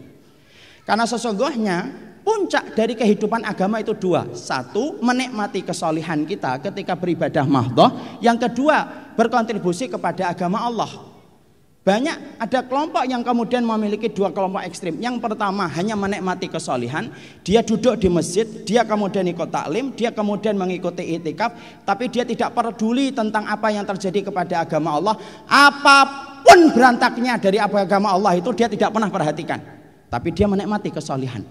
Karena sesungguhnya puncak dari kehidupan agama itu dua. Satu, menikmati kesolihan kita ketika beribadah mahdoh. Yang kedua, berkontribusi kepada agama Allah. Banyak ada kelompok yang kemudian memiliki dua kelompok ekstrim. Yang pertama hanya menikmati kesolihan, dia duduk di masjid, dia kemudian ikut taklim, dia kemudian mengikuti itikaf, tapi dia tidak peduli tentang apa yang terjadi kepada agama Allah. Apapun berantaknya dari apa agama Allah itu dia tidak pernah perhatikan. Tapi dia menikmati kesolihan.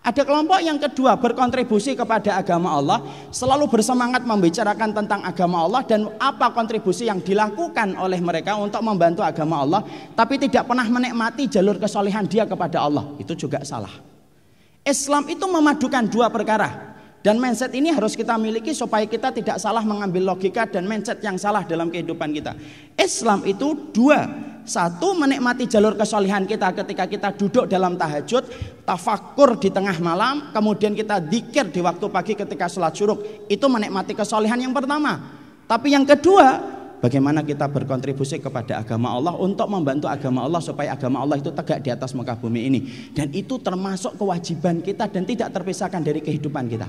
Ada kelompok yang kedua berkontribusi kepada agama Allah, selalu bersemangat membicarakan tentang agama Allah dan apa kontribusi yang dilakukan oleh mereka untuk membantu agama Allah, tapi tidak pernah menikmati jalur kesolehan dia kepada Allah. Itu juga salah. Islam itu memadukan dua perkara. Dan mindset ini harus kita miliki supaya kita tidak salah mengambil logika dan mindset yang salah dalam kehidupan kita. Islam itu dua satu menikmati jalur kesolihan kita ketika kita duduk dalam tahajud, tafakur di tengah malam, kemudian kita dikir di waktu pagi ketika sholat syuruk. Itu menikmati kesolihan yang pertama. Tapi yang kedua, bagaimana kita berkontribusi kepada agama Allah untuk membantu agama Allah supaya agama Allah itu tegak di atas muka bumi ini. Dan itu termasuk kewajiban kita dan tidak terpisahkan dari kehidupan kita.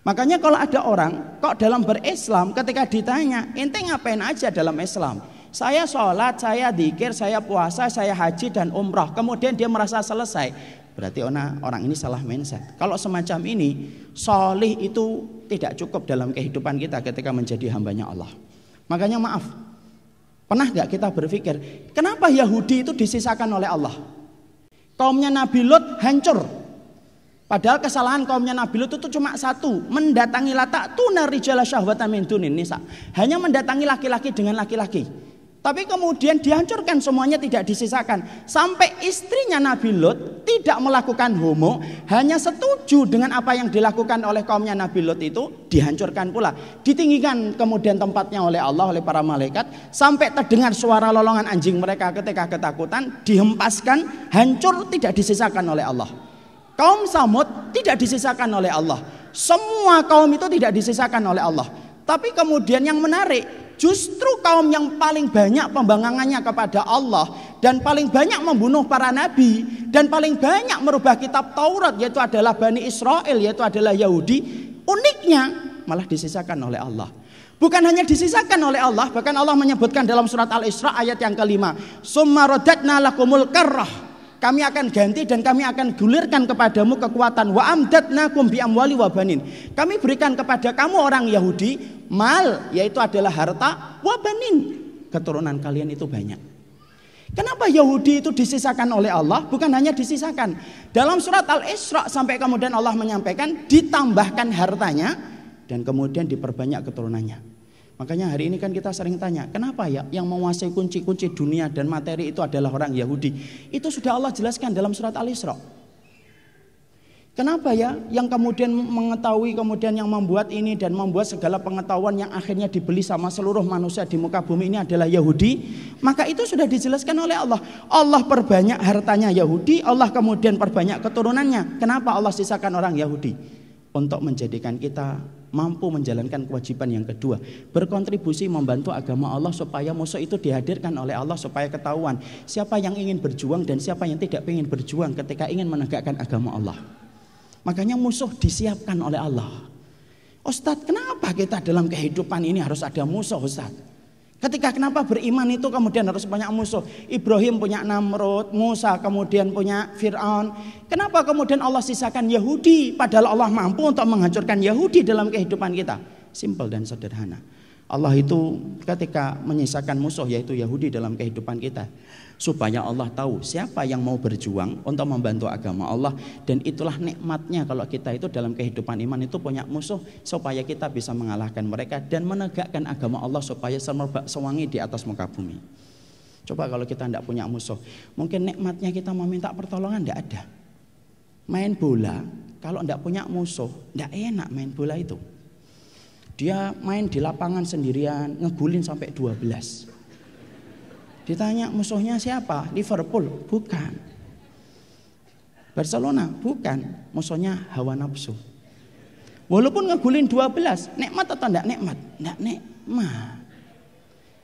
Makanya kalau ada orang kok dalam berislam ketika ditanya, ente ngapain aja dalam Islam? Saya sholat, saya dikir, saya puasa, saya haji dan umrah. Kemudian dia merasa selesai. Berarti orang, orang ini salah mindset. Kalau semacam ini, sholih itu tidak cukup dalam kehidupan kita ketika menjadi hambanya Allah. Makanya maaf, pernah gak kita berpikir, kenapa Yahudi itu disisakan oleh Allah? Kaumnya Nabi Lut hancur. Padahal kesalahan kaumnya Nabi Lut itu cuma satu, mendatangi latak tunar jala syahwatan min dunin nisa. Hanya mendatangi laki-laki dengan laki-laki. Tapi kemudian dihancurkan semuanya tidak disisakan. Sampai istrinya Nabi Lut tidak melakukan homo, hanya setuju dengan apa yang dilakukan oleh kaumnya Nabi Lut itu dihancurkan pula. Ditinggikan kemudian tempatnya oleh Allah oleh para malaikat sampai terdengar suara lolongan anjing mereka ketika ketakutan dihempaskan, hancur tidak disisakan oleh Allah. Kaum Samud tidak disisakan oleh Allah. Semua kaum itu tidak disisakan oleh Allah. Tapi kemudian yang menarik Justru kaum yang paling banyak pembangangannya kepada Allah dan paling banyak membunuh para nabi dan paling banyak merubah kitab Taurat yaitu adalah Bani Israel yaitu adalah Yahudi. Uniknya malah disisakan oleh Allah. Bukan hanya disisakan oleh Allah, bahkan Allah menyebutkan dalam surat Al-Isra ayat yang kelima, kami akan ganti dan kami akan gulirkan kepadamu kekuatan wa amdatnakum bi amwali wa banin. Kami berikan kepada kamu orang Yahudi mal yaitu adalah harta wa banin. Keturunan kalian itu banyak. Kenapa Yahudi itu disisakan oleh Allah? Bukan hanya disisakan. Dalam surat Al-Isra sampai kemudian Allah menyampaikan ditambahkan hartanya dan kemudian diperbanyak keturunannya. Makanya hari ini kan kita sering tanya, kenapa ya yang menguasai kunci-kunci dunia dan materi itu adalah orang Yahudi? Itu sudah Allah jelaskan dalam surat Al-Isra. Kenapa ya yang kemudian mengetahui, kemudian yang membuat ini dan membuat segala pengetahuan yang akhirnya dibeli sama seluruh manusia di muka bumi ini adalah Yahudi? Maka itu sudah dijelaskan oleh Allah. Allah perbanyak hartanya Yahudi, Allah kemudian perbanyak keturunannya. Kenapa Allah sisakan orang Yahudi? Untuk menjadikan kita mampu menjalankan kewajiban yang kedua berkontribusi membantu agama Allah supaya musuh itu dihadirkan oleh Allah supaya ketahuan siapa yang ingin berjuang dan siapa yang tidak ingin berjuang ketika ingin menegakkan agama Allah makanya musuh disiapkan oleh Allah Ustadz kenapa kita dalam kehidupan ini harus ada musuh Ustadz Ketika kenapa beriman itu kemudian harus banyak musuh. Ibrahim punya Namrud, Musa kemudian punya Fir'aun. Kenapa kemudian Allah sisakan Yahudi padahal Allah mampu untuk menghancurkan Yahudi dalam kehidupan kita. Simpel dan sederhana. Allah itu ketika menyisakan musuh yaitu Yahudi dalam kehidupan kita supaya Allah tahu siapa yang mau berjuang untuk membantu agama Allah dan itulah nikmatnya kalau kita itu dalam kehidupan iman itu punya musuh supaya kita bisa mengalahkan mereka dan menegakkan agama Allah supaya semerbak sewangi di atas muka bumi. Coba kalau kita tidak punya musuh, mungkin nikmatnya kita meminta pertolongan tidak ada. Main bola, kalau tidak punya musuh, tidak enak main bola itu. Dia main di lapangan sendirian, ngegulin sampai 12. Ditanya musuhnya siapa? Liverpool? Bukan. Barcelona? Bukan. Musuhnya hawa nafsu. Walaupun ngegulin 12, nikmat atau tidak nikmat? Tidak nikmat.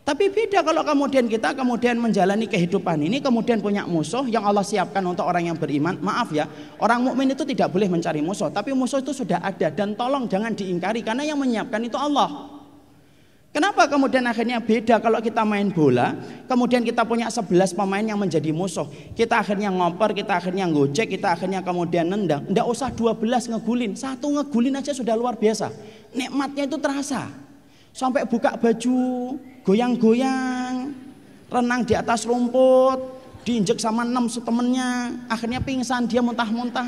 Tapi beda kalau kemudian kita kemudian menjalani kehidupan ini kemudian punya musuh yang Allah siapkan untuk orang yang beriman. Maaf ya, orang mukmin itu tidak boleh mencari musuh, tapi musuh itu sudah ada dan tolong jangan diingkari karena yang menyiapkan itu Allah. Kenapa kemudian akhirnya beda kalau kita main bola, kemudian kita punya 11 pemain yang menjadi musuh. Kita akhirnya ngoper, kita akhirnya ngojek, kita akhirnya kemudian nendang. Tidak usah 12 ngegulin, satu ngegulin aja sudah luar biasa. Nikmatnya itu terasa. Sampai buka baju, goyang-goyang, renang di atas rumput, diinjek sama enam temennya, akhirnya pingsan dia muntah-muntah.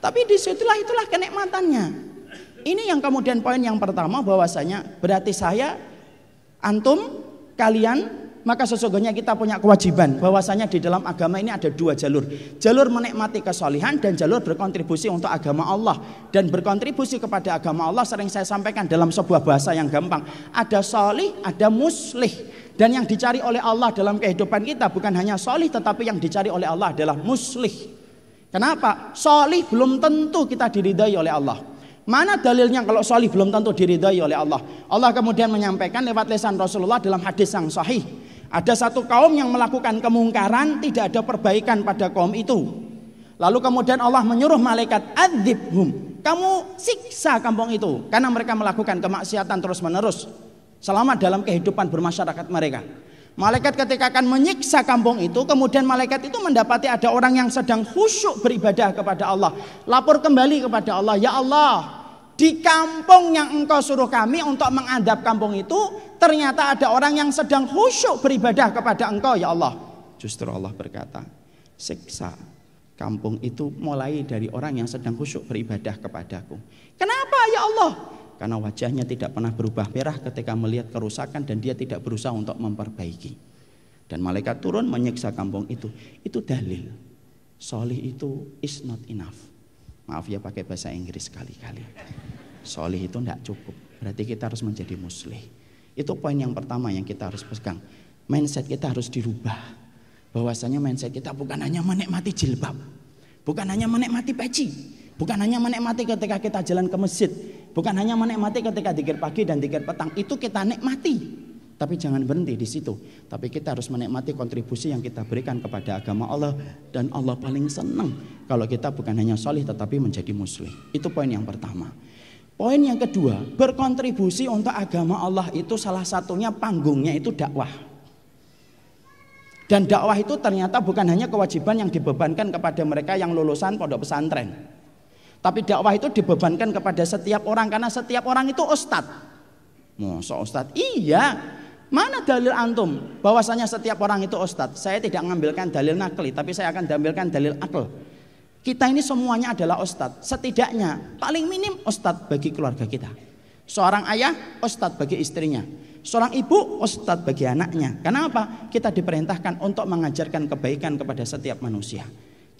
Tapi disitulah itulah kenikmatannya. Ini yang kemudian poin yang pertama bahwasanya berarti saya antum kalian maka sesungguhnya kita punya kewajiban bahwasanya di dalam agama ini ada dua jalur. Jalur menikmati kesolihan dan jalur berkontribusi untuk agama Allah. Dan berkontribusi kepada agama Allah sering saya sampaikan dalam sebuah bahasa yang gampang. Ada solih, ada muslih. Dan yang dicari oleh Allah dalam kehidupan kita bukan hanya solih tetapi yang dicari oleh Allah adalah muslih. Kenapa? Solih belum tentu kita diridai oleh Allah. Mana dalilnya kalau solih belum tentu diridhai oleh Allah? Allah kemudian menyampaikan lewat lisan Rasulullah dalam hadis yang sahih. Ada satu kaum yang melakukan kemungkaran, tidak ada perbaikan pada kaum itu. Lalu kemudian Allah menyuruh malaikat adzibhum. Kamu siksa kampung itu karena mereka melakukan kemaksiatan terus-menerus selama dalam kehidupan bermasyarakat mereka. Malaikat ketika akan menyiksa kampung itu, kemudian malaikat itu mendapati ada orang yang sedang khusyuk beribadah kepada Allah. Lapor kembali kepada Allah, "Ya Allah, di kampung yang engkau suruh kami untuk mengadab kampung itu, ternyata ada orang yang sedang khusyuk beribadah kepada engkau ya Allah. Justru Allah berkata, siksa kampung itu mulai dari orang yang sedang khusyuk beribadah kepadaku. Kenapa ya Allah? Karena wajahnya tidak pernah berubah merah ketika melihat kerusakan dan dia tidak berusaha untuk memperbaiki. Dan malaikat turun menyiksa kampung itu. Itu dalil. Solih itu is not enough Maaf ya pakai bahasa Inggris sekali kali Solih itu tidak cukup. Berarti kita harus menjadi muslim. Itu poin yang pertama yang kita harus pegang. Mindset kita harus dirubah. Bahwasanya mindset kita bukan hanya menikmati jilbab. Bukan hanya menikmati peci. Bukan hanya menikmati ketika kita jalan ke masjid. Bukan hanya menikmati ketika dikir pagi dan dikir petang. Itu kita nikmati. Tapi jangan berhenti di situ. Tapi kita harus menikmati kontribusi yang kita berikan kepada agama Allah. Dan Allah paling senang kalau kita bukan hanya solih tetapi menjadi muslim. Itu poin yang pertama. Poin yang kedua, berkontribusi untuk agama Allah itu salah satunya panggungnya itu dakwah. Dan dakwah itu ternyata bukan hanya kewajiban yang dibebankan kepada mereka yang lulusan pondok pesantren. Tapi dakwah itu dibebankan kepada setiap orang karena setiap orang itu ustadz. Masa ustadz? Iya, Mana dalil antum bahwasanya setiap orang itu ustadz? Saya tidak mengambilkan dalil nakli, tapi saya akan mengambilkan dalil akal. Kita ini semuanya adalah ustadz. Setidaknya paling minim ustadz bagi keluarga kita. Seorang ayah ustadz bagi istrinya. Seorang ibu ustadz bagi anaknya. Karena apa? Kita diperintahkan untuk mengajarkan kebaikan kepada setiap manusia.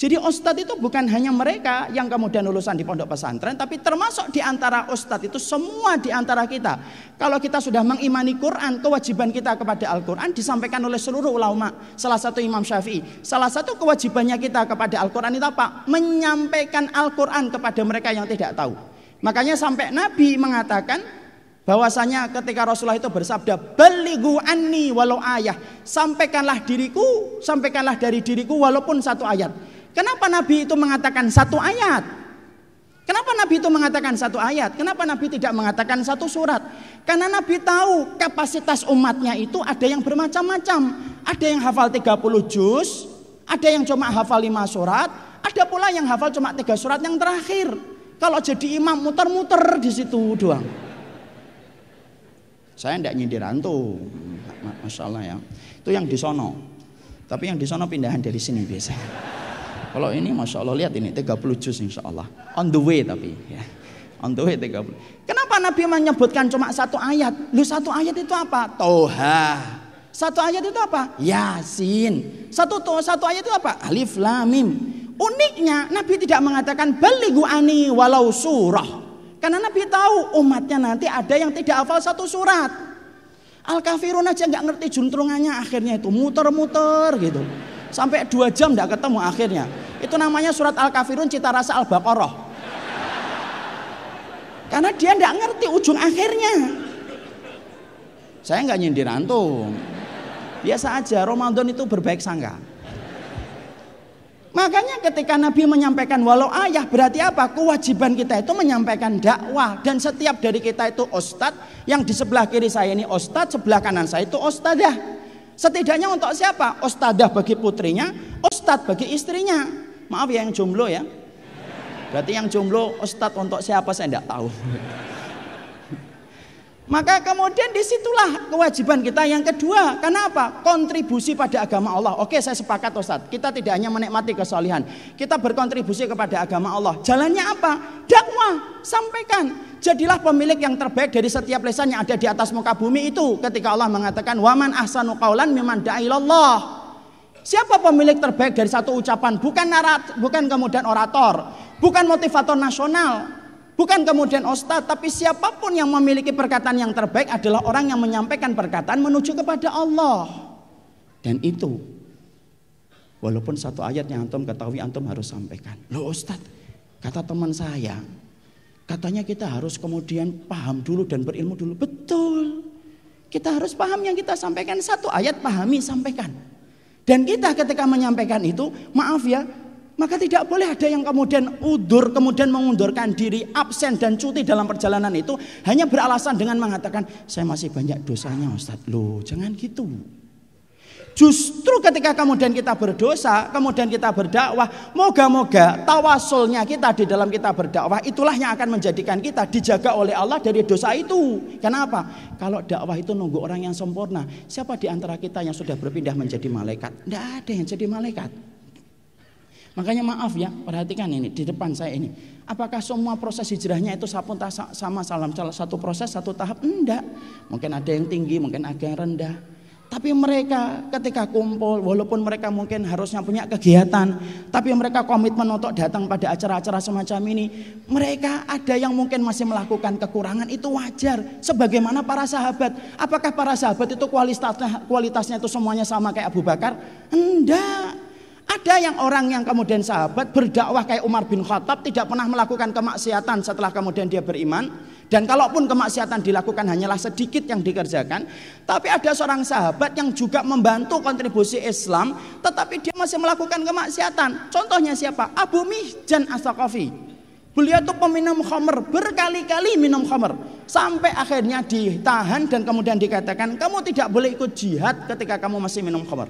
Jadi ustad itu bukan hanya mereka yang kemudian lulusan di pondok pesantren, tapi termasuk di antara ustad itu semua di antara kita. Kalau kita sudah mengimani Quran, kewajiban kita kepada Al-Quran disampaikan oleh seluruh ulama. Salah satu Imam Syafi'i. Salah satu kewajibannya kita kepada Al-Quran itu apa? Menyampaikan Al-Quran kepada mereka yang tidak tahu. Makanya sampai Nabi mengatakan bahwasanya ketika Rasulullah itu bersabda beligu anni walau ayah sampaikanlah diriku sampaikanlah dari diriku walaupun satu ayat Kenapa Nabi itu mengatakan satu ayat? Kenapa Nabi itu mengatakan satu ayat? Kenapa Nabi tidak mengatakan satu surat? Karena Nabi tahu kapasitas umatnya itu ada yang bermacam-macam. Ada yang hafal 30 juz, ada yang cuma hafal 5 surat, ada pula yang hafal cuma 3 surat yang terakhir. Kalau jadi imam muter-muter di situ doang. Saya tidak nyindir antu, Masalah ya. Itu yang disono. Tapi yang disono pindahan dari sini biasanya. Kalau ini Masya Allah lihat ini 30 juz Insya Allah. On the way tapi. Ya. On the way 30. Kenapa Nabi menyebutkan cuma satu ayat? Lu satu ayat itu apa? Toha. Satu ayat itu apa? Yasin. Satu to, satu ayat itu apa? Alif lamim. Uniknya Nabi tidak mengatakan Beli ani walau surah. Karena Nabi tahu umatnya nanti ada yang tidak hafal satu surat. Al-Kafirun aja nggak ngerti juntrungannya akhirnya itu muter-muter gitu. Sampai dua jam tidak ketemu akhirnya. Itu namanya surat Al-Kafirun cita rasa Al-Baqarah. Karena dia tidak ngerti ujung akhirnya. Saya nggak nyindir antum. Biasa aja, Ramadan itu berbaik sangka. Makanya ketika Nabi menyampaikan walau ayah berarti apa? Kewajiban kita itu menyampaikan dakwah dan setiap dari kita itu ustadz yang di sebelah kiri saya ini ustadz, sebelah kanan saya itu ya Setidaknya untuk siapa? Ustadzah bagi putrinya, ustadz bagi istrinya. Maaf ya yang jomblo ya. Berarti yang jomblo ustadz untuk siapa saya tidak tahu. Maka kemudian disitulah kewajiban kita yang kedua. Karena apa? Kontribusi pada agama Allah. Oke saya sepakat Ustaz. Kita tidak hanya menikmati kesalihan. Kita berkontribusi kepada agama Allah. Jalannya apa? Dakwah. Sampaikan. Jadilah pemilik yang terbaik dari setiap lesan yang ada di atas muka bumi itu. Ketika Allah mengatakan. Waman ahsanu qawlan miman da'ilallah. Siapa pemilik terbaik dari satu ucapan? Bukan narat, bukan kemudian orator, bukan motivator nasional, Bukan kemudian ustadz, tapi siapapun yang memiliki perkataan yang terbaik adalah orang yang menyampaikan perkataan menuju kepada Allah. Dan itu, walaupun satu ayat yang antum ketahui antum harus sampaikan. Loh ustadz, kata teman saya, katanya kita harus kemudian paham dulu dan berilmu dulu. Betul, kita harus paham yang kita sampaikan. Satu ayat pahami, sampaikan. Dan kita ketika menyampaikan itu, maaf ya, maka tidak boleh ada yang kemudian udur, kemudian mengundurkan diri, absen dan cuti dalam perjalanan itu hanya beralasan dengan mengatakan saya masih banyak dosanya Ustadz. Loh, jangan gitu. Justru ketika kemudian kita berdosa, kemudian kita berdakwah, moga-moga tawasulnya kita di dalam kita berdakwah itulah yang akan menjadikan kita dijaga oleh Allah dari dosa itu. Kenapa? Kalau dakwah itu nunggu orang yang sempurna, siapa di antara kita yang sudah berpindah menjadi malaikat? Tidak ada yang jadi malaikat. Makanya maaf ya, perhatikan ini di depan saya ini. Apakah semua proses hijrahnya itu sama salam satu proses satu tahap? Enggak. Mungkin ada yang tinggi, mungkin ada yang rendah. Tapi mereka ketika kumpul, walaupun mereka mungkin harusnya punya kegiatan, tapi mereka komitmen untuk datang pada acara-acara semacam ini. Mereka ada yang mungkin masih melakukan kekurangan, itu wajar. Sebagaimana para sahabat, apakah para sahabat itu kualitasnya, kualitasnya itu semuanya sama kayak Abu Bakar? Enggak. Ada yang orang yang kemudian sahabat berdakwah kayak Umar bin Khattab tidak pernah melakukan kemaksiatan setelah kemudian dia beriman. Dan kalaupun kemaksiatan dilakukan hanyalah sedikit yang dikerjakan. Tapi ada seorang sahabat yang juga membantu kontribusi Islam tetapi dia masih melakukan kemaksiatan. Contohnya siapa? Abu Mihjan as Beliau itu peminum khamer, berkali-kali minum khamer. Sampai akhirnya ditahan dan kemudian dikatakan kamu tidak boleh ikut jihad ketika kamu masih minum khamer.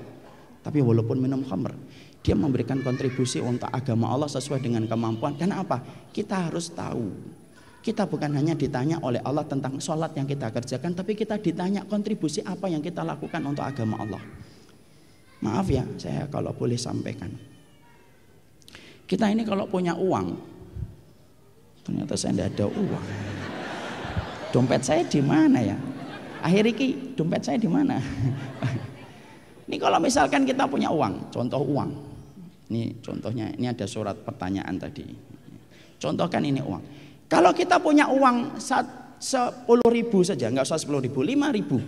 Tapi walaupun minum khamer, dia memberikan kontribusi untuk agama Allah sesuai dengan kemampuan. Karena apa? Kita harus tahu. Kita bukan hanya ditanya oleh Allah tentang sholat yang kita kerjakan, tapi kita ditanya kontribusi apa yang kita lakukan untuk agama Allah. Maaf ya, saya kalau boleh sampaikan. Kita ini kalau punya uang, ternyata saya tidak ada uang. Dompet saya di mana ya? Akhir iki, dompet saya di mana? Ini kalau misalkan kita punya uang, contoh uang, ini contohnya, ini ada surat pertanyaan tadi. Contohkan ini uang. Kalau kita punya uang saat sepuluh ribu saja, nggak usah sepuluh ribu, lima ribu.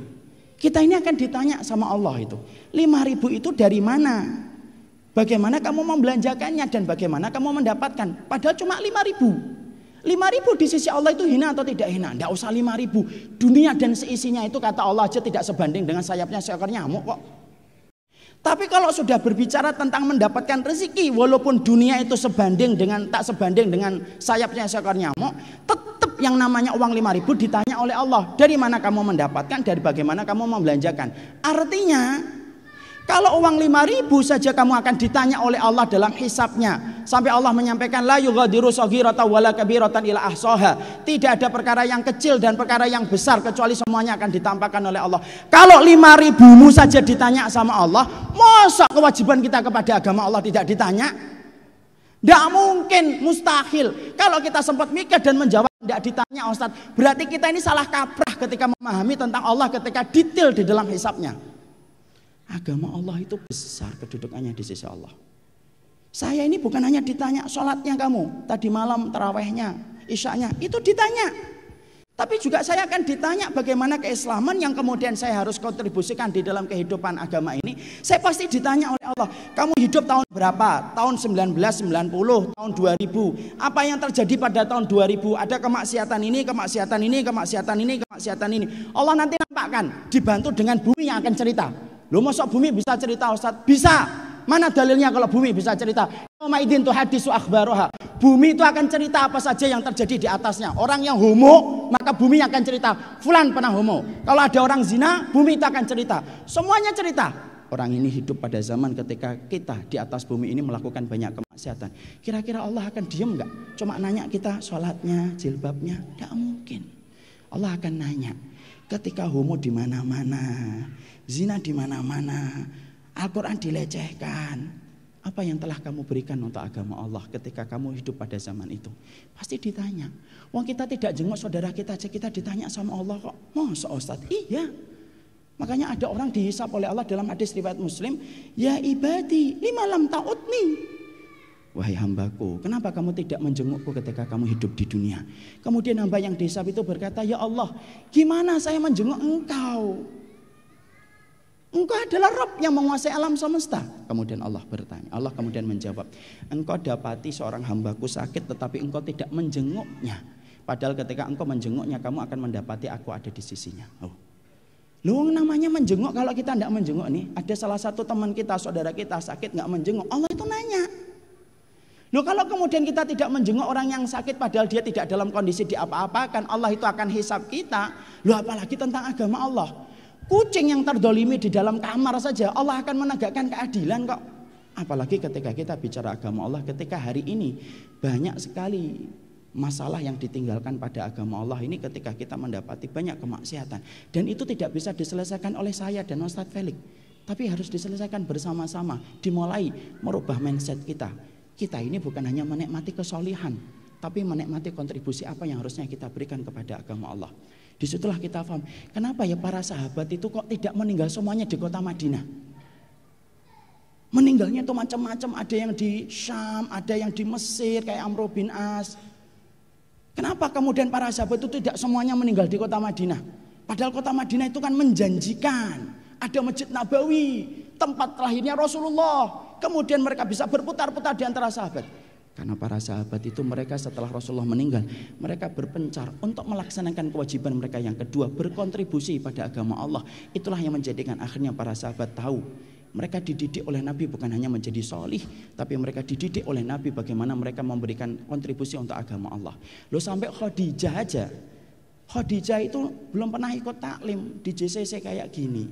Kita ini akan ditanya sama Allah itu. Lima ribu itu dari mana? Bagaimana kamu membelanjakannya dan bagaimana kamu mendapatkan? Padahal cuma lima ribu. Lima ribu di sisi Allah itu hina atau tidak hina? Nggak usah lima ribu. Dunia dan seisinya itu kata Allah aja tidak sebanding dengan sayapnya seekor nyamuk kok. Tapi kalau sudah berbicara tentang mendapatkan rezeki, walaupun dunia itu sebanding dengan tak sebanding dengan sayapnya seekor nyamuk, tetap yang namanya uang 5000 ditanya oleh Allah, dari mana kamu mendapatkan, dari bagaimana kamu membelanjakan. Artinya, kalau uang lima ribu saja kamu akan ditanya oleh Allah dalam hisapnya. Sampai Allah menyampaikan la yughadiru saghirata wala kabiratan ila ahsaha. Tidak ada perkara yang kecil dan perkara yang besar kecuali semuanya akan ditampakkan oleh Allah. Kalau lima mu saja ditanya sama Allah, masa kewajiban kita kepada agama Allah tidak ditanya? Tidak mungkin, mustahil. Kalau kita sempat mikir dan menjawab tidak ditanya Ustadz, berarti kita ini salah kaprah ketika memahami tentang Allah ketika detail di dalam hisapnya. Agama Allah itu besar kedudukannya di sisi Allah. Saya ini bukan hanya ditanya sholatnya kamu, tadi malam terawehnya, isyaknya, itu ditanya. Tapi juga saya akan ditanya bagaimana keislaman yang kemudian saya harus kontribusikan di dalam kehidupan agama ini. Saya pasti ditanya oleh Allah, kamu hidup tahun berapa? Tahun 1990, tahun 2000. Apa yang terjadi pada tahun 2000? Ada kemaksiatan ini, kemaksiatan ini, kemaksiatan ini, kemaksiatan ini. Allah nanti nampakkan, dibantu dengan bumi yang akan cerita. Lu masuk bumi bisa cerita Ustaz? Bisa. Mana dalilnya kalau bumi bisa cerita? Ma'idin tuh hadisu akhbaroha. Bumi itu akan cerita apa saja yang terjadi di atasnya. Orang yang homo, maka bumi akan cerita. Fulan pernah homo. Kalau ada orang zina, bumi itu akan cerita. Semuanya cerita orang ini hidup pada zaman ketika kita di atas bumi ini melakukan banyak kemaksiatan. Kira-kira Allah akan diam nggak? Cuma nanya kita sholatnya, jilbabnya, nggak mungkin. Allah akan nanya. Ketika homo di mana-mana, Zina di mana-mana. Al-Quran dilecehkan. Apa yang telah kamu berikan untuk agama Allah ketika kamu hidup pada zaman itu? Pasti ditanya. Wong kita tidak jenguk saudara kita aja kita ditanya sama Allah kok. Masa Ustaz? Iya. Makanya ada orang dihisap oleh Allah dalam hadis riwayat Muslim, "Ya ibadi, lima lam ta'utni." Wahai hambaku, kenapa kamu tidak menjengukku ketika kamu hidup di dunia? Kemudian hamba yang dihisap itu berkata, "Ya Allah, gimana saya menjenguk engkau?" Engkau adalah Rob yang menguasai alam semesta. Kemudian Allah bertanya. Allah kemudian menjawab. Engkau dapati seorang hambaku sakit tetapi engkau tidak menjenguknya. Padahal ketika engkau menjenguknya kamu akan mendapati aku ada di sisinya. Oh. Luang namanya menjenguk kalau kita tidak menjenguk nih. Ada salah satu teman kita, saudara kita sakit nggak menjenguk. Allah itu nanya. Loh kalau kemudian kita tidak menjenguk orang yang sakit padahal dia tidak dalam kondisi diapa-apakan, Allah itu akan hisap kita. Loh apalagi tentang agama Allah. Kucing yang terdolimi di dalam kamar saja Allah akan menegakkan keadilan kok. Apalagi ketika kita bicara agama Allah ketika hari ini banyak sekali masalah yang ditinggalkan pada agama Allah ini ketika kita mendapati banyak kemaksiatan dan itu tidak bisa diselesaikan oleh saya dan Ustaz Felix tapi harus diselesaikan bersama-sama dimulai merubah mindset kita kita ini bukan hanya menikmati kesolihan tapi menikmati kontribusi apa yang harusnya kita berikan kepada agama Allah Disitulah kita paham, kenapa ya para sahabat itu kok tidak meninggal semuanya di kota Madinah. Meninggalnya itu macam-macam, ada yang di Syam, ada yang di Mesir kayak Amr bin As. Kenapa kemudian para sahabat itu tidak semuanya meninggal di kota Madinah? Padahal kota Madinah itu kan menjanjikan. Ada Masjid Nabawi, tempat terakhirnya Rasulullah. Kemudian mereka bisa berputar-putar di antara sahabat. Karena para sahabat itu mereka setelah Rasulullah meninggal, mereka berpencar untuk melaksanakan kewajiban mereka yang kedua, berkontribusi pada agama Allah. Itulah yang menjadikan akhirnya para sahabat tahu mereka dididik oleh Nabi bukan hanya menjadi solih, tapi mereka dididik oleh Nabi bagaimana mereka memberikan kontribusi untuk agama Allah. Lo sampai Khadijah aja, Khadijah itu belum pernah ikut taklim di JCC kayak gini.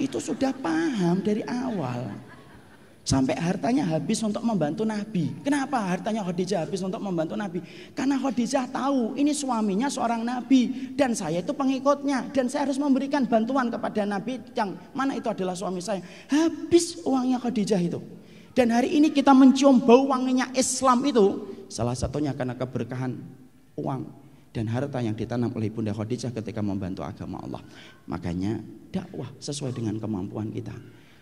Itu sudah paham dari awal. Sampai hartanya habis untuk membantu Nabi. Kenapa hartanya Khadijah habis untuk membantu Nabi? Karena Khadijah tahu ini suaminya seorang Nabi dan saya itu pengikutnya dan saya harus memberikan bantuan kepada Nabi yang mana itu adalah suami saya. Habis uangnya Khadijah itu. Dan hari ini kita mencium bau wanginya Islam itu salah satunya karena keberkahan uang dan harta yang ditanam oleh Bunda Khadijah ketika membantu agama Allah. Makanya dakwah sesuai dengan kemampuan kita.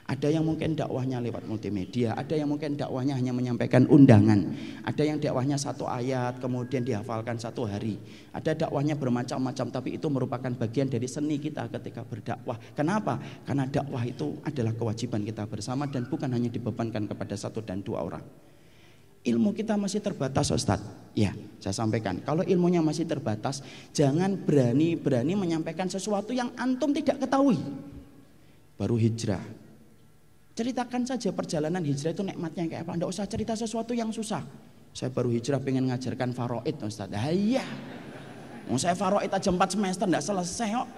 Ada yang mungkin dakwahnya lewat multimedia, ada yang mungkin dakwahnya hanya menyampaikan undangan, ada yang dakwahnya satu ayat kemudian dihafalkan satu hari, ada dakwahnya bermacam-macam tapi itu merupakan bagian dari seni kita ketika berdakwah. Kenapa? Karena dakwah itu adalah kewajiban kita bersama dan bukan hanya dibebankan kepada satu dan dua orang. Ilmu kita masih terbatas Ustaz. Ya, saya sampaikan. Kalau ilmunya masih terbatas, jangan berani-berani menyampaikan sesuatu yang antum tidak ketahui. Baru hijrah, Ceritakan saja perjalanan hijrah itu nikmatnya kayak apa. Tidak usah cerita sesuatu yang susah. Saya baru hijrah pengen ngajarkan faroid Ustaz. Iya. Mau saya faroid aja 4 semester tidak selesai kok.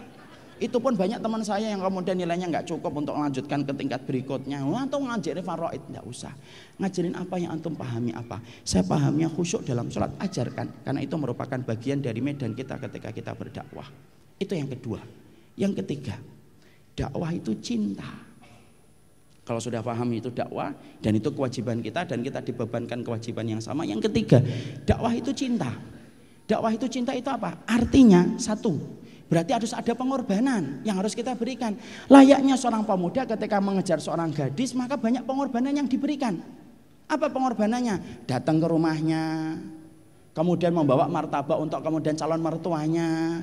Itu pun banyak teman saya yang kemudian nilainya nggak cukup untuk melanjutkan ke tingkat berikutnya. Wah, atau ngajarin faroid nggak usah. Ngajarin apa yang antum pahami apa. Saya pahamnya khusyuk dalam sholat ajarkan karena itu merupakan bagian dari medan kita ketika kita berdakwah. Itu yang kedua. Yang ketiga, dakwah itu cinta. Kalau sudah paham itu dakwah dan itu kewajiban kita dan kita dibebankan kewajiban yang sama. Yang ketiga, dakwah itu cinta. Dakwah itu cinta itu apa? Artinya satu, berarti harus ada pengorbanan yang harus kita berikan. Layaknya seorang pemuda ketika mengejar seorang gadis, maka banyak pengorbanan yang diberikan. Apa pengorbanannya? Datang ke rumahnya, kemudian membawa martabak untuk kemudian calon mertuanya,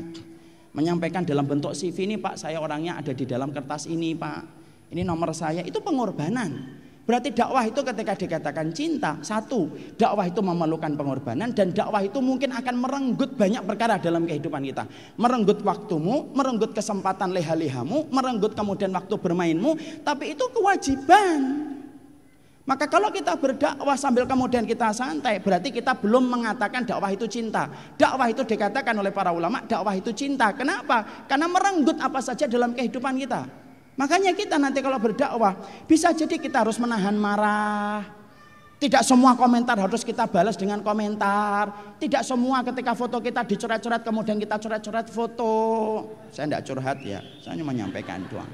menyampaikan dalam bentuk CV ini Pak, saya orangnya ada di dalam kertas ini Pak ini nomor saya, itu pengorbanan. Berarti dakwah itu ketika dikatakan cinta, satu, dakwah itu memerlukan pengorbanan dan dakwah itu mungkin akan merenggut banyak perkara dalam kehidupan kita. Merenggut waktumu, merenggut kesempatan leha-lehamu, merenggut kemudian waktu bermainmu, tapi itu kewajiban. Maka kalau kita berdakwah sambil kemudian kita santai, berarti kita belum mengatakan dakwah itu cinta. Dakwah itu dikatakan oleh para ulama, dakwah itu cinta. Kenapa? Karena merenggut apa saja dalam kehidupan kita. Makanya kita nanti kalau berdakwah bisa jadi kita harus menahan marah. Tidak semua komentar harus kita balas dengan komentar. Tidak semua ketika foto kita dicoret-coret kemudian kita coret-coret foto. Saya tidak curhat ya, saya hanya menyampaikan doang.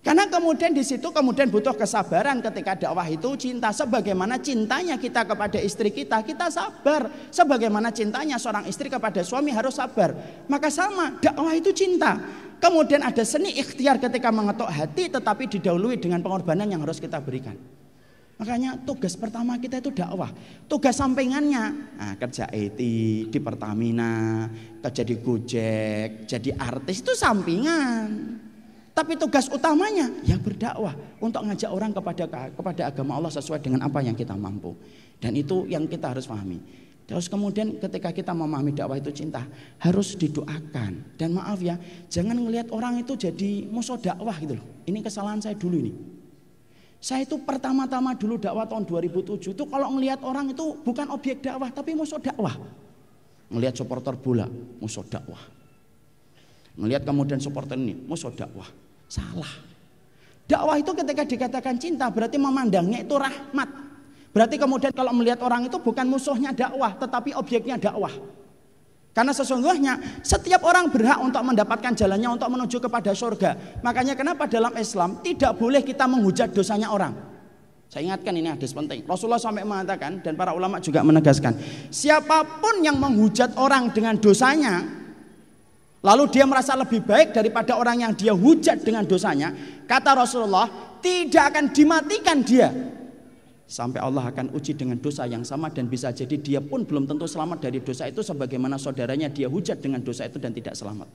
Karena kemudian di situ kemudian butuh kesabaran ketika dakwah itu cinta sebagaimana cintanya kita kepada istri kita, kita sabar. Sebagaimana cintanya seorang istri kepada suami harus sabar. Maka sama, dakwah itu cinta. Kemudian ada seni ikhtiar ketika mengetuk hati tetapi didahului dengan pengorbanan yang harus kita berikan. Makanya tugas pertama kita itu dakwah. Tugas sampingannya, nah, kerja IT di Pertamina, kerja di Gojek, jadi artis itu sampingan. Tapi tugas utamanya ya berdakwah untuk ngajak orang kepada kepada agama Allah sesuai dengan apa yang kita mampu. Dan itu yang kita harus pahami. Terus kemudian ketika kita memahami dakwah itu cinta harus didoakan. Dan maaf ya, jangan ngelihat orang itu jadi musuh dakwah gitu loh. Ini kesalahan saya dulu ini. Saya itu pertama-tama dulu dakwah tahun 2007 itu kalau ngelihat orang itu bukan objek dakwah tapi musuh dakwah. Ngelihat supporter bola, musuh dakwah. Melihat kemudian supporter ini, musuh dakwah. Salah. Dakwah itu ketika dikatakan cinta berarti memandangnya itu rahmat. Berarti kemudian kalau melihat orang itu bukan musuhnya dakwah, tetapi objeknya dakwah. Karena sesungguhnya setiap orang berhak untuk mendapatkan jalannya untuk menuju kepada surga. Makanya kenapa dalam Islam tidak boleh kita menghujat dosanya orang. Saya ingatkan ini hadis penting. Rasulullah sampai mengatakan dan para ulama juga menegaskan, siapapun yang menghujat orang dengan dosanya, Lalu dia merasa lebih baik daripada orang yang dia hujat dengan dosanya. Kata Rasulullah, tidak akan dimatikan dia. Sampai Allah akan uji dengan dosa yang sama dan bisa jadi dia pun belum tentu selamat dari dosa itu sebagaimana saudaranya dia hujat dengan dosa itu dan tidak selamat.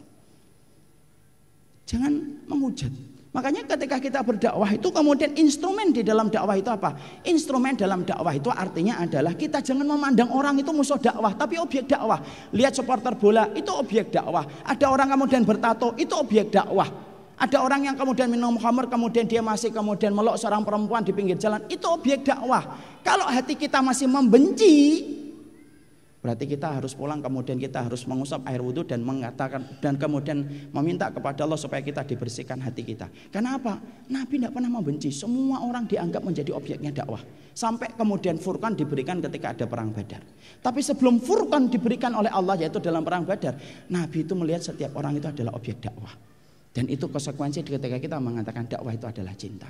Jangan menghujat. Makanya ketika kita berdakwah itu kemudian instrumen di dalam dakwah itu apa? Instrumen dalam dakwah itu artinya adalah kita jangan memandang orang itu musuh dakwah, tapi objek dakwah. Lihat supporter bola itu objek dakwah. Ada orang kemudian bertato itu objek dakwah. Ada orang yang kemudian minum khamr kemudian dia masih kemudian melok seorang perempuan di pinggir jalan itu objek dakwah. Kalau hati kita masih membenci Berarti kita harus pulang kemudian kita harus mengusap air wudhu dan mengatakan dan kemudian meminta kepada Allah supaya kita dibersihkan hati kita. Kenapa Nabi tidak pernah membenci. Semua orang dianggap menjadi objeknya dakwah. Sampai kemudian furkan diberikan ketika ada perang Badar. Tapi sebelum furkan diberikan oleh Allah yaitu dalam perang Badar, Nabi itu melihat setiap orang itu adalah objek dakwah. Dan itu konsekuensi ketika kita mengatakan dakwah itu adalah cinta.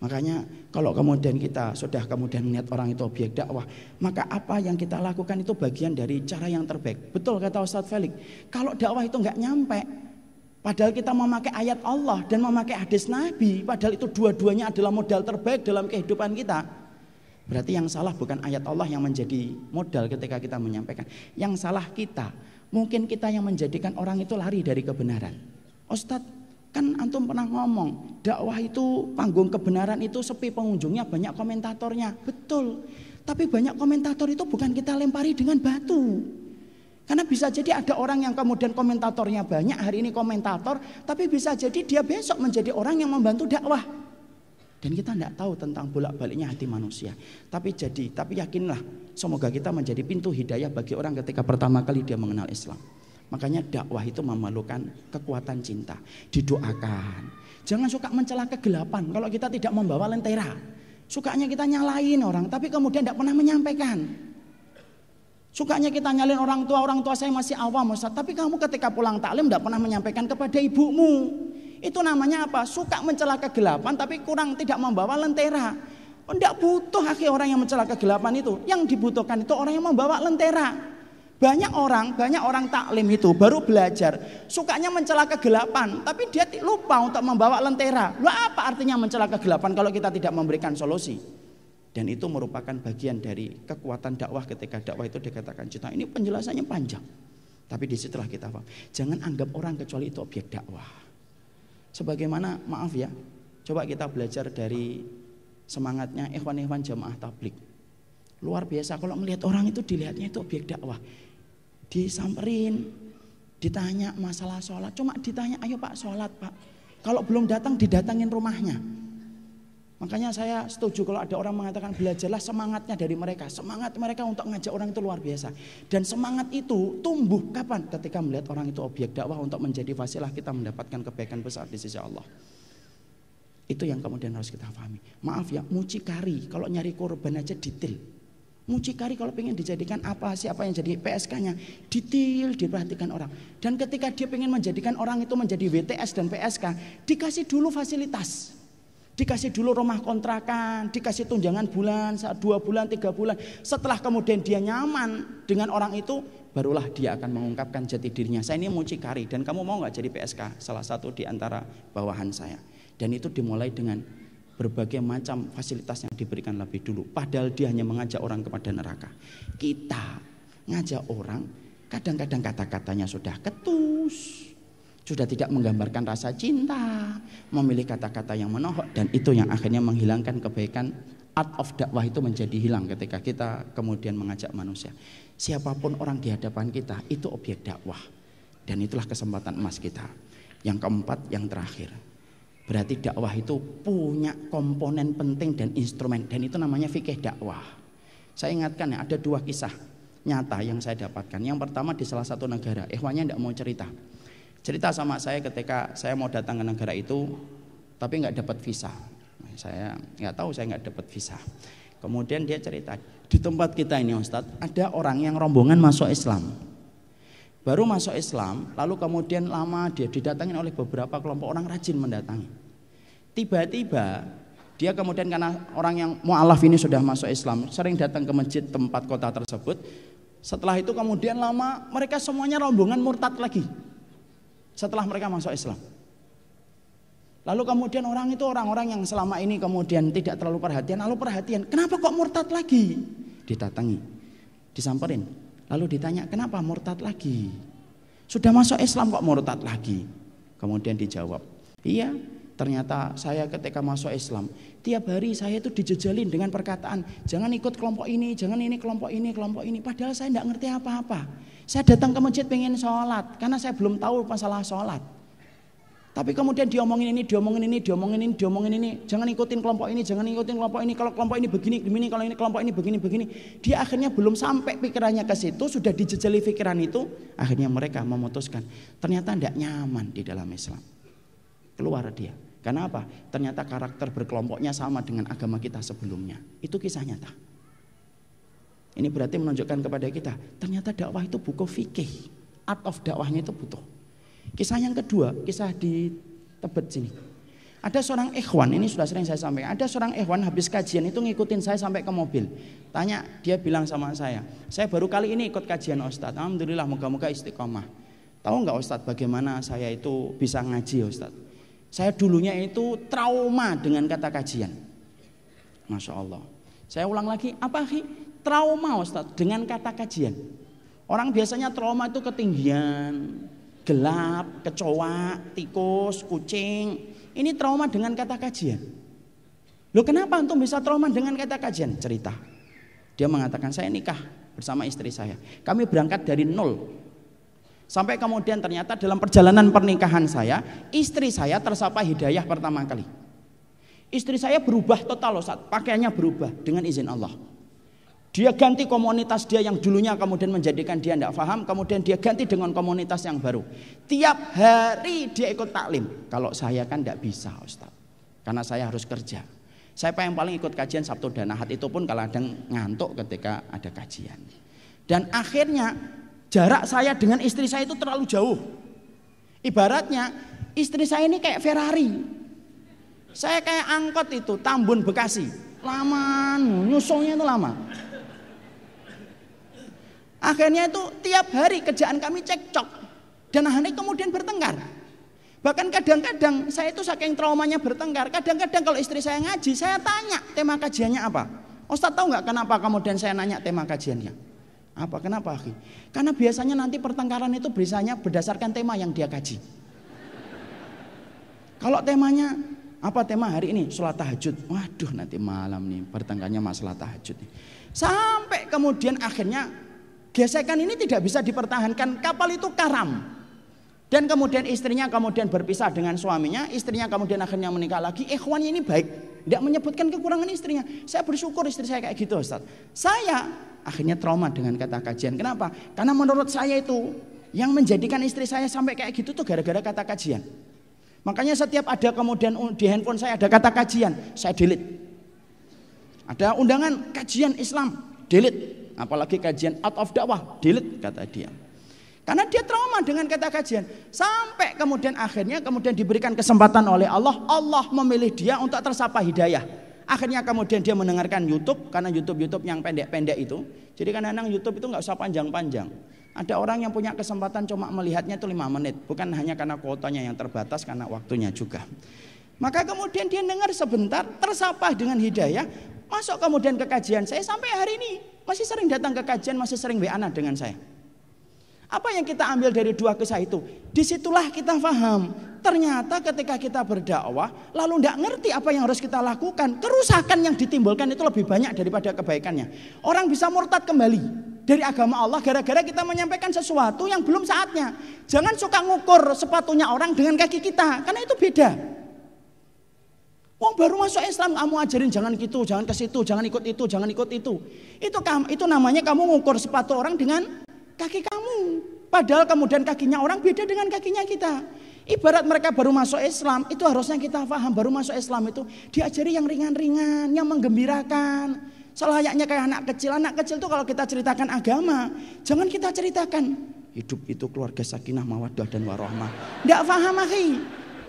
Makanya kalau kemudian kita sudah kemudian melihat orang itu objek dakwah, maka apa yang kita lakukan itu bagian dari cara yang terbaik. Betul kata Ustaz Felix. Kalau dakwah itu nggak nyampe, padahal kita memakai ayat Allah dan memakai hadis Nabi, padahal itu dua-duanya adalah modal terbaik dalam kehidupan kita. Berarti yang salah bukan ayat Allah yang menjadi modal ketika kita menyampaikan. Yang salah kita, mungkin kita yang menjadikan orang itu lari dari kebenaran. Ustadz, Kan antum pernah ngomong, dakwah itu panggung kebenaran itu sepi pengunjungnya, banyak komentatornya. Betul. Tapi banyak komentator itu bukan kita lempari dengan batu. Karena bisa jadi ada orang yang kemudian komentatornya banyak, hari ini komentator, tapi bisa jadi dia besok menjadi orang yang membantu dakwah. Dan kita tidak tahu tentang bolak-baliknya hati manusia. Tapi jadi, tapi yakinlah, semoga kita menjadi pintu hidayah bagi orang ketika pertama kali dia mengenal Islam. Makanya dakwah itu memerlukan kekuatan cinta. Didoakan. Jangan suka mencela kegelapan kalau kita tidak membawa lentera. Sukanya kita nyalain orang, tapi kemudian tidak pernah menyampaikan. Sukanya kita nyalain orang tua, orang tua saya masih awam Ustaz, tapi kamu ketika pulang taklim tidak pernah menyampaikan kepada ibumu. Itu namanya apa? Suka mencela kegelapan tapi kurang tidak membawa lentera. Oh, tidak butuh akhir orang yang mencela kegelapan itu. Yang dibutuhkan itu orang yang membawa lentera. Banyak orang, banyak orang taklim itu baru belajar, sukanya mencela kegelapan, tapi dia lupa untuk membawa lentera. Lo apa artinya mencela kegelapan kalau kita tidak memberikan solusi? Dan itu merupakan bagian dari kekuatan dakwah ketika dakwah itu dikatakan cinta. Ini penjelasannya panjang. Tapi disitulah kita paham. Jangan anggap orang kecuali itu objek dakwah. Sebagaimana, maaf ya, coba kita belajar dari semangatnya ikhwan-ikhwan jamaah tablik. Luar biasa kalau melihat orang itu dilihatnya itu objek dakwah disamperin, ditanya masalah sholat. Cuma ditanya, ayo pak sholat pak. Kalau belum datang, didatangin rumahnya. Makanya saya setuju kalau ada orang mengatakan belajarlah semangatnya dari mereka. Semangat mereka untuk ngajak orang itu luar biasa. Dan semangat itu tumbuh kapan? Ketika melihat orang itu objek dakwah untuk menjadi wasilah kita mendapatkan kebaikan besar di sisi Allah. Itu yang kemudian harus kita pahami. Maaf ya, mucikari kalau nyari korban aja detail. Mucikari kalau pengen dijadikan apa siapa yang jadi PSK-nya detail diperhatikan orang. Dan ketika dia pengen menjadikan orang itu menjadi WTS dan PSK dikasih dulu fasilitas. Dikasih dulu rumah kontrakan, dikasih tunjangan bulan, saat dua bulan, tiga bulan. Setelah kemudian dia nyaman dengan orang itu, barulah dia akan mengungkapkan jati dirinya. Saya ini mucikari dan kamu mau nggak jadi PSK? Salah satu di antara bawahan saya. Dan itu dimulai dengan berbagai macam fasilitas yang diberikan lebih dulu. Padahal dia hanya mengajak orang kepada neraka. Kita ngajak orang, kadang-kadang kata-katanya sudah ketus, sudah tidak menggambarkan rasa cinta, memilih kata-kata yang menohok dan itu yang akhirnya menghilangkan kebaikan art of dakwah itu menjadi hilang ketika kita kemudian mengajak manusia. Siapapun orang di hadapan kita itu objek dakwah dan itulah kesempatan emas kita. Yang keempat, yang terakhir, Berarti dakwah itu punya komponen penting dan instrumen dan itu namanya fikih dakwah. Saya ingatkan ya ada dua kisah nyata yang saya dapatkan. Yang pertama di salah satu negara, ikhwannya tidak mau cerita. Cerita sama saya ketika saya mau datang ke negara itu tapi nggak dapat visa. Saya nggak tahu saya nggak dapat visa. Kemudian dia cerita, di tempat kita ini Ustadz, ada orang yang rombongan masuk Islam. Baru masuk Islam, lalu kemudian lama dia didatangi oleh beberapa kelompok orang rajin mendatangi. Tiba-tiba dia kemudian karena orang yang mu'alaf ini sudah masuk Islam, sering datang ke masjid tempat kota tersebut. Setelah itu kemudian lama mereka semuanya rombongan murtad lagi. Setelah mereka masuk Islam. Lalu kemudian orang itu orang-orang yang selama ini kemudian tidak terlalu perhatian, lalu perhatian, kenapa kok murtad lagi? Ditatangi, disamperin, lalu ditanya, kenapa murtad lagi? Sudah masuk Islam kok murtad lagi? Kemudian dijawab, iya Ternyata saya ketika masuk Islam, tiap hari saya itu dijejalin dengan perkataan, jangan ikut kelompok ini, jangan ini kelompok ini, kelompok ini. Padahal saya tidak ngerti apa-apa. Saya datang ke masjid pengen sholat, karena saya belum tahu masalah sholat. Tapi kemudian diomongin ini, diomongin ini, diomongin ini, diomongin ini. Jangan ikutin kelompok ini, jangan ikutin kelompok ini. Kalau kelompok ini begini, begini. Kalau ini kelompok ini begini, begini. Dia akhirnya belum sampai pikirannya ke situ, sudah dijejali pikiran itu. Akhirnya mereka memutuskan. Ternyata tidak nyaman di dalam Islam. Keluar dia. Karena apa? Ternyata karakter berkelompoknya sama dengan agama kita sebelumnya. Itu kisah nyata. Ini berarti menunjukkan kepada kita, ternyata dakwah itu buku fikih. Art of dakwahnya itu butuh. Kisah yang kedua, kisah di Tebet sini. Ada seorang ikhwan, ini sudah sering saya sampaikan, ada seorang ikhwan habis kajian itu ngikutin saya sampai ke mobil. Tanya, dia bilang sama saya, saya baru kali ini ikut kajian Ustadz, Alhamdulillah moga-moga istiqomah. Tahu nggak Ustadz bagaimana saya itu bisa ngaji Ustadz? Saya dulunya itu trauma dengan kata kajian. Masya Allah. Saya ulang lagi, apa sih? Trauma Ustaz dengan kata kajian. Orang biasanya trauma itu ketinggian, gelap, kecoa, tikus, kucing. Ini trauma dengan kata kajian. Loh kenapa antum bisa trauma dengan kata kajian? Cerita. Dia mengatakan saya nikah bersama istri saya. Kami berangkat dari nol. Sampai kemudian ternyata dalam perjalanan pernikahan saya, istri saya tersapa hidayah pertama kali. Istri saya berubah total loh, pakaiannya berubah dengan izin Allah. Dia ganti komunitas dia yang dulunya kemudian menjadikan dia tidak paham, kemudian dia ganti dengan komunitas yang baru. Tiap hari dia ikut taklim. Kalau saya kan tidak bisa Ustaz, karena saya harus kerja. Saya yang paling ikut kajian Sabtu dan Ahad itu pun kalau kadang ngantuk ketika ada kajian. Dan akhirnya jarak saya dengan istri saya itu terlalu jauh. Ibaratnya istri saya ini kayak Ferrari. Saya kayak angkot itu Tambun Bekasi. Lama, nyusulnya itu lama. Akhirnya itu tiap hari kerjaan kami cekcok dan akhirnya kemudian bertengkar. Bahkan kadang-kadang saya itu saking traumanya bertengkar, kadang-kadang kalau istri saya ngaji, saya tanya tema kajiannya apa. Ustaz tahu nggak kenapa kemudian saya nanya tema kajiannya? Apa kenapa, Karena biasanya nanti pertengkaran itu biasanya berdasarkan tema yang dia kaji. Kalau temanya apa tema hari ini? Sholat tahajud. Waduh nanti malam nih pertengkarnya masalah tahajud. Sampai kemudian akhirnya gesekan ini tidak bisa dipertahankan. Kapal itu karam. Dan kemudian istrinya kemudian berpisah dengan suaminya. Istrinya kemudian akhirnya menikah lagi. Ikhwannya ini baik. Tidak menyebutkan kekurangan istrinya. Saya bersyukur istri saya kayak gitu Ustaz. Saya akhirnya trauma dengan kata kajian. Kenapa? Karena menurut saya itu yang menjadikan istri saya sampai kayak gitu tuh gara-gara kata kajian. Makanya setiap ada kemudian di handphone saya ada kata kajian, saya delete. Ada undangan kajian Islam, delete. Apalagi kajian out of dakwah, delete kata dia. Karena dia trauma dengan kata kajian. Sampai kemudian akhirnya kemudian diberikan kesempatan oleh Allah, Allah memilih dia untuk tersapa hidayah. Akhirnya kemudian dia mendengarkan YouTube karena YouTube-YouTube yang pendek-pendek itu. Jadi karena anak YouTube itu nggak usah panjang-panjang. Ada orang yang punya kesempatan cuma melihatnya itu lima menit, bukan hanya karena kuotanya yang terbatas, karena waktunya juga. Maka kemudian dia dengar sebentar, tersapah dengan hidayah, masuk kemudian ke kajian saya sampai hari ini masih sering datang ke kajian, masih sering wa dengan saya. Apa yang kita ambil dari dua kisah itu? Disitulah kita faham. Ternyata ketika kita berdakwah, lalu tidak ngerti apa yang harus kita lakukan, kerusakan yang ditimbulkan itu lebih banyak daripada kebaikannya. Orang bisa murtad kembali dari agama Allah gara-gara kita menyampaikan sesuatu yang belum saatnya. Jangan suka ngukur sepatunya orang dengan kaki kita, karena itu beda. Wong baru masuk Islam kamu ajarin jangan gitu, jangan ke situ, jangan ikut itu, jangan ikut itu. Itu itu namanya kamu ngukur sepatu orang dengan kaki kamu. Padahal kemudian kakinya orang beda dengan kakinya kita. Ibarat mereka baru masuk Islam, itu harusnya kita paham. Baru masuk Islam itu diajari yang ringan-ringan, yang menggembirakan. Selayaknya kayak anak kecil. Anak kecil itu kalau kita ceritakan agama, jangan kita ceritakan. Hidup itu keluarga sakinah, mawadah, dan warohmah. Tidak paham, akhi.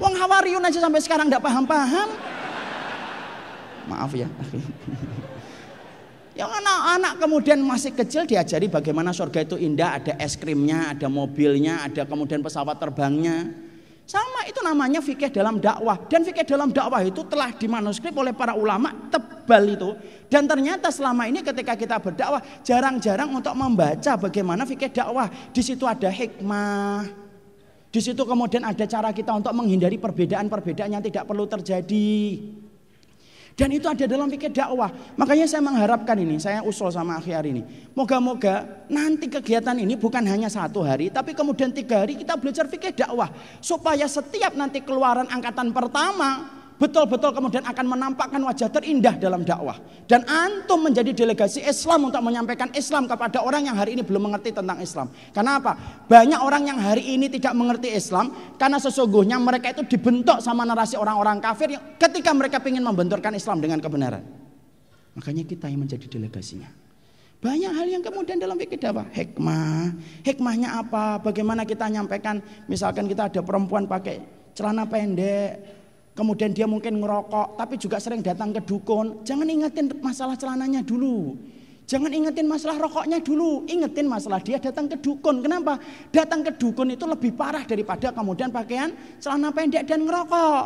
Wong Hawariun aja sampai sekarang tidak paham-paham. Maaf ya. Yang anak-anak kemudian masih kecil diajari bagaimana surga itu indah, ada es krimnya, ada mobilnya, ada kemudian pesawat terbangnya. Sama itu namanya fikih dalam dakwah dan fikih dalam dakwah itu telah dimanuskrip oleh para ulama tebal itu dan ternyata selama ini ketika kita berdakwah jarang-jarang untuk membaca bagaimana fikih dakwah. Di situ ada hikmah. Di situ kemudian ada cara kita untuk menghindari perbedaan-perbedaan yang tidak perlu terjadi. Dan itu ada dalam pikir dakwah. Makanya saya mengharapkan ini, saya usul sama akhir hari ini. Moga-moga nanti kegiatan ini bukan hanya satu hari, tapi kemudian tiga hari kita belajar pikir dakwah. Supaya setiap nanti keluaran angkatan pertama, betul-betul kemudian akan menampakkan wajah terindah dalam dakwah. Dan antum menjadi delegasi Islam untuk menyampaikan Islam kepada orang yang hari ini belum mengerti tentang Islam. Karena apa? Banyak orang yang hari ini tidak mengerti Islam karena sesungguhnya mereka itu dibentuk sama narasi orang-orang kafir yang ketika mereka ingin membenturkan Islam dengan kebenaran. Makanya kita yang menjadi delegasinya. Banyak hal yang kemudian dalam pikir dakwah, hikmah. Hikmahnya apa? Bagaimana kita menyampaikan? misalkan kita ada perempuan pakai celana pendek, Kemudian dia mungkin ngerokok, tapi juga sering datang ke dukun. Jangan ingetin masalah celananya dulu. Jangan ingetin masalah rokoknya dulu, ingetin masalah dia datang ke dukun. Kenapa? Datang ke dukun itu lebih parah daripada kemudian pakaian celana pendek dan ngerokok.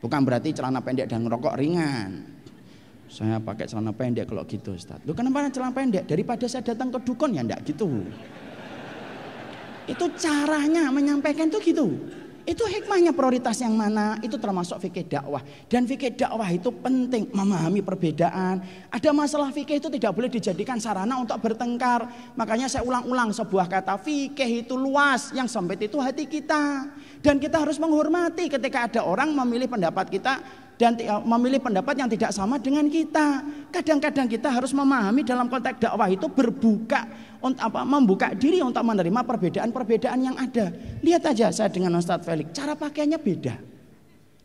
Bukan berarti celana pendek dan ngerokok ringan. Saya pakai celana pendek kalau gitu Ustaz. Lu kenapa celana pendek? Daripada saya datang ke dukun ya enggak gitu. Itu caranya menyampaikan tuh gitu. Itu hikmahnya prioritas yang mana? Itu termasuk fikih dakwah. Dan fikih dakwah itu penting memahami perbedaan. Ada masalah fikih itu tidak boleh dijadikan sarana untuk bertengkar. Makanya saya ulang-ulang sebuah kata fikih itu luas, yang sempit itu hati kita. Dan kita harus menghormati ketika ada orang memilih pendapat kita dan eh, memilih pendapat yang tidak sama dengan kita. Kadang-kadang kita harus memahami dalam konteks dakwah itu berbuka apa membuka diri untuk menerima perbedaan-perbedaan yang ada. Lihat aja saya dengan Ustadz Felix, cara pakainya beda.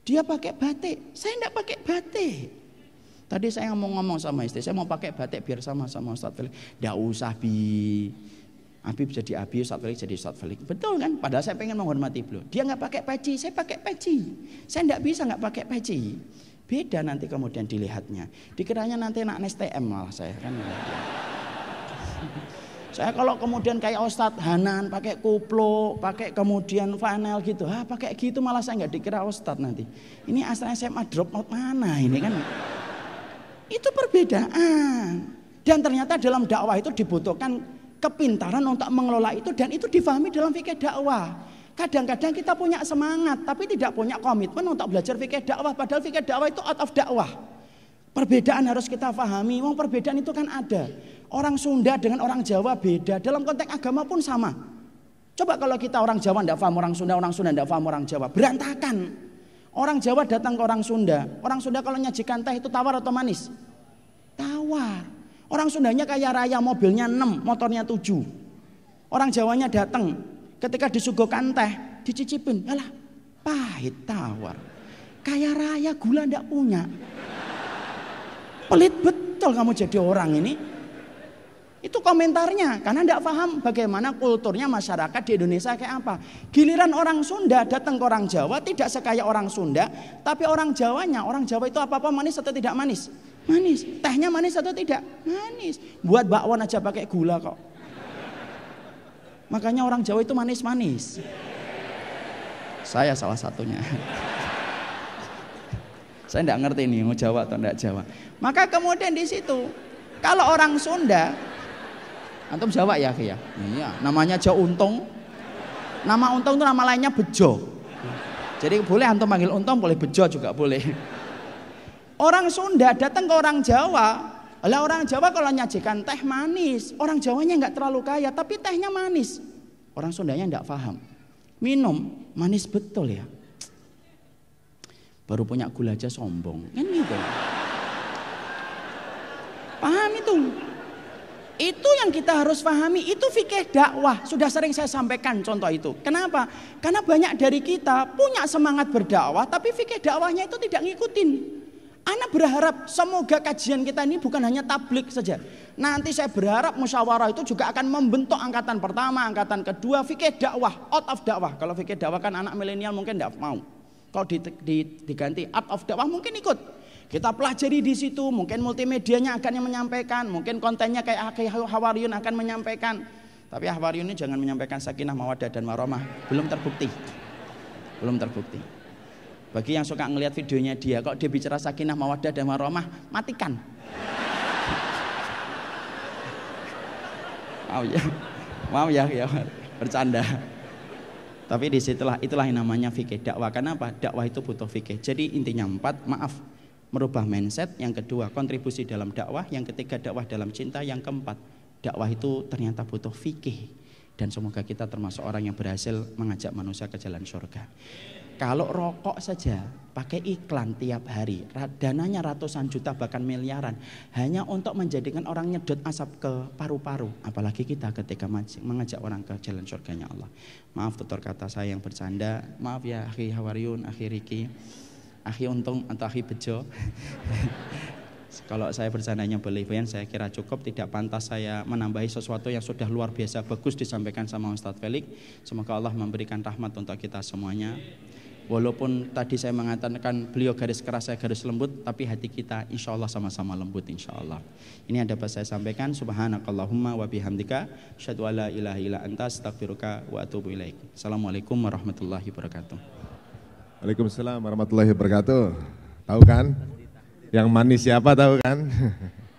Dia pakai batik, saya tidak pakai batik. Tadi saya mau ngomong sama istri, saya mau pakai batik biar sama sama Ustadz Felix. Tidak usah bi, Abib jadi Abi, Ustaz Felix jadi Ustaz Felix. Betul kan? Padahal saya pengen menghormati beliau. Dia nggak pakai peci, saya pakai peci. Saya nggak bisa nggak pakai peci. Beda nanti kemudian dilihatnya. Dikiranya nanti anak STM malah saya kan. saya kalau kemudian kayak Ustadz Hanan pakai kuplo, pakai kemudian flanel gitu. Ah, pakai gitu malah saya nggak dikira Ustadz nanti. Ini asal SMA drop out mana ini kan? Itu perbedaan. Dan ternyata dalam dakwah itu dibutuhkan kepintaran untuk mengelola itu dan itu difahami dalam fikih dakwah. Kadang-kadang kita punya semangat tapi tidak punya komitmen untuk belajar fikih dakwah padahal fikih dakwah itu out of dakwah. Perbedaan harus kita pahami. Wong perbedaan itu kan ada. Orang Sunda dengan orang Jawa beda. Dalam konteks agama pun sama. Coba kalau kita orang Jawa tidak paham orang Sunda, orang Sunda tidak paham orang Jawa, berantakan. Orang Jawa datang ke orang Sunda. Orang Sunda kalau nyajikan teh itu tawar atau manis? Tawar. Orang Sundanya kaya raya, mobilnya 6, motornya 7. Orang Jawanya datang, ketika disuguhkan teh, dicicipin, yalah pahit tawar. Kaya raya gula ndak punya. Pelit betul kamu jadi orang ini. Itu komentarnya karena ndak paham bagaimana kulturnya masyarakat di Indonesia kayak apa. Giliran orang Sunda datang ke orang Jawa tidak sekaya orang Sunda, tapi orang Jawanya, orang Jawa itu apa-apa manis atau tidak manis. Manis. Tehnya manis atau tidak? Manis. Buat bakwan aja pakai gula kok. Makanya orang Jawa itu manis-manis. Saya salah satunya. Saya tidak ngerti ini, mau Jawa atau tidak Jawa. Maka kemudian di situ kalau orang Sunda antum Jawa ya, ya. Iya, namanya Jo Untung. Nama Untung itu nama lainnya Bejo. Jadi boleh antum panggil Untung, boleh Bejo juga boleh. Orang Sunda datang ke orang Jawa, lah orang Jawa kalau nyajikan teh manis, orang Jawanya nggak terlalu kaya, tapi tehnya manis. Orang Sundanya nggak paham. Minum manis betul ya. Baru punya gula aja sombong, kan gitu. Paham itu? Itu yang kita harus pahami, itu fikih dakwah. Sudah sering saya sampaikan contoh itu. Kenapa? Karena banyak dari kita punya semangat berdakwah, tapi fikih dakwahnya itu tidak ngikutin. Anak berharap semoga kajian kita ini bukan hanya tablik saja. Nanti saya berharap musyawarah itu juga akan membentuk angkatan pertama, angkatan kedua, fikih dakwah, out of dakwah. Kalau fikih dakwah kan anak milenial mungkin tidak mau. Kalau di, di, diganti out of dakwah mungkin ikut. Kita pelajari di situ, mungkin multimedianya akan yang menyampaikan, mungkin kontennya kayak Akhi akan menyampaikan. Tapi Hawariun ini jangan menyampaikan sakinah, mawadah, dan maromah. Belum terbukti. Belum terbukti. Bagi yang suka ngelihat videonya dia, kok dia bicara sakinah, mawadah, dan warahmah, matikan. Maaf ya, maaf ya, ya bercanda. Tapi disitulah itulah yang namanya fikih dakwah. Kenapa? Dakwah itu butuh fikih. Jadi intinya empat, maaf, merubah mindset. Yang kedua, kontribusi dalam dakwah. Yang ketiga, dakwah dalam cinta. Yang keempat, dakwah itu ternyata butuh fikih. Dan semoga kita termasuk orang yang berhasil mengajak manusia ke jalan surga. Kalau rokok saja pakai iklan tiap hari, dananya ratusan juta bahkan miliaran, hanya untuk menjadikan orang nyedot asap ke paru-paru. Apalagi kita ketika mengajak orang ke jalan surganya Allah. Maaf tutur kata saya yang bercanda, maaf ya akhi Hawaryun, akhi Riki, akhi Untung atau akhi Bejo. Kalau saya bercandanya berlebihan, saya kira cukup. Tidak pantas saya menambahi sesuatu yang sudah luar biasa bagus disampaikan sama Ustadz Felix. Semoga Allah memberikan rahmat untuk kita semuanya. Walaupun tadi saya mengatakan beliau garis keras, saya garis lembut, tapi hati kita insya Allah sama-sama lembut insya Allah. Ini ada dapat saya sampaikan. Subhanakallahumma wa bihamdika. Asyadu ala ilaha ila anta astagfiruka wa atubu ilaik. Assalamualaikum warahmatullahi wabarakatuh. Waalaikumsalam warahmatullahi wabarakatuh. Tahu kan? Yang manis siapa tahu kan?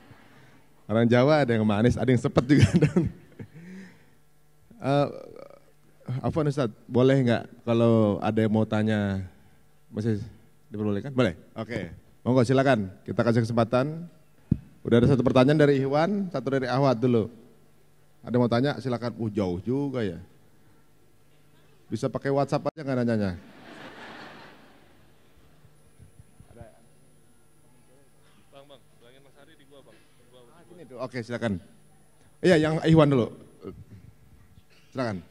Orang Jawa ada yang manis, ada yang sepet juga. uh, Afwan Ustaz, boleh nggak kalau ada yang mau tanya masih diperbolehkan? Boleh. Oke. Okay. Monggo silakan. Kita kasih kesempatan. Udah ada satu pertanyaan dari Iwan, satu dari Ahwat dulu. Ada yang mau tanya silakan. Uh jauh juga ya. Bisa pakai WhatsApp aja nggak nanyanya? Oke, silakan. Iya, yang Iwan dulu. Silakan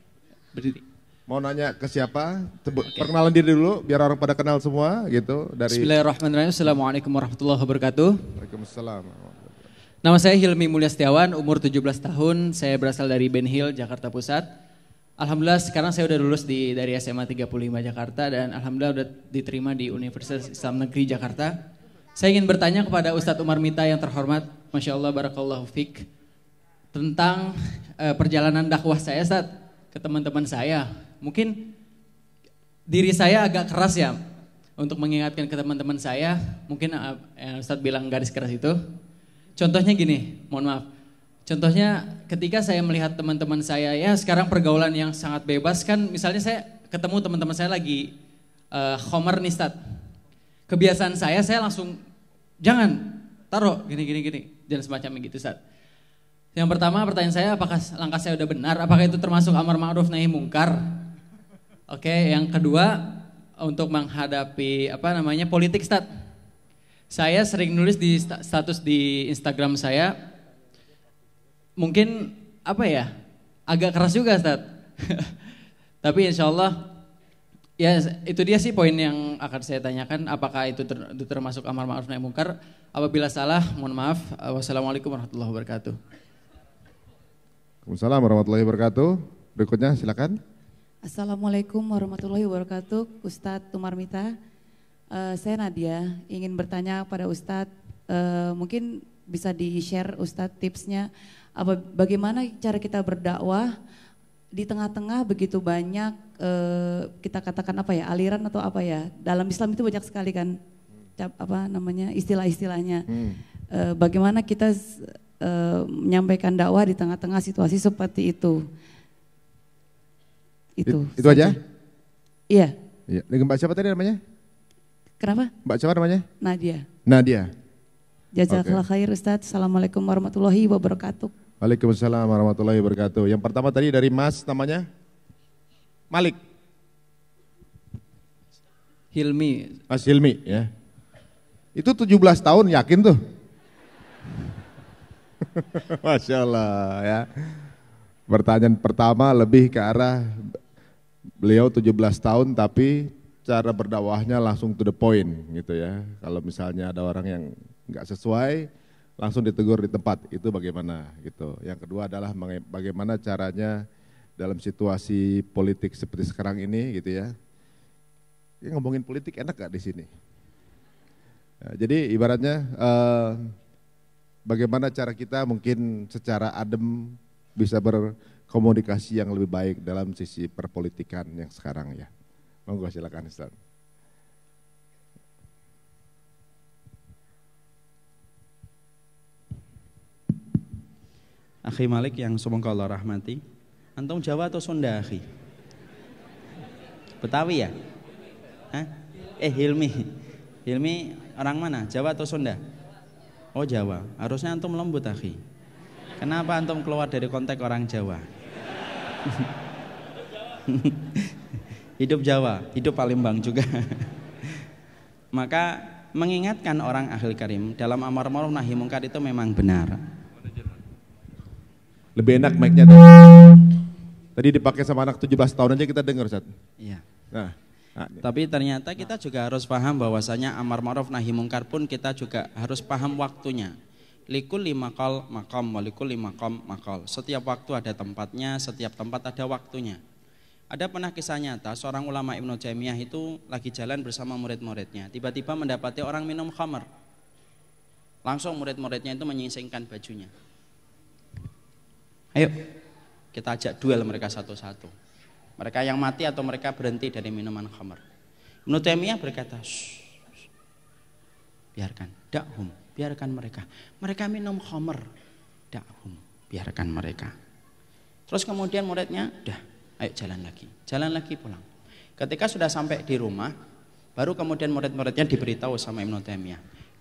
berdiri. Mau nanya ke siapa? okay. Perkenalan diri dulu biar orang pada kenal semua gitu dari Bismillahirrahmanirrahim. Assalamualaikum warahmatullahi wabarakatuh. Waalaikumsalam. Nama saya Hilmi Mulya Setiawan, umur 17 tahun. Saya berasal dari Ben Hill, Jakarta Pusat. Alhamdulillah sekarang saya udah lulus di dari SMA 35 Jakarta dan alhamdulillah udah diterima di Universitas Islam Negeri Jakarta. Saya ingin bertanya kepada Ustadz Umar Mita yang terhormat, Masya Allah Barakallahu Fik, tentang uh, perjalanan dakwah saya saat ke teman-teman saya. Mungkin diri saya agak keras ya untuk mengingatkan ke teman-teman saya. Mungkin yang eh, eh, Ustaz bilang garis keras itu. Contohnya gini, mohon maaf. Contohnya ketika saya melihat teman-teman saya ya sekarang pergaulan yang sangat bebas kan misalnya saya ketemu teman-teman saya lagi uh, eh, homer nih Kebiasaan saya saya langsung jangan taruh gini gini gini jangan semacam gitu Stad. Yang pertama pertanyaan saya apakah langkah saya sudah benar? Apakah itu termasuk amar ma'ruf nahi mungkar? Oke, yang kedua untuk menghadapi apa namanya politik stat. Saya sering nulis di status di Instagram saya. Mungkin apa ya? Agak keras juga stat. Tapi insya Allah ya itu dia sih poin yang akan saya tanyakan apakah itu, termasuk amar ma'ruf nahi mungkar apabila salah mohon maaf wassalamualaikum warahmatullahi wabarakatuh Assalamualaikum warahmatullahi wabarakatuh. Berikutnya silakan. Assalamualaikum warahmatullahi wabarakatuh, Ustadz Tumarmita. Uh, saya Nadia, ingin bertanya pada Ustadz, uh, mungkin bisa di-share Ustadz tipsnya, apa, bagaimana cara kita berdakwah di tengah-tengah begitu banyak eh, kita katakan apa ya aliran atau apa ya dalam Islam itu banyak sekali kan cap, apa namanya istilah-istilahnya hmm. eh, bagaimana kita e, menyampaikan dakwah di tengah-tengah situasi seperti itu. Itu. It, itu saja? Iya. Iya. Dengan Mbak siapa tadi namanya? Kenapa? Mbak siapa namanya? Nadia. Nadia. Jazakallah okay. khair Ustaz. Assalamualaikum warahmatullahi wabarakatuh. Waalaikumsalam warahmatullahi wabarakatuh. Yang pertama tadi dari Mas namanya? Malik. Hilmi. Mas Hilmi ya. Itu 17 tahun yakin tuh. Masya Allah ya. Pertanyaan pertama lebih ke arah beliau 17 tahun tapi cara berdakwahnya langsung to the point gitu ya. Kalau misalnya ada orang yang nggak sesuai langsung ditegur di tempat itu bagaimana gitu. Yang kedua adalah bagaimana caranya dalam situasi politik seperti sekarang ini gitu ya. ya ngomongin politik enak gak di sini? Ya, jadi ibaratnya uh, bagaimana cara kita mungkin secara adem bisa berkomunikasi yang lebih baik dalam sisi perpolitikan yang sekarang ya. Monggo silakan Ustaz. Akhi Malik yang semoga Allah rahmati. Antum Jawa atau Sunda, akhi? Betawi ya? Hah? Eh Hilmi. Hilmi orang mana? Jawa atau Sunda? Oh Jawa, harusnya antum lembut akhi. Kenapa antum keluar dari konteks orang Jawa? hidup Jawa, hidup Palembang juga. Maka mengingatkan orang ahli karim dalam amar ma'ruf nahi mungkar itu memang benar. Lebih enak mic-nya tuh. Tadi dipakai sama anak 17 tahun aja kita dengar, satu. Iya. Nah, Nah, tapi ternyata kita juga harus paham bahwasanya amar ma'ruf nahi mungkar pun kita juga harus paham waktunya. Likul lima kol makom, walikul lima kom makol. Setiap waktu ada tempatnya, setiap tempat ada waktunya. Ada pernah kisah nyata seorang ulama Ibnu Jamiyah itu lagi jalan bersama murid-muridnya. Tiba-tiba mendapati orang minum khamar. Langsung murid-muridnya itu menyingsingkan bajunya. Ayo kita ajak duel mereka satu-satu. Mereka yang mati atau mereka berhenti dari minuman khamar. Ibnu berkata, shh, shh, biarkan, dakhum, biarkan mereka. Mereka minum khamar, dakhum, biarkan mereka. Terus kemudian muridnya, dah, ayo jalan lagi, jalan lagi pulang. Ketika sudah sampai di rumah, baru kemudian murid-muridnya diberitahu sama Ibnu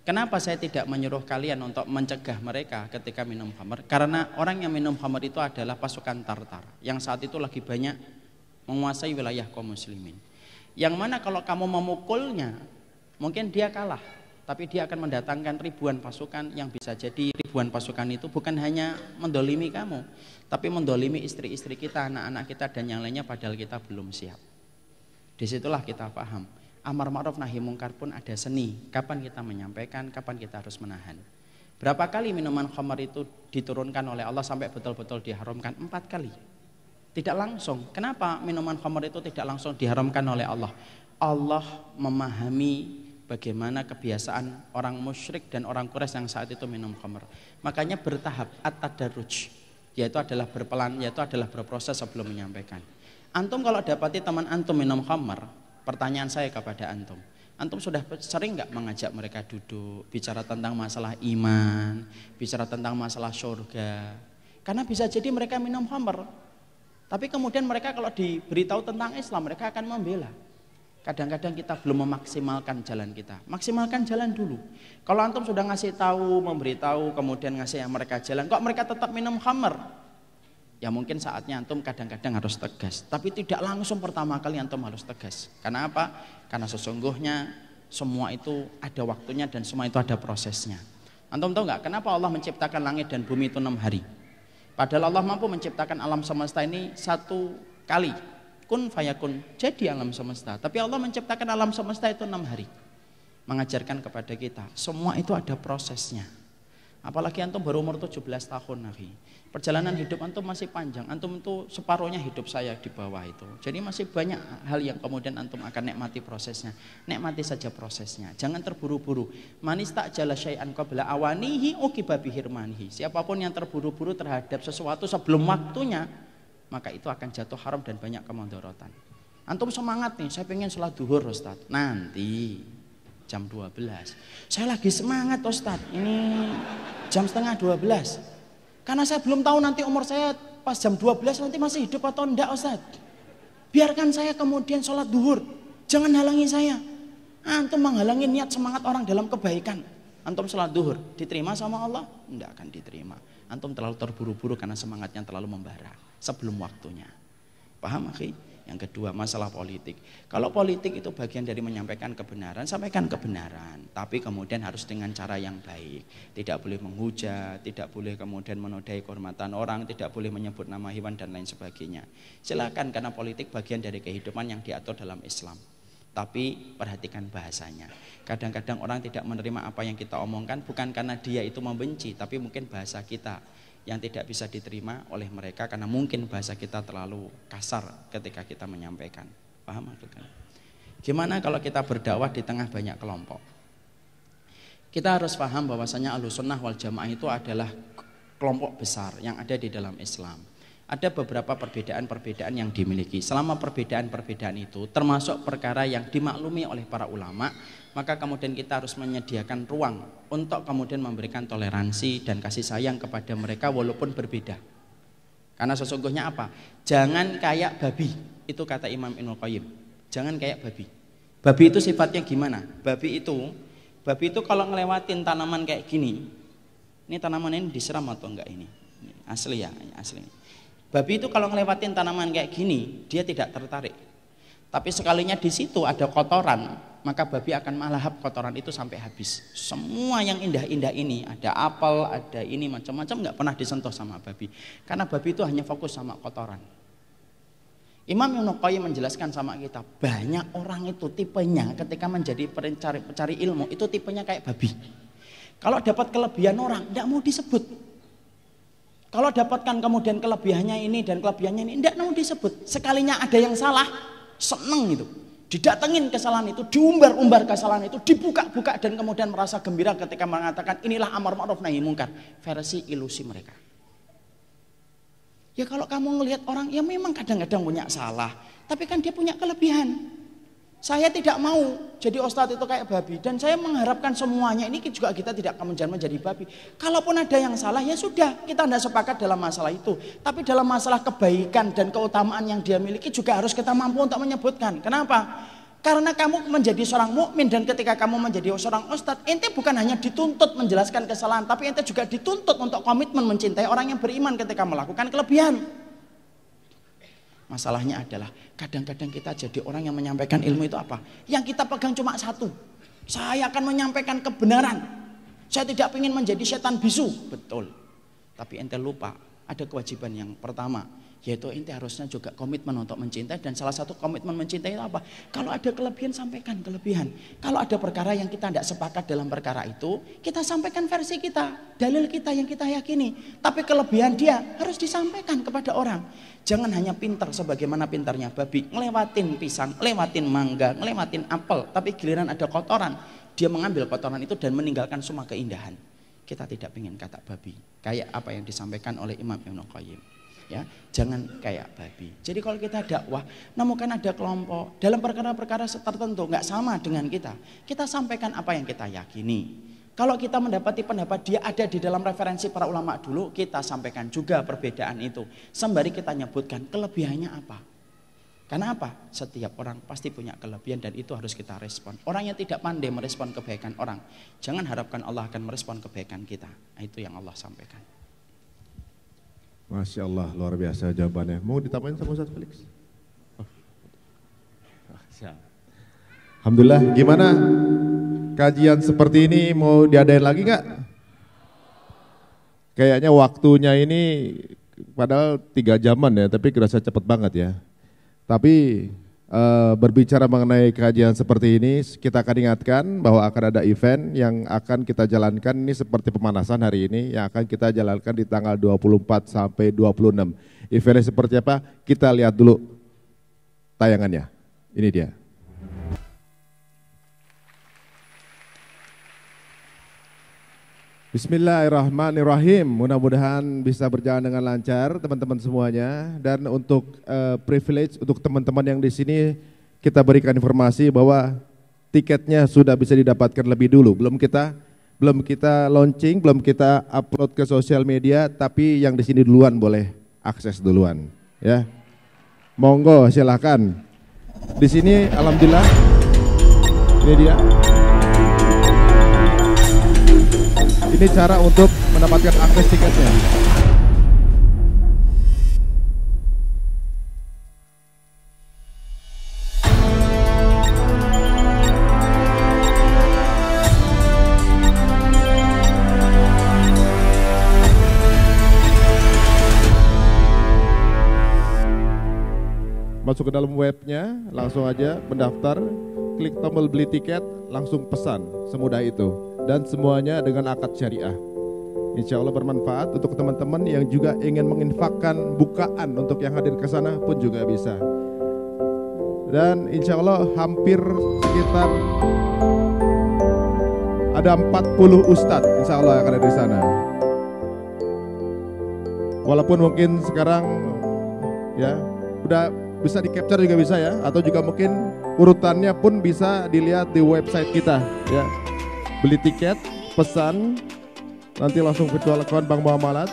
Kenapa saya tidak menyuruh kalian untuk mencegah mereka ketika minum khamar? Karena orang yang minum khamar itu adalah pasukan Tartar yang saat itu lagi banyak menguasai wilayah kaum muslimin. Yang mana kalau kamu memukulnya, mungkin dia kalah, tapi dia akan mendatangkan ribuan pasukan yang bisa jadi ribuan pasukan itu bukan hanya mendolimi kamu, tapi mendolimi istri-istri kita, anak-anak kita dan yang lainnya padahal kita belum siap. Disitulah kita paham. Amar ma'ruf nahi mungkar pun ada seni. Kapan kita menyampaikan, kapan kita harus menahan. Berapa kali minuman khamar itu diturunkan oleh Allah sampai betul-betul diharamkan? Empat kali. Tidak langsung. Kenapa minuman khamr itu tidak langsung diharamkan oleh Allah? Allah memahami bagaimana kebiasaan orang musyrik dan orang Quraisy yang saat itu minum khamr. Makanya bertahap at-tadarruj, yaitu adalah berpelan, yaitu adalah berproses sebelum menyampaikan. Antum kalau dapati teman antum minum khamr, pertanyaan saya kepada antum, Antum sudah sering nggak mengajak mereka duduk, bicara tentang masalah iman, bicara tentang masalah surga. Karena bisa jadi mereka minum khamr, tapi kemudian mereka kalau diberitahu tentang Islam, mereka akan membela. Kadang-kadang kita belum memaksimalkan jalan kita. Maksimalkan jalan dulu. Kalau antum sudah ngasih tahu, memberitahu, kemudian ngasih yang mereka jalan, kok mereka tetap minum khamer? Ya mungkin saatnya antum kadang-kadang harus tegas, tapi tidak langsung pertama kali antum harus tegas. Karena apa? Karena sesungguhnya semua itu ada waktunya dan semua itu ada prosesnya. Antum tahu nggak kenapa Allah menciptakan langit dan bumi itu enam hari? Padahal Allah mampu menciptakan alam semesta ini satu kali. Kun fayakun, jadi alam semesta. Tapi Allah menciptakan alam semesta itu enam hari. Mengajarkan kepada kita, semua itu ada prosesnya. Apalagi antum berumur 17 tahun, lagi Perjalanan hidup antum masih panjang. Antum itu separuhnya hidup saya di bawah itu. Jadi masih banyak hal yang kemudian antum akan nikmati prosesnya. Nikmati saja prosesnya. Jangan terburu-buru. Manis tak jala syai'an qabla awanihi uqibabi hirmanihi. Siapapun yang terburu-buru terhadap sesuatu sebelum waktunya, maka itu akan jatuh haram dan banyak kemandorotan. Antum semangat nih, saya pengen sholat duhur Ustaz. Nanti jam 12. Saya lagi semangat Ustaz, ini jam setengah 12 karena saya belum tahu nanti umur saya pas jam 12 nanti masih hidup atau enggak Ustaz. Biarkan saya kemudian sholat duhur. Jangan halangi saya. Antum menghalangi niat semangat orang dalam kebaikan. Antum sholat duhur, diterima sama Allah? Enggak akan diterima. Antum terlalu terburu-buru karena semangatnya terlalu membara sebelum waktunya. Paham, akhi? Yang kedua masalah politik. Kalau politik itu bagian dari menyampaikan kebenaran, sampaikan kebenaran. Tapi kemudian harus dengan cara yang baik. Tidak boleh menghujat, tidak boleh kemudian menodai kehormatan orang, tidak boleh menyebut nama hewan dan lain sebagainya. Silakan karena politik bagian dari kehidupan yang diatur dalam Islam. Tapi perhatikan bahasanya. Kadang-kadang orang tidak menerima apa yang kita omongkan bukan karena dia itu membenci, tapi mungkin bahasa kita yang tidak bisa diterima oleh mereka karena mungkin bahasa kita terlalu kasar ketika kita menyampaikan. Paham maksudnya? Gimana kalau kita berdakwah di tengah banyak kelompok? Kita harus paham bahwasanya alusunah wal Jamaah itu adalah kelompok besar yang ada di dalam Islam ada beberapa perbedaan-perbedaan yang dimiliki. Selama perbedaan-perbedaan itu termasuk perkara yang dimaklumi oleh para ulama, maka kemudian kita harus menyediakan ruang untuk kemudian memberikan toleransi dan kasih sayang kepada mereka walaupun berbeda. Karena sesungguhnya apa? Jangan kayak babi, itu kata Imam Ibnu Qayyim. Jangan kayak babi. Babi itu sifatnya gimana? Babi itu babi itu kalau ngelewatin tanaman kayak gini, ini tanaman ini disiram atau enggak ini? Asli ya, asli Babi itu kalau ngelewatin tanaman kayak gini, dia tidak tertarik. Tapi sekalinya di situ ada kotoran, maka babi akan melahap kotoran itu sampai habis. Semua yang indah-indah ini, ada apel, ada ini macam-macam nggak pernah disentuh sama babi. Karena babi itu hanya fokus sama kotoran. Imam Ibnu Qayyim menjelaskan sama kita, banyak orang itu tipenya ketika menjadi pencari, pencari ilmu itu tipenya kayak babi. Kalau dapat kelebihan orang, tidak mau disebut kalau dapatkan kemudian kelebihannya ini dan kelebihannya ini, tidak mau disebut. Sekalinya ada yang salah, seneng itu. Didatengin kesalahan itu, diumbar-umbar kesalahan itu, dibuka-buka dan kemudian merasa gembira ketika mengatakan inilah amar ma'ruf nahi mungkar. Versi ilusi mereka. Ya kalau kamu melihat orang, yang memang kadang-kadang punya salah. Tapi kan dia punya kelebihan. Saya tidak mau jadi ustadz itu kayak babi dan saya mengharapkan semuanya ini juga kita tidak akan menjadi menjadi babi. Kalaupun ada yang salah ya sudah, kita tidak sepakat dalam masalah itu. Tapi dalam masalah kebaikan dan keutamaan yang dia miliki juga harus kita mampu untuk menyebutkan. Kenapa? Karena kamu menjadi seorang mukmin dan ketika kamu menjadi seorang ustadz, ente bukan hanya dituntut menjelaskan kesalahan, tapi ente juga dituntut untuk komitmen mencintai orang yang beriman ketika melakukan kelebihan. Masalahnya adalah kadang-kadang kita jadi orang yang menyampaikan ilmu itu apa? Yang kita pegang cuma satu. Saya akan menyampaikan kebenaran. Saya tidak ingin menjadi setan bisu. Betul. Tapi ente lupa ada kewajiban yang pertama yaitu inti harusnya juga komitmen untuk mencintai dan salah satu komitmen mencintai itu apa? Kalau ada kelebihan sampaikan kelebihan. Kalau ada perkara yang kita tidak sepakat dalam perkara itu, kita sampaikan versi kita, dalil kita yang kita yakini. Tapi kelebihan dia harus disampaikan kepada orang. Jangan hanya pintar sebagaimana pintarnya babi, ngelewatin pisang, ngelewatin mangga, ngelewatin apel, tapi giliran ada kotoran, dia mengambil kotoran itu dan meninggalkan semua keindahan kita tidak ingin kata babi kayak apa yang disampaikan oleh Imam Ibnu Qayyim ya jangan kayak babi jadi kalau kita dakwah namun ada kelompok dalam perkara-perkara tertentu nggak sama dengan kita kita sampaikan apa yang kita yakini kalau kita mendapati pendapat dia ada di dalam referensi para ulama dulu, kita sampaikan juga perbedaan itu. Sembari kita nyebutkan kelebihannya apa. Karena apa? Setiap orang pasti punya kelebihan dan itu harus kita respon. Orang yang tidak pandai merespon kebaikan orang, jangan harapkan Allah akan merespon kebaikan kita. Nah, itu yang Allah sampaikan. Masya Allah, luar biasa jawabannya. Mau ditambahin sama Ustaz Felix? Alhamdulillah, gimana kajian seperti ini mau diadain lagi nggak? Kayaknya waktunya ini padahal tiga jaman ya, tapi kerasa cepet banget ya. Tapi Eh, berbicara mengenai kajian seperti ini, kita akan ingatkan bahwa akan ada event yang akan kita jalankan ini seperti pemanasan hari ini yang akan kita jalankan di tanggal 24 sampai 26. Eventnya seperti apa? Kita lihat dulu tayangannya. Ini dia. Bismillahirrahmanirrahim. Mudah-mudahan bisa berjalan dengan lancar teman-teman semuanya dan untuk uh, privilege untuk teman-teman yang di sini kita berikan informasi bahwa tiketnya sudah bisa didapatkan lebih dulu. Belum kita belum kita launching, belum kita upload ke sosial media, tapi yang di sini duluan boleh akses duluan, ya. Monggo silahkan. Di sini alhamdulillah ini dia. Ini cara untuk mendapatkan akses tiketnya. masuk ke dalam webnya, langsung aja mendaftar, klik tombol beli tiket, langsung pesan, semudah itu dan semuanya dengan akad syariah. Insya Allah bermanfaat untuk teman-teman yang juga ingin menginfakkan bukaan untuk yang hadir ke sana pun juga bisa. Dan insya Allah hampir sekitar ada 40 ustadz insya Allah yang ada di sana. Walaupun mungkin sekarang ya udah bisa di capture juga bisa ya atau juga mungkin urutannya pun bisa dilihat di website kita ya beli tiket, pesan, nanti langsung virtual account Bang Malat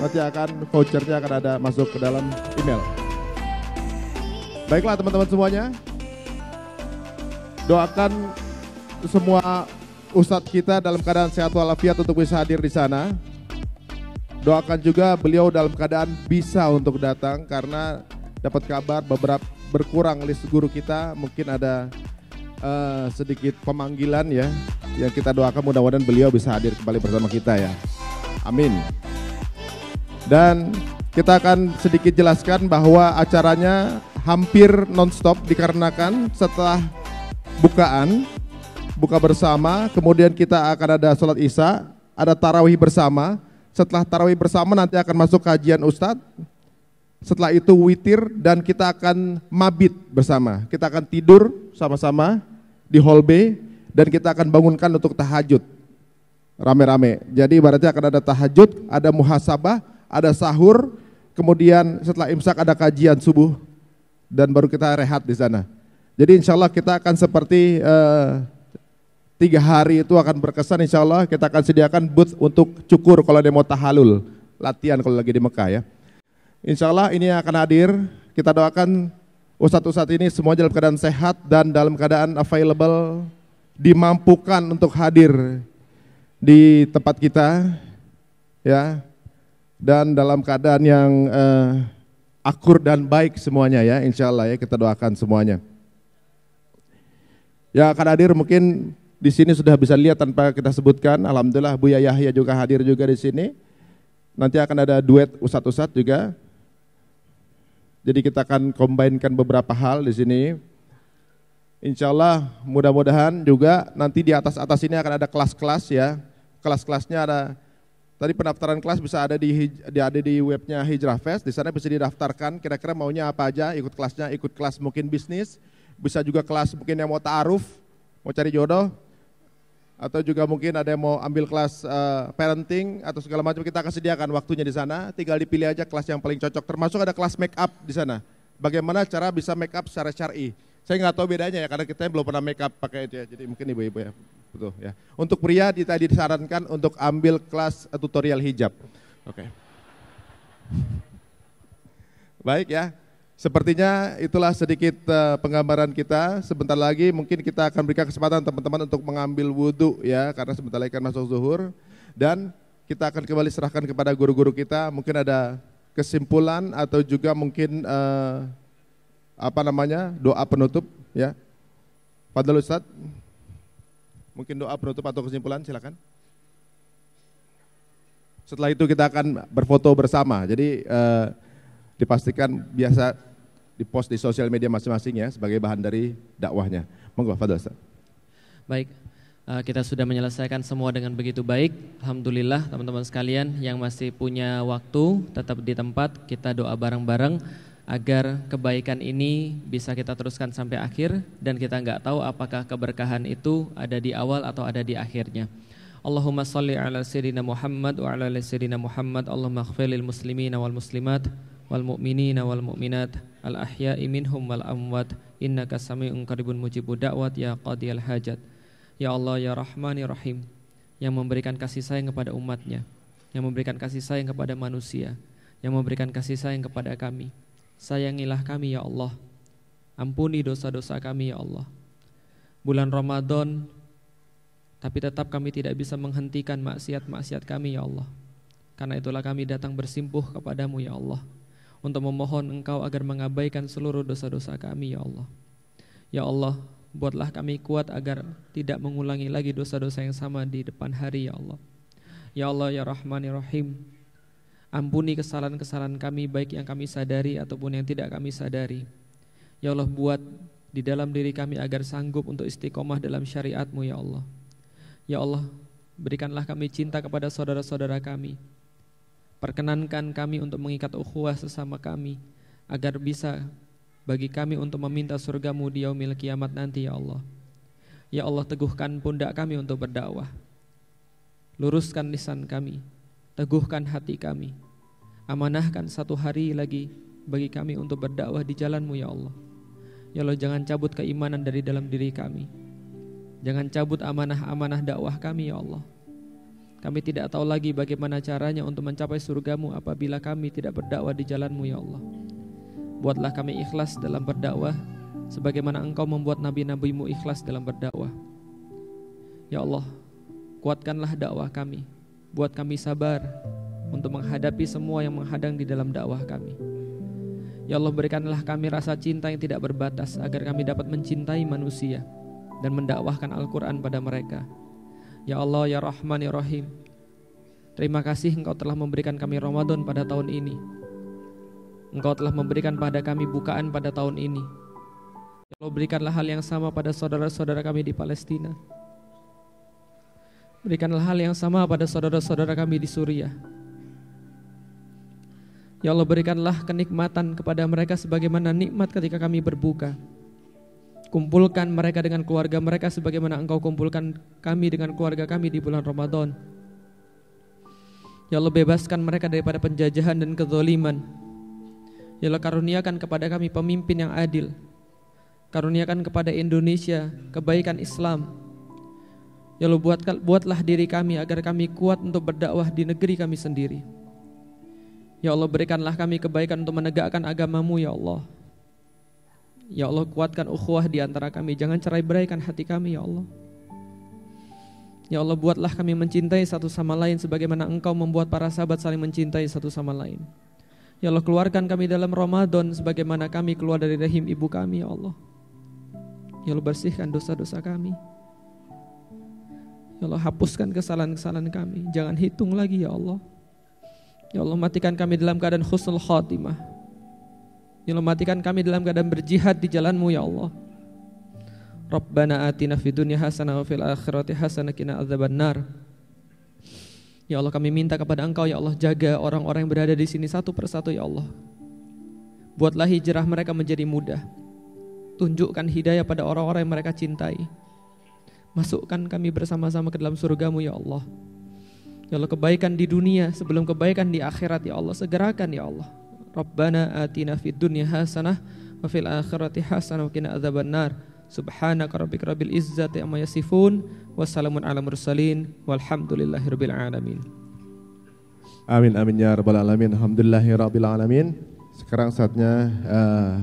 Nanti akan vouchernya akan ada masuk ke dalam email. Baiklah teman-teman semuanya, doakan semua ustadz kita dalam keadaan sehat walafiat untuk bisa hadir di sana. Doakan juga beliau dalam keadaan bisa untuk datang karena dapat kabar beberapa berkurang list guru kita mungkin ada uh, sedikit pemanggilan ya yang kita doakan mudah-mudahan beliau bisa hadir kembali bersama kita ya. Amin. Dan kita akan sedikit jelaskan bahwa acaranya hampir nonstop dikarenakan setelah bukaan, buka bersama, kemudian kita akan ada sholat isya, ada tarawih bersama. Setelah tarawih bersama nanti akan masuk kajian ustadz, setelah itu witir dan kita akan mabit bersama. Kita akan tidur sama-sama di Hall B dan kita akan bangunkan untuk tahajud rame-rame. Jadi ibaratnya akan ada tahajud, ada muhasabah, ada sahur, kemudian setelah imsak ada kajian subuh dan baru kita rehat di sana. Jadi insya Allah kita akan seperti uh, tiga hari itu akan berkesan insya Allah kita akan sediakan booth untuk cukur kalau dia mau tahalul, latihan kalau lagi di Mekah ya. Insya Allah ini akan hadir, kita doakan Ustadz-ustadz ini semua dalam keadaan sehat dan dalam keadaan available, dimampukan untuk hadir di tempat kita, ya, dan dalam keadaan yang eh, akur dan baik semuanya ya, insya Allah ya kita doakan semuanya. Ya akan hadir mungkin di sini sudah bisa lihat tanpa kita sebutkan, Alhamdulillah Buya Yahya juga hadir juga di sini. Nanti akan ada duet ustadz-ustadz juga, jadi kita akan kombainkan beberapa hal di sini. Insya Allah mudah-mudahan juga nanti di atas-atas ini akan ada kelas-kelas ya. Kelas-kelasnya ada Tadi pendaftaran kelas bisa ada di di ada di webnya Hijrah Fest. Di sana bisa didaftarkan kira-kira maunya apa aja, ikut kelasnya, ikut kelas mungkin bisnis, bisa juga kelas mungkin yang mau ta'aruf, mau cari jodoh, atau juga mungkin ada yang mau ambil kelas uh, parenting atau segala macam kita akan sediakan waktunya di sana tinggal dipilih aja kelas yang paling cocok termasuk ada kelas make up di sana bagaimana cara bisa make up secara syari saya nggak tahu bedanya ya karena kita belum pernah make up pakai itu ya jadi mungkin ibu-ibu ya betul ya untuk pria kita tadi disarankan untuk ambil kelas eh, tutorial hijab oke okay. baik ya Sepertinya itulah sedikit eh, penggambaran kita. Sebentar lagi mungkin kita akan berikan kesempatan teman-teman untuk mengambil wudhu ya, karena sebentar lagi akan masuk zuhur. Dan kita akan kembali serahkan kepada guru-guru kita. Mungkin ada kesimpulan atau juga mungkin uh, apa namanya doa penutup ya. Fadl Ustadz, mungkin doa penutup atau kesimpulan silakan. Setelah itu kita akan berfoto bersama. Jadi uh, dipastikan biasa di post di sosial media masing-masing ya sebagai bahan dari dakwahnya. Monggo Fadl Ustaz. Baik, eh, kita sudah menyelesaikan semua dengan begitu baik. Alhamdulillah teman-teman sekalian yang masih punya waktu tetap di tempat kita doa bareng-bareng agar kebaikan ini bisa kita teruskan sampai akhir dan kita nggak tahu apakah keberkahan itu ada di awal atau ada di akhirnya. Allahumma salli ala sayyidina Muhammad wa ala sayyidina Muhammad Allahumma khfilil muslimina wal muslimat wal mu'minina wal mu'minat al ahya'i minhum wal amwat innaka sami'un qaribun mujibud da'wat ya qadiyal hajat ya Allah ya Rahmani Rahim yang memberikan kasih sayang kepada umatnya yang memberikan kasih sayang kepada manusia yang memberikan kasih sayang kepada kami sayangilah kami ya Allah ampuni dosa-dosa kami ya Allah bulan Ramadan tapi tetap kami tidak bisa menghentikan maksiat-maksiat kami ya Allah karena itulah kami datang bersimpuh kepadamu ya Allah untuk memohon Engkau agar mengabaikan seluruh dosa-dosa kami, ya Allah. Ya Allah, buatlah kami kuat agar tidak mengulangi lagi dosa-dosa yang sama di depan hari, ya Allah. Ya Allah, ya Rahman, ya Rahim, ampuni kesalahan-kesalahan kami baik yang kami sadari ataupun yang tidak kami sadari. Ya Allah, buat di dalam diri kami agar sanggup untuk istiqomah dalam syariatmu, ya Allah. Ya Allah, berikanlah kami cinta kepada saudara-saudara kami, Perkenankan kami untuk mengikat ukhuwah sesama kami agar bisa bagi kami untuk meminta surgamu di yaumil kiamat nanti ya Allah. Ya Allah teguhkan pundak kami untuk berdakwah. Luruskan lisan kami, teguhkan hati kami. Amanahkan satu hari lagi bagi kami untuk berdakwah di jalanmu ya Allah. Ya Allah jangan cabut keimanan dari dalam diri kami. Jangan cabut amanah-amanah dakwah kami ya Allah. Kami tidak tahu lagi bagaimana caranya untuk mencapai surgamu apabila kami tidak berdakwah di jalanmu ya Allah. Buatlah kami ikhlas dalam berdakwah sebagaimana engkau membuat nabi-nabimu ikhlas dalam berdakwah. Ya Allah, kuatkanlah dakwah kami. Buat kami sabar untuk menghadapi semua yang menghadang di dalam dakwah kami. Ya Allah berikanlah kami rasa cinta yang tidak berbatas agar kami dapat mencintai manusia dan mendakwahkan Al-Quran pada mereka. Ya Allah, Ya Rahman, Ya Rahim Terima kasih Engkau telah memberikan kami Ramadan pada tahun ini Engkau telah memberikan pada kami bukaan pada tahun ini Ya Allah, berikanlah hal yang sama pada saudara-saudara kami di Palestina Berikanlah hal yang sama pada saudara-saudara kami di Suriah Ya Allah berikanlah kenikmatan kepada mereka sebagaimana nikmat ketika kami berbuka. Kumpulkan mereka dengan keluarga mereka sebagaimana engkau kumpulkan kami dengan keluarga kami di bulan Ramadan. Ya Allah bebaskan mereka daripada penjajahan dan kezoliman. Ya Allah karuniakan kepada kami pemimpin yang adil. Karuniakan kepada Indonesia kebaikan Islam. Ya Allah buat, buatlah diri kami agar kami kuat untuk berdakwah di negeri kami sendiri. Ya Allah berikanlah kami kebaikan untuk menegakkan agamamu ya Allah. Ya Allah kuatkan ukhuwah di antara kami. Jangan cerai beraikan hati kami ya Allah. Ya Allah buatlah kami mencintai satu sama lain sebagaimana engkau membuat para sahabat saling mencintai satu sama lain. Ya Allah keluarkan kami dalam Ramadan sebagaimana kami keluar dari rahim ibu kami ya Allah. Ya Allah bersihkan dosa-dosa kami. Ya Allah hapuskan kesalahan-kesalahan kami. Jangan hitung lagi ya Allah. Ya Allah matikan kami dalam keadaan khusnul khatimah. Nyelamatkan kami dalam keadaan berjihad di jalanmu ya Allah. Rabbana atina fid dunya hasanah wa fil akhirati hasanah qina adzabannar. Ya Allah kami minta kepada Engkau ya Allah jaga orang-orang yang berada di sini satu persatu ya Allah. Buatlah hijrah mereka menjadi mudah. Tunjukkan hidayah pada orang-orang yang mereka cintai. Masukkan kami bersama-sama ke dalam surgamu ya Allah. Ya Allah kebaikan di dunia sebelum kebaikan di akhirat ya Allah segerakan ya Allah. Rabbana atina fid dunya hasanah wa fil akhirati hasanah wa qina adzabannar. Subhanaka rabbika rabbil izzati amma yasifun salamun ala mursalin rabbil alamin. Amin amin ya rabbal alamin. rabbil alamin. Sekarang saatnya uh,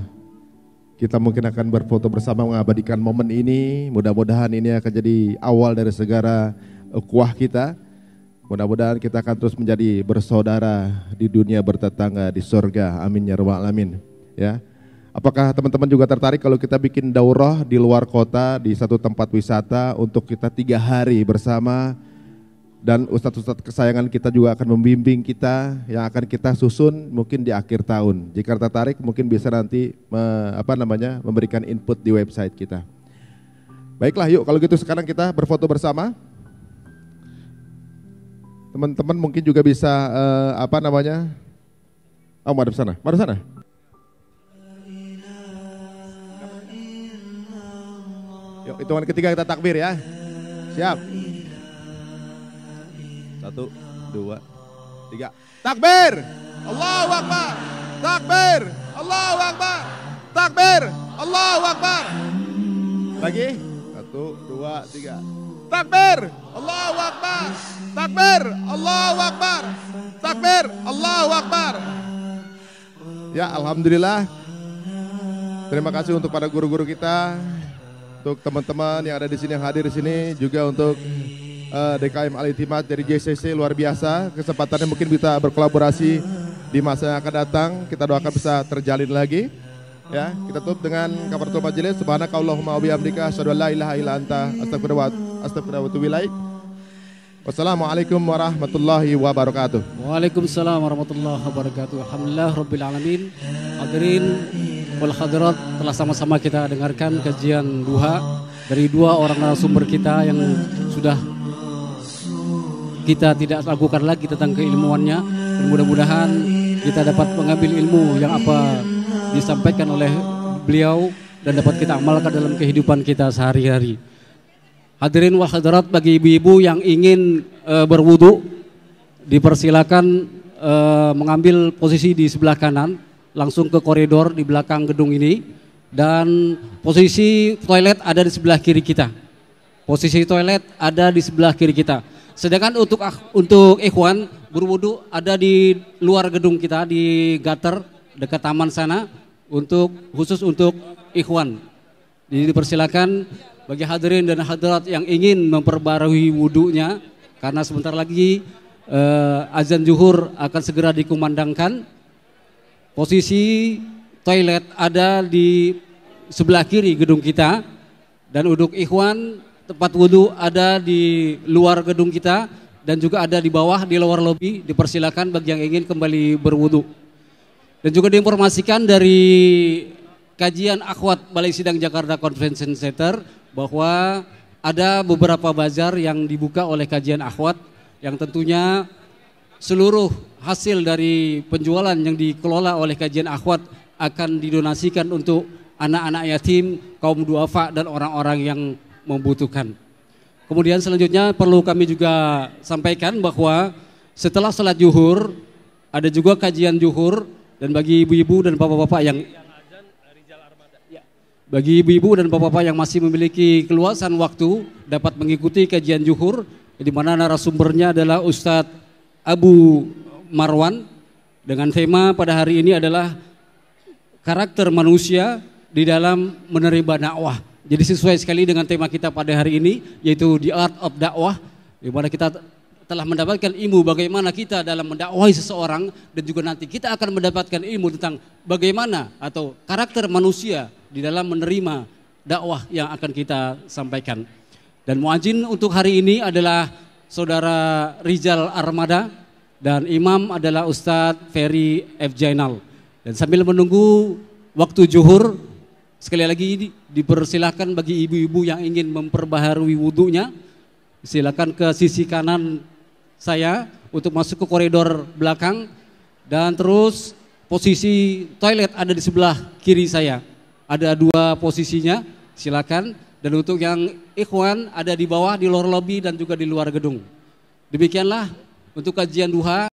kita mungkin akan berfoto bersama mengabadikan momen ini. Mudah-mudahan ini akan jadi awal dari segara eh, kuah kita. Mudah-mudahan kita akan terus menjadi bersaudara di dunia bertetangga di sorga. Amin ya rabbal alamin. Ya. Apakah teman-teman juga tertarik kalau kita bikin daurah di luar kota di satu tempat wisata untuk kita tiga hari bersama dan ustadz-ustadz kesayangan kita juga akan membimbing kita yang akan kita susun mungkin di akhir tahun. Jika tertarik mungkin bisa nanti me, apa namanya memberikan input di website kita. Baiklah yuk kalau gitu sekarang kita berfoto bersama. Teman-teman mungkin juga bisa uh, apa namanya? Oh, mau ada sana. Madep sana. Yuk, hitungan ketiga kita takbir ya. Siap. Satu, dua, tiga. Takbir! Allahu Akbar! Takbir! Allahu Akbar! Takbir! Allahu Akbar! Lagi. Satu, dua, tiga. Takbir! Allahu Akbar! Takbir. Allahu Akbar. Takbir. Allahu Akbar. Ya, alhamdulillah. Terima kasih untuk para guru-guru kita, untuk teman-teman yang ada di sini yang hadir di sini juga untuk uh, eh, DKM Al Itimat dari JCC luar biasa. Kesempatannya mungkin bisa berkolaborasi di masa yang akan datang. Kita doakan bisa terjalin lagi. Ya, kita tutup dengan kabar majelis. Subhanakallahumma wa bihamdika asyhadu an la ilaha illa anta astaghfiruka wa atubu ilaik. Wassalamualaikum warahmatullahi wabarakatuh. Waalaikumsalam warahmatullahi wabarakatuh. Alhamdulillah rabbil alamin. Hadirin wal hadirat telah sama-sama kita dengarkan kajian duha dari dua orang narasumber kita yang sudah kita tidak lakukan lagi tentang keilmuannya mudah-mudahan kita dapat mengambil ilmu yang apa disampaikan oleh beliau dan dapat kita amalkan dalam kehidupan kita sehari-hari. Hadirin wal hadirat bagi ibu-ibu yang ingin e, berwudu dipersilakan e, mengambil posisi di sebelah kanan langsung ke koridor di belakang gedung ini dan posisi toilet ada di sebelah kiri kita. Posisi toilet ada di sebelah kiri kita. Sedangkan untuk untuk ikhwan berwudu ada di luar gedung kita di gater dekat taman sana untuk khusus untuk ikhwan. Jadi dipersilakan bagi hadirin dan hadirat yang ingin memperbarui wudhunya karena sebentar lagi eh, azan zuhur akan segera dikumandangkan. Posisi toilet ada di sebelah kiri gedung kita dan uduk ikhwan tempat wudhu ada di luar gedung kita dan juga ada di bawah di luar lobi dipersilakan bagi yang ingin kembali berwudhu dan juga diinformasikan dari kajian akhwat Balai Sidang Jakarta Convention Center bahwa ada beberapa bazar yang dibuka oleh kajian akhwat yang tentunya seluruh hasil dari penjualan yang dikelola oleh kajian akhwat akan didonasikan untuk anak-anak yatim, kaum duafa dan orang-orang yang membutuhkan. Kemudian selanjutnya perlu kami juga sampaikan bahwa setelah sholat zuhur ada juga kajian zuhur dan bagi ibu-ibu dan bapak-bapak yang bagi ibu-ibu dan bapak-bapak yang masih memiliki keluasan waktu dapat mengikuti kajian Juhur di mana narasumbernya adalah Ustadz Abu Marwan dengan tema pada hari ini adalah karakter manusia di dalam menerima dakwah. Jadi sesuai sekali dengan tema kita pada hari ini yaitu the art of dakwah di mana kita telah mendapatkan ilmu bagaimana kita dalam mendakwahi seseorang dan juga nanti kita akan mendapatkan ilmu tentang bagaimana atau karakter manusia di dalam menerima dakwah yang akan kita sampaikan. Dan muajin untuk hari ini adalah saudara Rizal Armada dan imam adalah Ustadz Ferry F. Jainal. Dan sambil menunggu waktu juhur, sekali lagi dipersilahkan bagi ibu-ibu yang ingin memperbaharui wudhunya, silakan ke sisi kanan saya untuk masuk ke koridor belakang dan terus posisi toilet ada di sebelah kiri saya. Ada dua posisinya, silakan. Dan untuk yang ikhwan ada di bawah, di luar lobby dan juga di luar gedung. Demikianlah untuk kajian duha.